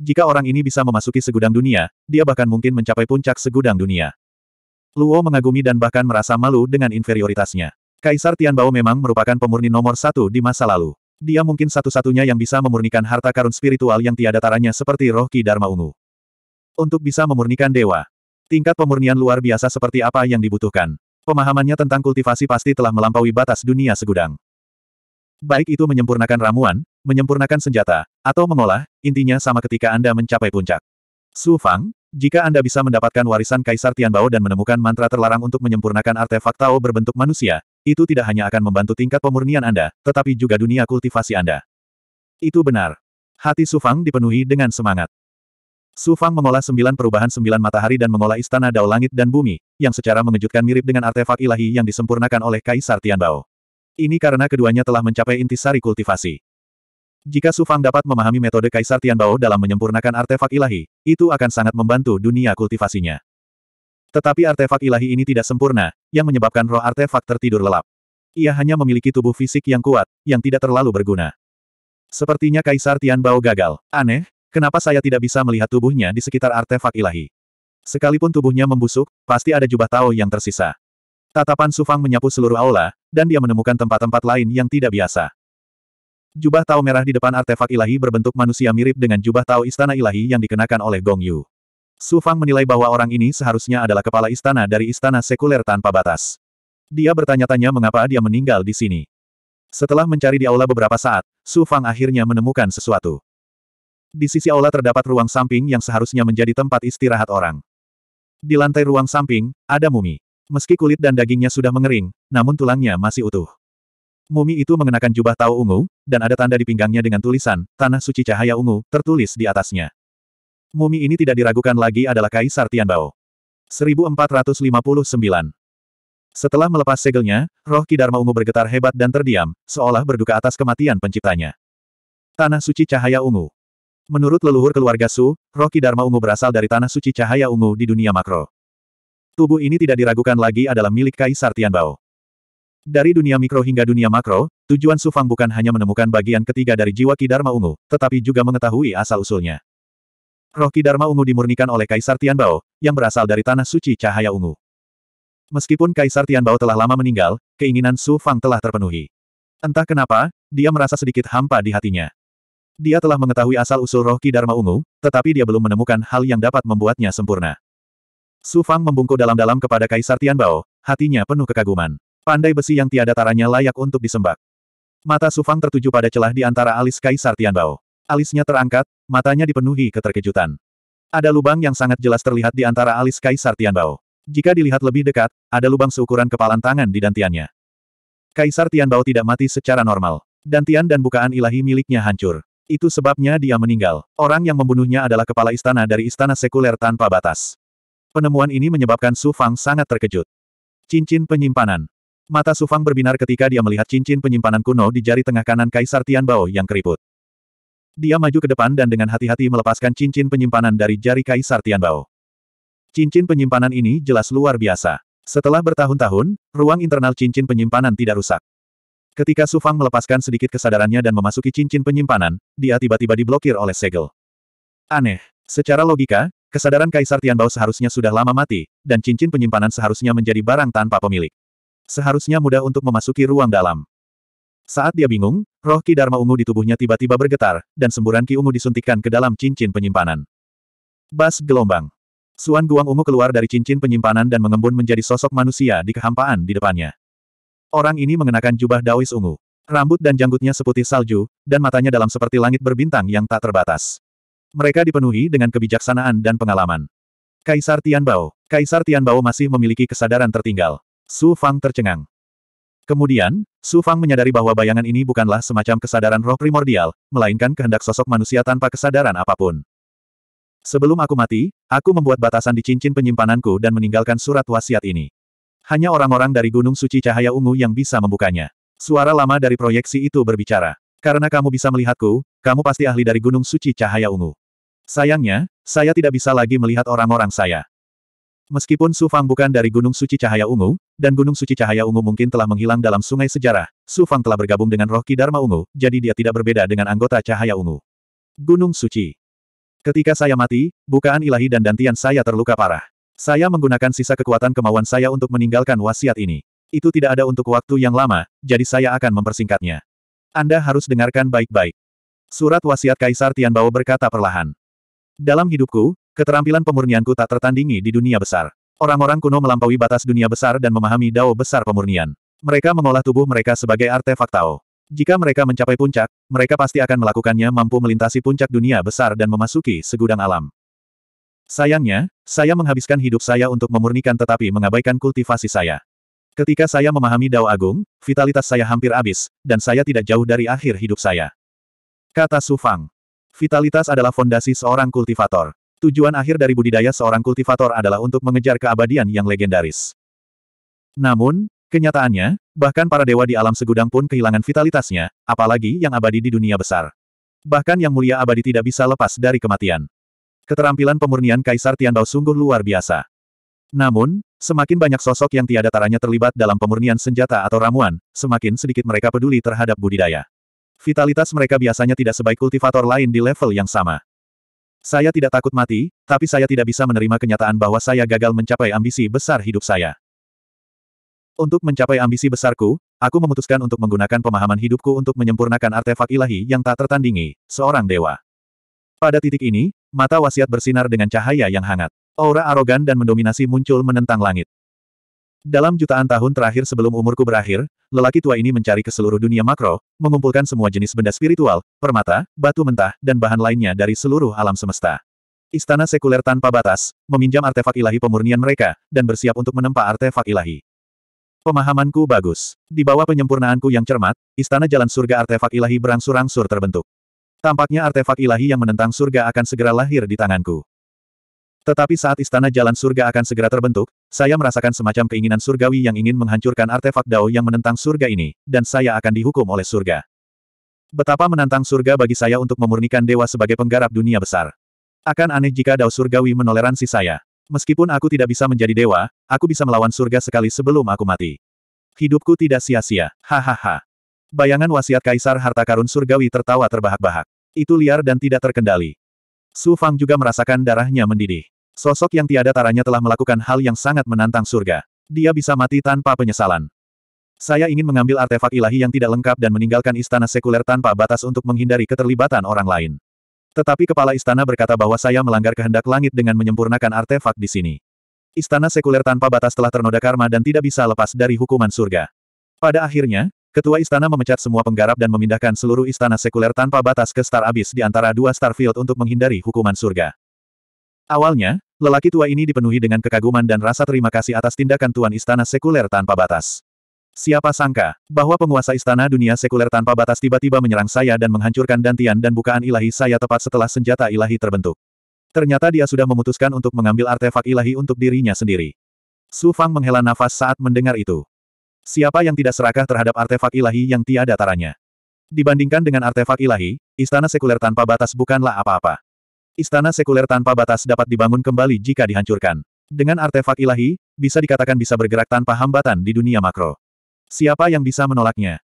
Jika orang ini bisa memasuki segudang dunia, dia bahkan mungkin mencapai puncak segudang dunia. Luo mengagumi dan bahkan merasa malu dengan inferioritasnya. Kaisar Tianbao memang merupakan pemurni nomor satu di masa lalu. Dia mungkin satu-satunya yang bisa memurnikan harta karun spiritual yang tiada taranya seperti roh Ki Dharma Ungu. Untuk bisa memurnikan dewa, Tingkat pemurnian luar biasa seperti apa yang dibutuhkan. Pemahamannya tentang kultivasi pasti telah melampaui batas dunia segudang. Baik itu menyempurnakan ramuan, menyempurnakan senjata, atau mengolah, intinya sama ketika Anda mencapai puncak. Su Fang, jika Anda bisa mendapatkan warisan Kaisar Tianbao dan menemukan mantra terlarang untuk menyempurnakan artefak Tao berbentuk manusia, itu tidak hanya akan membantu tingkat pemurnian Anda, tetapi juga dunia kultivasi Anda. Itu benar. Hati Su Fang dipenuhi dengan semangat. Su Fang mengolah sembilan perubahan sembilan matahari dan mengolah istana dao langit dan bumi, yang secara mengejutkan mirip dengan artefak ilahi yang disempurnakan oleh Kaisar Tianbao. Ini karena keduanya telah mencapai intisari kultivasi. Jika Su Fang dapat memahami metode Kaisar Tianbao dalam menyempurnakan artefak ilahi, itu akan sangat membantu dunia kultivasinya. Tetapi artefak ilahi ini tidak sempurna, yang menyebabkan roh artefak tertidur lelap. Ia hanya memiliki tubuh fisik yang kuat, yang tidak terlalu berguna. Sepertinya Kaisar Tianbao gagal. Aneh, Kenapa saya tidak bisa melihat tubuhnya di sekitar artefak ilahi? Sekalipun tubuhnya membusuk, pasti ada jubah Tao yang tersisa. Tatapan Sufang menyapu seluruh aula, dan dia menemukan tempat-tempat lain yang tidak biasa. Jubah Tao merah di depan artefak ilahi berbentuk manusia mirip dengan jubah Tao istana ilahi yang dikenakan oleh Gong Yu. Sufang menilai bahwa orang ini seharusnya adalah kepala istana dari istana sekuler tanpa batas. Dia bertanya-tanya mengapa dia meninggal di sini. Setelah mencari di aula beberapa saat, Sufang akhirnya menemukan sesuatu. Di sisi aula terdapat ruang samping yang seharusnya menjadi tempat istirahat orang. Di lantai ruang samping, ada mumi. Meski kulit dan dagingnya sudah mengering, namun tulangnya masih utuh. Mumi itu mengenakan jubah tau ungu, dan ada tanda di pinggangnya dengan tulisan, Tanah Suci Cahaya Ungu, tertulis di atasnya. Mumi ini tidak diragukan lagi adalah Kaisar Tianbao. 1459 Setelah melepas segelnya, roh Kidarma Ungu bergetar hebat dan terdiam, seolah berduka atas kematian penciptanya. Tanah Suci Cahaya Ungu Menurut leluhur keluarga Su, roh Dharma ungu berasal dari tanah suci cahaya ungu di dunia makro. Tubuh ini tidak diragukan lagi adalah milik Kaisar Tianbao. Dari dunia mikro hingga dunia makro, tujuan Su Fang bukan hanya menemukan bagian ketiga dari jiwa Ki Dharma ungu, tetapi juga mengetahui asal-usulnya. Roh Dharma ungu dimurnikan oleh Kaisar Tianbao, yang berasal dari tanah suci cahaya ungu. Meskipun Kaisar Tianbao telah lama meninggal, keinginan Su Fang telah terpenuhi. Entah kenapa, dia merasa sedikit hampa di hatinya. Dia telah mengetahui asal-usul roh Ki Dharma Ungu, tetapi dia belum menemukan hal yang dapat membuatnya sempurna. Su Fang membungkuk dalam-dalam kepada Kaisar Tianbao, hatinya penuh kekaguman. Pandai besi yang tiada taranya layak untuk disembah. Mata Su Fang tertuju pada celah di antara alis Kaisar Tianbao. Alisnya terangkat, matanya dipenuhi keterkejutan. Ada lubang yang sangat jelas terlihat di antara alis Kaisar Tianbao. Jika dilihat lebih dekat, ada lubang seukuran kepalan tangan di dantiannya. Kaisar Tianbao tidak mati secara normal. Dantian dan bukaan ilahi miliknya hancur. Itu sebabnya dia meninggal. Orang yang membunuhnya adalah kepala istana dari istana sekuler tanpa batas. Penemuan ini menyebabkan Su Fang sangat terkejut. Cincin penyimpanan. Mata Su Fang berbinar ketika dia melihat cincin penyimpanan kuno di jari tengah kanan Kaisar Tianbao yang keriput. Dia maju ke depan dan dengan hati-hati melepaskan cincin penyimpanan dari jari Kaisar Tianbao. Cincin penyimpanan ini jelas luar biasa. Setelah bertahun-tahun, ruang internal cincin penyimpanan tidak rusak. Ketika Su melepaskan sedikit kesadarannya dan memasuki cincin penyimpanan, dia tiba-tiba diblokir oleh segel. Aneh. Secara logika, kesadaran Kaisar Tianbao seharusnya sudah lama mati, dan cincin penyimpanan seharusnya menjadi barang tanpa pemilik. Seharusnya mudah untuk memasuki ruang dalam. Saat dia bingung, roh Ki Dharma ungu di tubuhnya tiba-tiba bergetar, dan semburan Ki ungu disuntikkan ke dalam cincin penyimpanan. Bas gelombang. Suan Guang ungu keluar dari cincin penyimpanan dan mengembun menjadi sosok manusia di kehampaan di depannya. Orang ini mengenakan jubah dawis ungu. Rambut dan janggutnya seputih salju, dan matanya dalam seperti langit berbintang yang tak terbatas. Mereka dipenuhi dengan kebijaksanaan dan pengalaman. Kaisar Tianbao. Kaisar Tianbao masih memiliki kesadaran tertinggal. Su Fang tercengang. Kemudian, Su Fang menyadari bahwa bayangan ini bukanlah semacam kesadaran roh primordial, melainkan kehendak sosok manusia tanpa kesadaran apapun. Sebelum aku mati, aku membuat batasan di cincin penyimpananku dan meninggalkan surat wasiat ini. Hanya orang-orang dari Gunung Suci Cahaya Ungu yang bisa membukanya. Suara lama dari proyeksi itu berbicara. Karena kamu bisa melihatku, kamu pasti ahli dari Gunung Suci Cahaya Ungu. Sayangnya, saya tidak bisa lagi melihat orang-orang saya. Meskipun Su Fang bukan dari Gunung Suci Cahaya Ungu, dan Gunung Suci Cahaya Ungu mungkin telah menghilang dalam sungai sejarah, Su Fang telah bergabung dengan roh Kidarma Ungu, jadi dia tidak berbeda dengan anggota Cahaya Ungu. Gunung Suci. Ketika saya mati, bukaan ilahi dan dantian saya terluka parah. Saya menggunakan sisa kekuatan kemauan saya untuk meninggalkan wasiat ini. Itu tidak ada untuk waktu yang lama, jadi saya akan mempersingkatnya. Anda harus dengarkan baik-baik. Surat wasiat Kaisar Tianbao berkata perlahan. Dalam hidupku, keterampilan pemurnianku tak tertandingi di dunia besar. Orang-orang kuno melampaui batas dunia besar dan memahami dao besar pemurnian. Mereka mengolah tubuh mereka sebagai artefak Tao. Jika mereka mencapai puncak, mereka pasti akan melakukannya mampu melintasi puncak dunia besar dan memasuki segudang alam. Sayangnya, saya menghabiskan hidup saya untuk memurnikan tetapi mengabaikan kultivasi saya. Ketika saya memahami Dao Agung, vitalitas saya hampir habis, dan saya tidak jauh dari akhir hidup saya. Kata Su Fang. Vitalitas adalah fondasi seorang kultivator. Tujuan akhir dari budidaya seorang kultivator adalah untuk mengejar keabadian yang legendaris. Namun, kenyataannya, bahkan para dewa di alam segudang pun kehilangan vitalitasnya, apalagi yang abadi di dunia besar. Bahkan yang mulia abadi tidak bisa lepas dari kematian. Keterampilan pemurnian Kaisar Tiandao sungguh luar biasa. Namun, semakin banyak sosok yang tiada taranya terlibat dalam pemurnian senjata atau ramuan, semakin sedikit mereka peduli terhadap budidaya. Vitalitas mereka biasanya tidak sebaik kultivator lain di level yang sama. Saya tidak takut mati, tapi saya tidak bisa menerima kenyataan bahwa saya gagal mencapai ambisi besar hidup saya. Untuk mencapai ambisi besarku, aku memutuskan untuk menggunakan pemahaman hidupku untuk menyempurnakan artefak ilahi yang tak tertandingi, seorang dewa. Pada titik ini, Mata wasiat bersinar dengan cahaya yang hangat. Aura arogan dan mendominasi muncul menentang langit. Dalam jutaan tahun terakhir sebelum umurku berakhir, lelaki tua ini mencari ke seluruh dunia makro, mengumpulkan semua jenis benda spiritual, permata, batu mentah, dan bahan lainnya dari seluruh alam semesta. Istana sekuler tanpa batas, meminjam artefak ilahi pemurnian mereka, dan bersiap untuk menempa artefak ilahi. Pemahamanku bagus. Di bawah penyempurnaanku yang cermat, istana jalan surga artefak ilahi berangsur-angsur terbentuk. Tampaknya artefak ilahi yang menentang surga akan segera lahir di tanganku. Tetapi saat istana jalan surga akan segera terbentuk, saya merasakan semacam keinginan surgawi yang ingin menghancurkan artefak dao yang menentang surga ini, dan saya akan dihukum oleh surga. Betapa menantang surga bagi saya untuk memurnikan dewa sebagai penggarap dunia besar. Akan aneh jika dao surgawi menoleransi saya. Meskipun aku tidak bisa menjadi dewa, aku bisa melawan surga sekali sebelum aku mati. Hidupku tidak sia-sia, hahaha. Bayangan wasiat kaisar harta karun surgawi tertawa terbahak-bahak. Itu liar dan tidak terkendali. Su Fang juga merasakan darahnya mendidih. Sosok yang tiada taranya telah melakukan hal yang sangat menantang surga. Dia bisa mati tanpa penyesalan. Saya ingin mengambil artefak ilahi yang tidak lengkap dan meninggalkan istana sekuler tanpa batas untuk menghindari keterlibatan orang lain. Tetapi kepala istana berkata bahwa saya melanggar kehendak langit dengan menyempurnakan artefak di sini. Istana sekuler tanpa batas telah ternoda karma dan tidak bisa lepas dari hukuman surga. Pada akhirnya, Ketua istana memecat semua penggarap dan memindahkan seluruh istana sekuler tanpa batas ke Star Abyss di antara dua Starfield untuk menghindari hukuman surga. Awalnya, lelaki tua ini dipenuhi dengan kekaguman dan rasa terima kasih atas tindakan tuan istana sekuler tanpa batas. Siapa sangka, bahwa penguasa istana dunia sekuler tanpa batas tiba-tiba menyerang saya dan menghancurkan dantian dan bukaan ilahi saya tepat setelah senjata ilahi terbentuk. Ternyata dia sudah memutuskan untuk mengambil artefak ilahi untuk dirinya sendiri. Su Fang menghela nafas saat mendengar itu. Siapa yang tidak serakah terhadap artefak ilahi yang tiada taranya? Dibandingkan dengan artefak ilahi, istana sekuler tanpa batas bukanlah apa-apa. Istana sekuler tanpa batas dapat dibangun kembali jika dihancurkan. Dengan artefak ilahi, bisa dikatakan bisa bergerak tanpa hambatan di dunia makro. Siapa yang bisa menolaknya?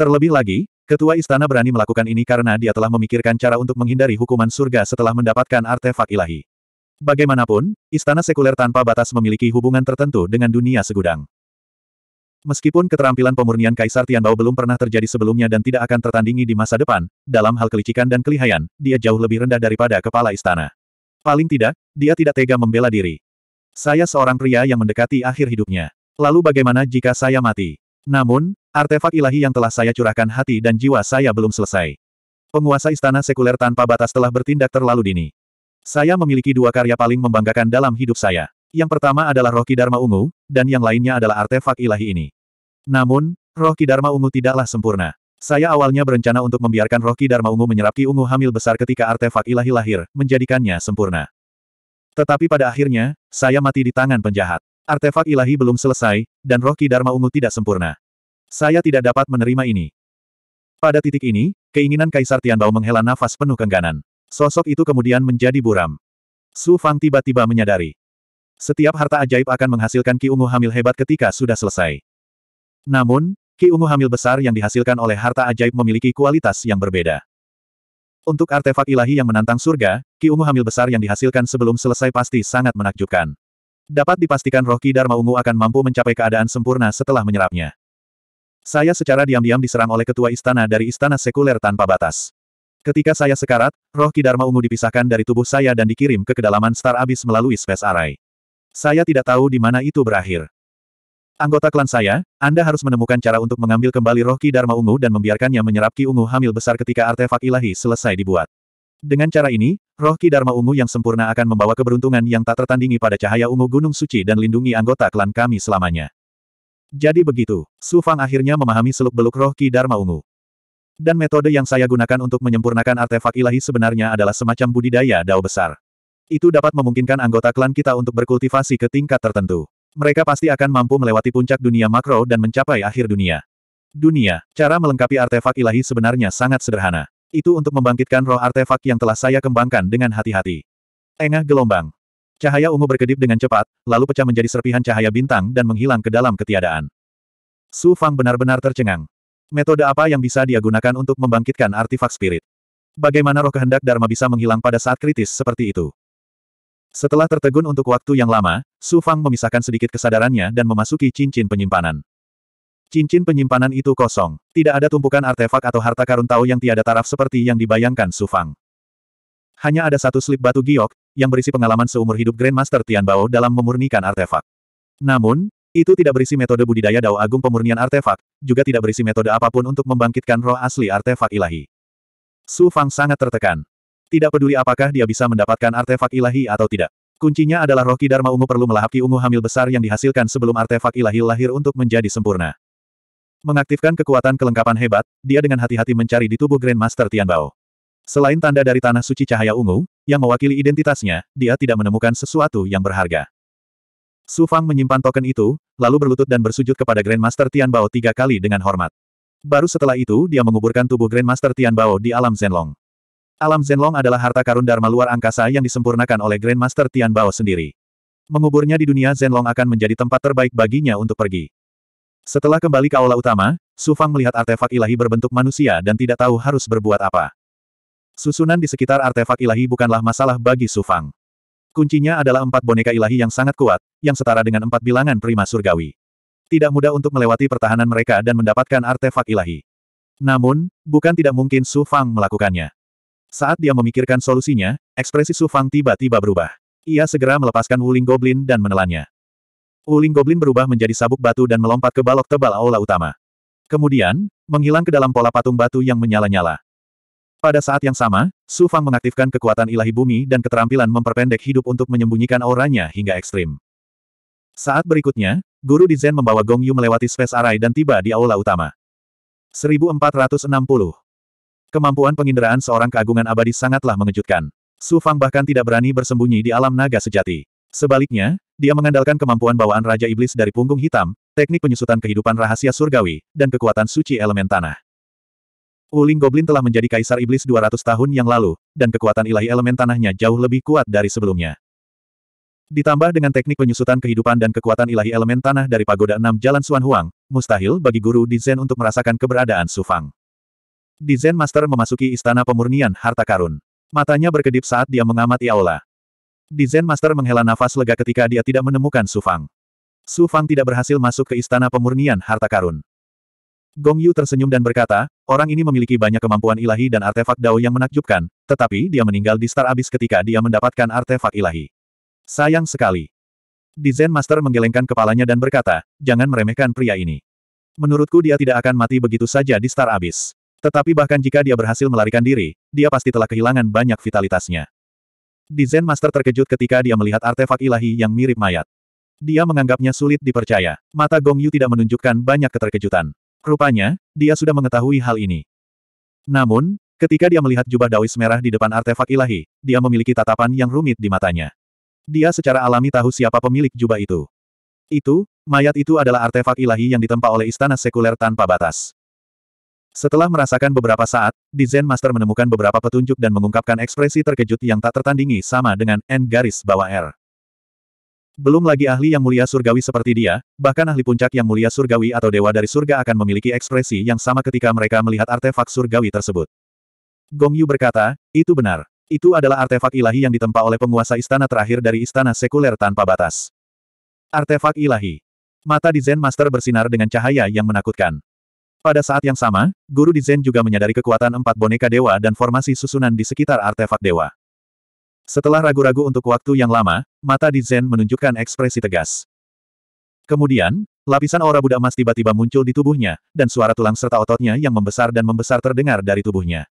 Terlebih lagi, Ketua istana berani melakukan ini karena dia telah memikirkan cara untuk menghindari hukuman surga setelah mendapatkan artefak ilahi. Bagaimanapun, istana sekuler tanpa batas memiliki hubungan tertentu dengan dunia segudang. Meskipun keterampilan pemurnian Kaisar Tianbao belum pernah terjadi sebelumnya dan tidak akan tertandingi di masa depan, dalam hal kelicikan dan kelihayan, dia jauh lebih rendah daripada kepala istana. Paling tidak, dia tidak tega membela diri. Saya seorang pria yang mendekati akhir hidupnya. Lalu bagaimana jika saya mati? Namun, artefak ilahi yang telah saya curahkan hati dan jiwa saya belum selesai. Penguasa istana sekuler tanpa batas telah bertindak terlalu dini. Saya memiliki dua karya paling membanggakan dalam hidup saya. Yang pertama adalah roh Kidarma Ungu, dan yang lainnya adalah artefak ilahi ini. Namun, roh Kidarma Ungu tidaklah sempurna. Saya awalnya berencana untuk membiarkan roh Kidarma Ungu menyerap Ki Ungu hamil besar ketika artefak ilahi lahir, menjadikannya sempurna. Tetapi pada akhirnya, saya mati di tangan penjahat. Artefak ilahi belum selesai, dan roh Kidarma Ungu tidak sempurna. Saya tidak dapat menerima ini. Pada titik ini, keinginan Kaisar Tianbao menghela nafas penuh kengganan. Sosok itu kemudian menjadi buram. Su Fang tiba-tiba menyadari. Setiap harta ajaib akan menghasilkan Ki Ungu hamil hebat ketika sudah selesai. Namun, Ki Ungu hamil besar yang dihasilkan oleh harta ajaib memiliki kualitas yang berbeda. Untuk artefak ilahi yang menantang surga, Ki Ungu hamil besar yang dihasilkan sebelum selesai pasti sangat menakjubkan. Dapat dipastikan roh Ki Dharma Ungu akan mampu mencapai keadaan sempurna setelah menyerapnya. Saya secara diam-diam diserang oleh ketua istana dari istana sekuler tanpa batas. Ketika saya sekarat, roh Ki Dharma Ungu dipisahkan dari tubuh saya dan dikirim ke kedalaman Star Abyss melalui Space Array. Saya tidak tahu di mana itu berakhir. Anggota klan saya, Anda harus menemukan cara untuk mengambil kembali roh Ki Dharma Ungu dan membiarkannya menyerap Ki Ungu hamil besar ketika artefak ilahi selesai dibuat. Dengan cara ini, roh Ki Dharma Ungu yang sempurna akan membawa keberuntungan yang tak tertandingi pada cahaya ungu Gunung Suci dan lindungi anggota klan kami selamanya. Jadi begitu, Su Fang akhirnya memahami seluk-beluk roh Ki Dharma Ungu. Dan metode yang saya gunakan untuk menyempurnakan artefak ilahi sebenarnya adalah semacam budidaya dao besar. Itu dapat memungkinkan anggota klan kita untuk berkultivasi ke tingkat tertentu. Mereka pasti akan mampu melewati puncak dunia makro dan mencapai akhir dunia. Dunia, cara melengkapi artefak ilahi sebenarnya sangat sederhana. Itu untuk membangkitkan roh artefak yang telah saya kembangkan dengan hati-hati. Engah gelombang. Cahaya ungu berkedip dengan cepat, lalu pecah menjadi serpihan cahaya bintang dan menghilang ke dalam ketiadaan. Su Fang benar-benar tercengang. Metode apa yang bisa dia gunakan untuk membangkitkan artefak spirit? Bagaimana roh kehendak Dharma bisa menghilang pada saat kritis seperti itu? Setelah tertegun untuk waktu yang lama, Su Fang memisahkan sedikit kesadarannya dan memasuki cincin penyimpanan. Cincin penyimpanan itu kosong. Tidak ada tumpukan artefak atau harta karun tahu yang tiada taraf seperti yang dibayangkan Su Fang. Hanya ada satu slip batu giok, yang berisi pengalaman seumur hidup Grandmaster Tian Bao dalam memurnikan artefak. Namun, itu tidak berisi metode budidaya Dao Agung pemurnian artefak, juga tidak berisi metode apapun untuk membangkitkan roh asli artefak ilahi. Su Fang sangat tertekan. Tidak peduli apakah dia bisa mendapatkan artefak ilahi atau tidak. Kuncinya adalah roh Dharma Ungu perlu melahap Ki Ungu hamil besar yang dihasilkan sebelum artefak ilahi lahir untuk menjadi sempurna. Mengaktifkan kekuatan kelengkapan hebat, dia dengan hati-hati mencari di tubuh Grandmaster Tianbao. Selain tanda dari Tanah Suci Cahaya Ungu, yang mewakili identitasnya, dia tidak menemukan sesuatu yang berharga. Su Fang menyimpan token itu, lalu berlutut dan bersujud kepada Grandmaster Tianbao tiga kali dengan hormat. Baru setelah itu dia menguburkan tubuh Grandmaster Tianbao di alam Zenlong. Alam Zenlong adalah harta karun Dharma luar angkasa yang disempurnakan oleh Grandmaster Tian Bao sendiri. Menguburnya di dunia Zenlong akan menjadi tempat terbaik baginya untuk pergi. Setelah kembali ke aula utama, Su Fang melihat artefak ilahi berbentuk manusia dan tidak tahu harus berbuat apa. Susunan di sekitar artefak ilahi bukanlah masalah bagi Su Fang. Kuncinya adalah empat boneka ilahi yang sangat kuat, yang setara dengan empat bilangan prima surgawi. Tidak mudah untuk melewati pertahanan mereka dan mendapatkan artefak ilahi. Namun, bukan tidak mungkin Su Fang melakukannya. Saat dia memikirkan solusinya, ekspresi Su Fang tiba-tiba berubah. Ia segera melepaskan Wuling Goblin dan menelannya. Wuling Goblin berubah menjadi sabuk batu dan melompat ke balok tebal aula utama. Kemudian, menghilang ke dalam pola patung batu yang menyala-nyala. Pada saat yang sama, Su Fang mengaktifkan kekuatan ilahi bumi dan keterampilan memperpendek hidup untuk menyembunyikan auranya hingga ekstrim. Saat berikutnya, guru di membawa Gong Yu melewati space array dan tiba di aula utama. 1460 Kemampuan penginderaan seorang keagungan abadi sangatlah mengejutkan. Su Fang bahkan tidak berani bersembunyi di alam naga sejati. Sebaliknya, dia mengandalkan kemampuan bawaan Raja Iblis dari punggung hitam, teknik penyusutan kehidupan rahasia surgawi, dan kekuatan suci elemen tanah. Wuling Goblin telah menjadi Kaisar Iblis 200 tahun yang lalu, dan kekuatan ilahi elemen tanahnya jauh lebih kuat dari sebelumnya. Ditambah dengan teknik penyusutan kehidupan dan kekuatan ilahi elemen tanah dari Pagoda 6 Jalan Suan Huang, mustahil bagi guru di Zen untuk merasakan keberadaan Sufang. Di Zen Master memasuki istana pemurnian harta karun. Matanya berkedip saat dia mengamati aula. Di Zen Master menghela nafas lega ketika dia tidak menemukan Su Fang. Su Fang tidak berhasil masuk ke istana pemurnian harta karun. Gong Yu tersenyum dan berkata, orang ini memiliki banyak kemampuan ilahi dan artefak dao yang menakjubkan, tetapi dia meninggal di Star Abyss ketika dia mendapatkan artefak ilahi. Sayang sekali. Di Zen Master menggelengkan kepalanya dan berkata, jangan meremehkan pria ini. Menurutku dia tidak akan mati begitu saja di Star Abyss. Tetapi bahkan jika dia berhasil melarikan diri, dia pasti telah kehilangan banyak vitalitasnya. Di Zen Master terkejut ketika dia melihat artefak ilahi yang mirip mayat. Dia menganggapnya sulit dipercaya. Mata Gong Yu tidak menunjukkan banyak keterkejutan. Rupanya, dia sudah mengetahui hal ini. Namun, ketika dia melihat jubah dawis merah di depan artefak ilahi, dia memiliki tatapan yang rumit di matanya. Dia secara alami tahu siapa pemilik jubah itu. Itu, mayat itu adalah artefak ilahi yang ditempa oleh istana sekuler tanpa batas. Setelah merasakan beberapa saat, Design Master menemukan beberapa petunjuk dan mengungkapkan ekspresi terkejut yang tak tertandingi sama dengan N garis bawah R. Belum lagi ahli yang mulia surgawi seperti dia, bahkan ahli puncak yang mulia surgawi atau dewa dari surga akan memiliki ekspresi yang sama ketika mereka melihat artefak surgawi tersebut. Gong Yu berkata, itu benar. Itu adalah artefak ilahi yang ditempa oleh penguasa istana terakhir dari istana sekuler tanpa batas. Artefak ilahi. Mata di Zen Master bersinar dengan cahaya yang menakutkan. Pada saat yang sama, guru di Zen juga menyadari kekuatan empat boneka dewa dan formasi susunan di sekitar artefak dewa. Setelah ragu-ragu untuk waktu yang lama, mata di Zen menunjukkan ekspresi tegas. Kemudian, lapisan aura Buddha emas tiba-tiba muncul di tubuhnya, dan suara tulang serta ototnya yang membesar dan membesar terdengar dari tubuhnya.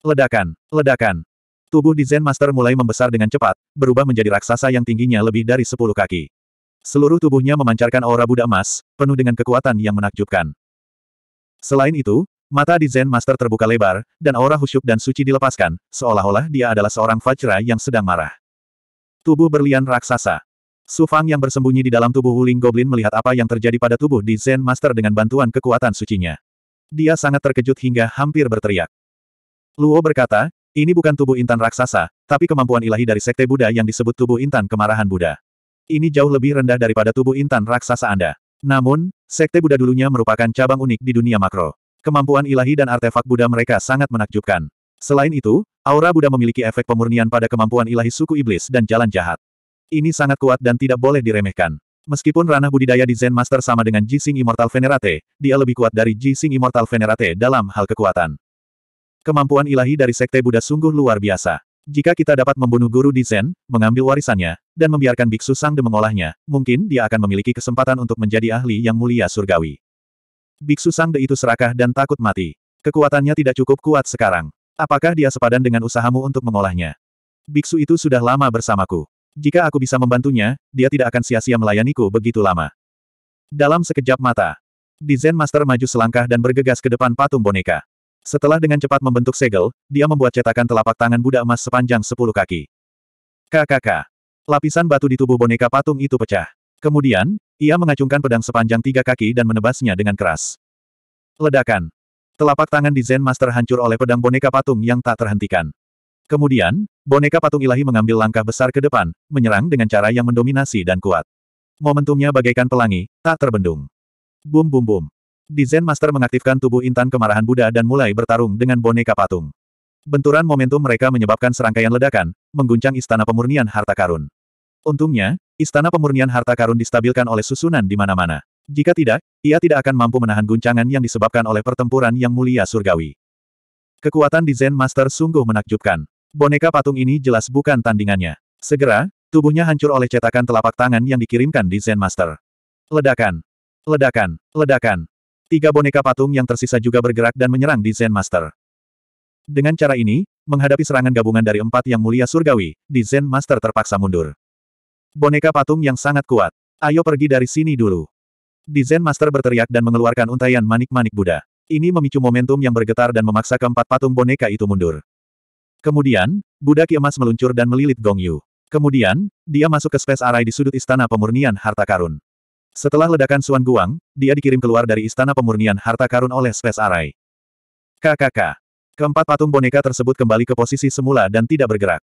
Ledakan, ledakan. Tubuh di Zen Master mulai membesar dengan cepat, berubah menjadi raksasa yang tingginya lebih dari 10 kaki. Seluruh tubuhnya memancarkan aura Buddha emas, penuh dengan kekuatan yang menakjubkan. Selain itu, mata di Zen Master terbuka lebar, dan aura husyuk dan suci dilepaskan, seolah-olah dia adalah seorang Vajra yang sedang marah. Tubuh berlian raksasa. Su Fang yang bersembunyi di dalam tubuh Wuling Goblin melihat apa yang terjadi pada tubuh di Zen Master dengan bantuan kekuatan sucinya. Dia sangat terkejut hingga hampir berteriak. Luo berkata, ini bukan tubuh intan raksasa, tapi kemampuan ilahi dari Sekte Buddha yang disebut tubuh intan kemarahan Buddha. Ini jauh lebih rendah daripada tubuh intan raksasa Anda. Namun, sekte Buddha dulunya merupakan cabang unik di dunia makro. Kemampuan ilahi dan artefak Buddha mereka sangat menakjubkan. Selain itu, aura Buddha memiliki efek pemurnian pada kemampuan ilahi suku iblis dan jalan jahat. Ini sangat kuat dan tidak boleh diremehkan. Meskipun ranah budidaya di Zen Master sama dengan Jising Immortal Venerate, dia lebih kuat dari Jising Immortal Venerate dalam hal kekuatan. Kemampuan ilahi dari Sekte Buddha sungguh luar biasa. Jika kita dapat membunuh guru di Zen, mengambil warisannya, dan membiarkan Biksu Sangde mengolahnya, mungkin dia akan memiliki kesempatan untuk menjadi ahli yang mulia surgawi. Biksu Sangde itu serakah dan takut mati. Kekuatannya tidak cukup kuat sekarang. Apakah dia sepadan dengan usahamu untuk mengolahnya? Biksu itu sudah lama bersamaku. Jika aku bisa membantunya, dia tidak akan sia-sia melayaniku begitu lama. Dalam sekejap mata, di Master maju selangkah dan bergegas ke depan patung boneka. Setelah dengan cepat membentuk segel, dia membuat cetakan telapak tangan Buddha emas sepanjang sepuluh kaki. KKK. Lapisan batu di tubuh boneka patung itu pecah. Kemudian, ia mengacungkan pedang sepanjang tiga kaki dan menebasnya dengan keras. Ledakan. Telapak tangan di Zen Master hancur oleh pedang boneka patung yang tak terhentikan. Kemudian, boneka patung ilahi mengambil langkah besar ke depan, menyerang dengan cara yang mendominasi dan kuat. Momentumnya bagaikan pelangi, tak terbendung. Bum bum bum. Di Zen Master mengaktifkan tubuh intan kemarahan Buddha dan mulai bertarung dengan boneka patung. Benturan momentum mereka menyebabkan serangkaian ledakan, mengguncang istana pemurnian harta karun. Untungnya, istana pemurnian harta karun distabilkan oleh susunan di mana-mana. Jika tidak, ia tidak akan mampu menahan guncangan yang disebabkan oleh pertempuran yang mulia surgawi. Kekuatan di Zen Master sungguh menakjubkan. Boneka patung ini jelas bukan tandingannya. Segera, tubuhnya hancur oleh cetakan telapak tangan yang dikirimkan di Zen Master. Ledakan. Ledakan. Ledakan. Tiga boneka patung yang tersisa juga bergerak dan menyerang di Zen Master. Dengan cara ini, menghadapi serangan gabungan dari empat yang mulia surgawi, di Zen Master terpaksa mundur. Boneka patung yang sangat kuat. Ayo pergi dari sini dulu. Di Zen Master berteriak dan mengeluarkan untayan manik-manik Buddha. Ini memicu momentum yang bergetar dan memaksa keempat patung boneka itu mundur. Kemudian, Buddha Ki meluncur dan melilit Gong Yu. Kemudian, dia masuk ke space array di sudut istana pemurnian harta karun. Setelah ledakan Suan Guang, dia dikirim keluar dari istana pemurnian harta karun oleh Space Array. KKK. Keempat patung boneka tersebut kembali ke posisi semula dan tidak bergerak.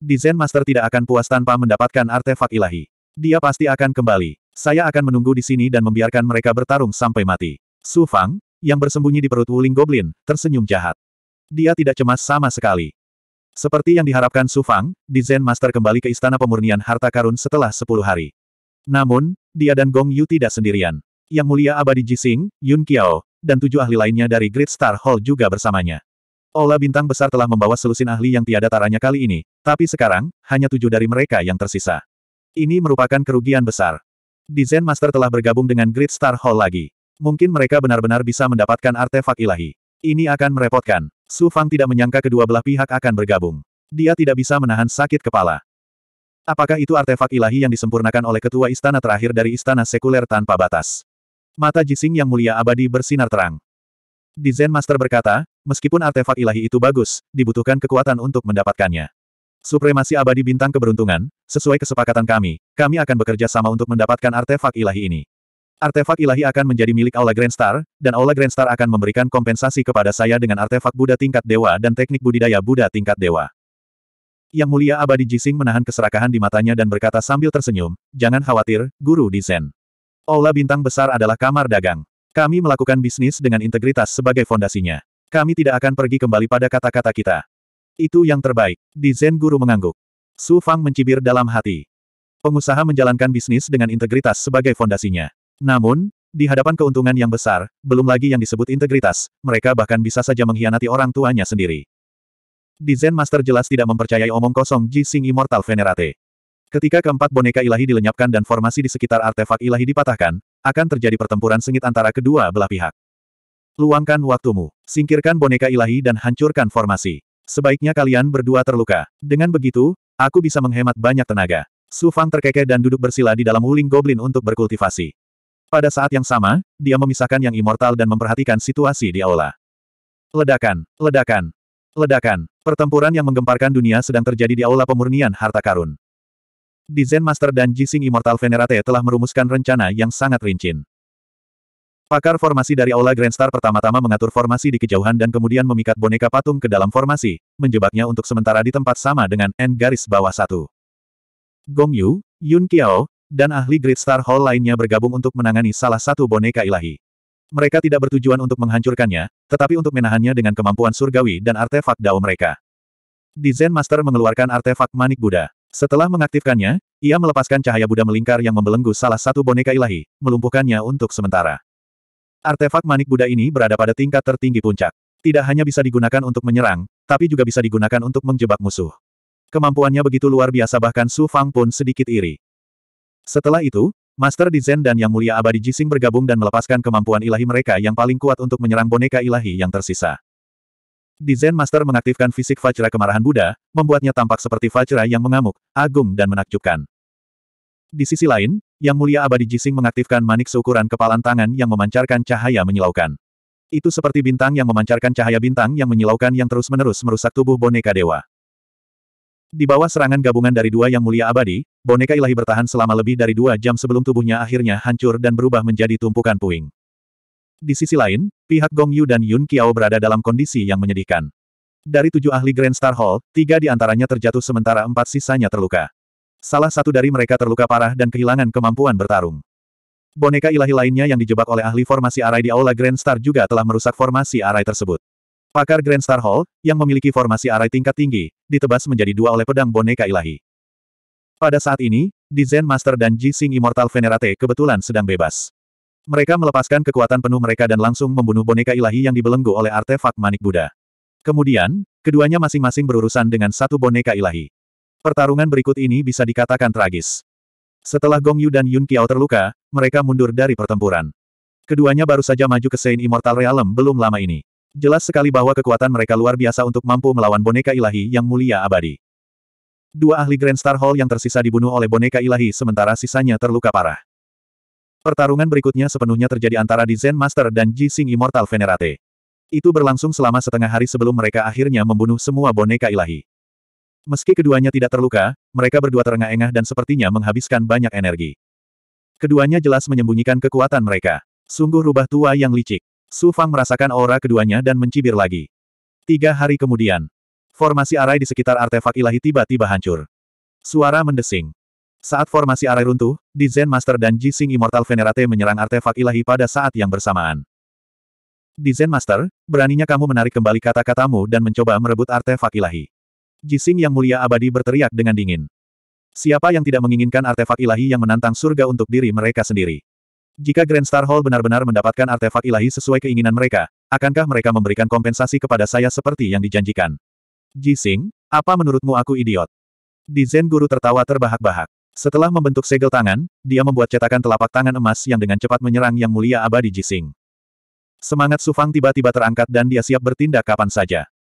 Di Zen Master tidak akan puas tanpa mendapatkan artefak ilahi. Dia pasti akan kembali. Saya akan menunggu di sini dan membiarkan mereka bertarung sampai mati. Su Fang, yang bersembunyi di perut Wuling Goblin, tersenyum jahat. Dia tidak cemas sama sekali. Seperti yang diharapkan Su Fang, Di Zen Master kembali ke istana pemurnian harta karun setelah 10 hari. Namun, dia dan Gong Yu tidak sendirian. Yang Mulia Abadi Jising, Yun Qiao, dan tujuh ahli lainnya dari Great Star Hall juga bersamanya. Ola Bintang Besar telah membawa selusin ahli yang tiada taranya kali ini, tapi sekarang, hanya tujuh dari mereka yang tersisa. Ini merupakan kerugian besar. Di Zen Master telah bergabung dengan Great Star Hall lagi. Mungkin mereka benar-benar bisa mendapatkan artefak ilahi. Ini akan merepotkan. Su Fang tidak menyangka kedua belah pihak akan bergabung. Dia tidak bisa menahan sakit kepala. Apakah itu artefak ilahi yang disempurnakan oleh ketua istana terakhir dari istana sekuler tanpa batas? Mata Jising yang mulia abadi bersinar terang. Di Zen Master berkata, meskipun artefak ilahi itu bagus, dibutuhkan kekuatan untuk mendapatkannya. Supremasi abadi bintang keberuntungan, sesuai kesepakatan kami, kami akan bekerja sama untuk mendapatkan artefak ilahi ini. Artefak ilahi akan menjadi milik Aula Grandstar, dan Aula Grandstar akan memberikan kompensasi kepada saya dengan artefak Buddha tingkat dewa dan teknik budidaya Buddha tingkat dewa. Yang mulia abadi Jising menahan keserakahan di matanya dan berkata sambil tersenyum, jangan khawatir, guru di Zen. Aula bintang besar adalah kamar dagang. Kami melakukan bisnis dengan integritas sebagai fondasinya. Kami tidak akan pergi kembali pada kata-kata kita. Itu yang terbaik. Di Zen Guru mengangguk. Su Fang mencibir dalam hati. Pengusaha menjalankan bisnis dengan integritas sebagai fondasinya. Namun, di hadapan keuntungan yang besar, belum lagi yang disebut integritas, mereka bahkan bisa saja mengkhianati orang tuanya sendiri. Di Zen Master jelas tidak mempercayai omong kosong Ji Sing Immortal Venerate. Ketika keempat boneka ilahi dilenyapkan dan formasi di sekitar artefak ilahi dipatahkan, akan terjadi pertempuran sengit antara kedua belah pihak. Luangkan waktumu, singkirkan boneka ilahi dan hancurkan formasi. Sebaiknya kalian berdua terluka. Dengan begitu, aku bisa menghemat banyak tenaga. Su Fang terkekeh dan duduk bersila di dalam wuling goblin untuk berkultivasi. Pada saat yang sama, dia memisahkan yang immortal dan memperhatikan situasi di aula. Ledakan, ledakan, Ledakan. Pertempuran yang menggemparkan dunia sedang terjadi di Aula Pemurnian Harta Karun. Di Zen Master dan Jising Immortal Venerate telah merumuskan rencana yang sangat rinci. Pakar formasi dari Aula Grandstar pertama-tama mengatur formasi di kejauhan dan kemudian memikat boneka patung ke dalam formasi, menjebaknya untuk sementara di tempat sama dengan N garis bawah satu. Gong Yu, Yun Kiao, dan ahli Great Star Hall lainnya bergabung untuk menangani salah satu boneka ilahi. Mereka tidak bertujuan untuk menghancurkannya, tetapi untuk menahannya dengan kemampuan surgawi dan artefak dao mereka. Di Zen Master mengeluarkan artefak manik Buddha. Setelah mengaktifkannya, ia melepaskan cahaya Buddha melingkar yang membelenggu salah satu boneka ilahi, melumpuhkannya untuk sementara. Artefak manik Buddha ini berada pada tingkat tertinggi puncak. Tidak hanya bisa digunakan untuk menyerang, tapi juga bisa digunakan untuk menjebak musuh. Kemampuannya begitu luar biasa bahkan Su Fang pun sedikit iri. Setelah itu, Master di dan Yang Mulia Abadi Jising bergabung dan melepaskan kemampuan ilahi mereka yang paling kuat untuk menyerang boneka ilahi yang tersisa. Di Master mengaktifkan fisik Vajra kemarahan Buddha, membuatnya tampak seperti Vajra yang mengamuk, agung dan menakjubkan. Di sisi lain, Yang Mulia Abadi Jising mengaktifkan manik seukuran kepalan tangan yang memancarkan cahaya menyilaukan. Itu seperti bintang yang memancarkan cahaya bintang yang menyilaukan yang terus-menerus merusak tubuh boneka dewa. Di bawah serangan gabungan dari dua yang mulia abadi, boneka ilahi bertahan selama lebih dari dua jam sebelum tubuhnya akhirnya hancur dan berubah menjadi tumpukan puing. Di sisi lain, pihak Gong Yu dan Yun Qiao berada dalam kondisi yang menyedihkan. Dari tujuh ahli Grand Star Hall, tiga di antaranya terjatuh sementara empat sisanya terluka. Salah satu dari mereka terluka parah dan kehilangan kemampuan bertarung. Boneka ilahi lainnya yang dijebak oleh ahli formasi arai di Aula Grand Star juga telah merusak formasi arai tersebut. Pakar Grand Star Hall, yang memiliki formasi arai tingkat tinggi, ditebas menjadi dua oleh pedang boneka ilahi. Pada saat ini, di Zen Master dan Ji Sing Immortal Venerate kebetulan sedang bebas. Mereka melepaskan kekuatan penuh mereka dan langsung membunuh boneka ilahi yang dibelenggu oleh artefak manik Buddha. Kemudian, keduanya masing-masing berurusan dengan satu boneka ilahi. Pertarungan berikut ini bisa dikatakan tragis. Setelah Gong Yu dan Yun Qiao terluka, mereka mundur dari pertempuran. Keduanya baru saja maju ke sein Immortal Realm belum lama ini. Jelas sekali bahwa kekuatan mereka luar biasa untuk mampu melawan boneka ilahi yang mulia abadi. Dua ahli Grand Star Hall yang tersisa dibunuh oleh boneka ilahi sementara sisanya terluka parah. Pertarungan berikutnya sepenuhnya terjadi antara di Zen Master dan Ji Sing Immortal Venerate. Itu berlangsung selama setengah hari sebelum mereka akhirnya membunuh semua boneka ilahi. Meski keduanya tidak terluka, mereka berdua terengah-engah dan sepertinya menghabiskan banyak energi. Keduanya jelas menyembunyikan kekuatan mereka. Sungguh rubah tua yang licik. Su Fang merasakan aura keduanya dan mencibir lagi. Tiga hari kemudian, formasi arai di sekitar artefak ilahi tiba-tiba hancur. Suara mendesing. Saat formasi arai runtuh, di Zen Master dan Ji Sing Immortal Venerate menyerang artefak ilahi pada saat yang bersamaan. Di Zen Master, beraninya kamu menarik kembali kata-katamu dan mencoba merebut artefak ilahi. Ji Sing yang mulia abadi berteriak dengan dingin. Siapa yang tidak menginginkan artefak ilahi yang menantang surga untuk diri mereka sendiri? Jika Grand Star Hall benar-benar mendapatkan artefak ilahi sesuai keinginan mereka, akankah mereka memberikan kompensasi kepada saya seperti yang dijanjikan? Jising, apa menurutmu aku idiot? Di Zen Guru tertawa terbahak-bahak. Setelah membentuk segel tangan, dia membuat cetakan telapak tangan emas yang dengan cepat menyerang Yang Mulia Abadi Jising. Semangat Sufang tiba-tiba terangkat dan dia siap bertindak kapan saja.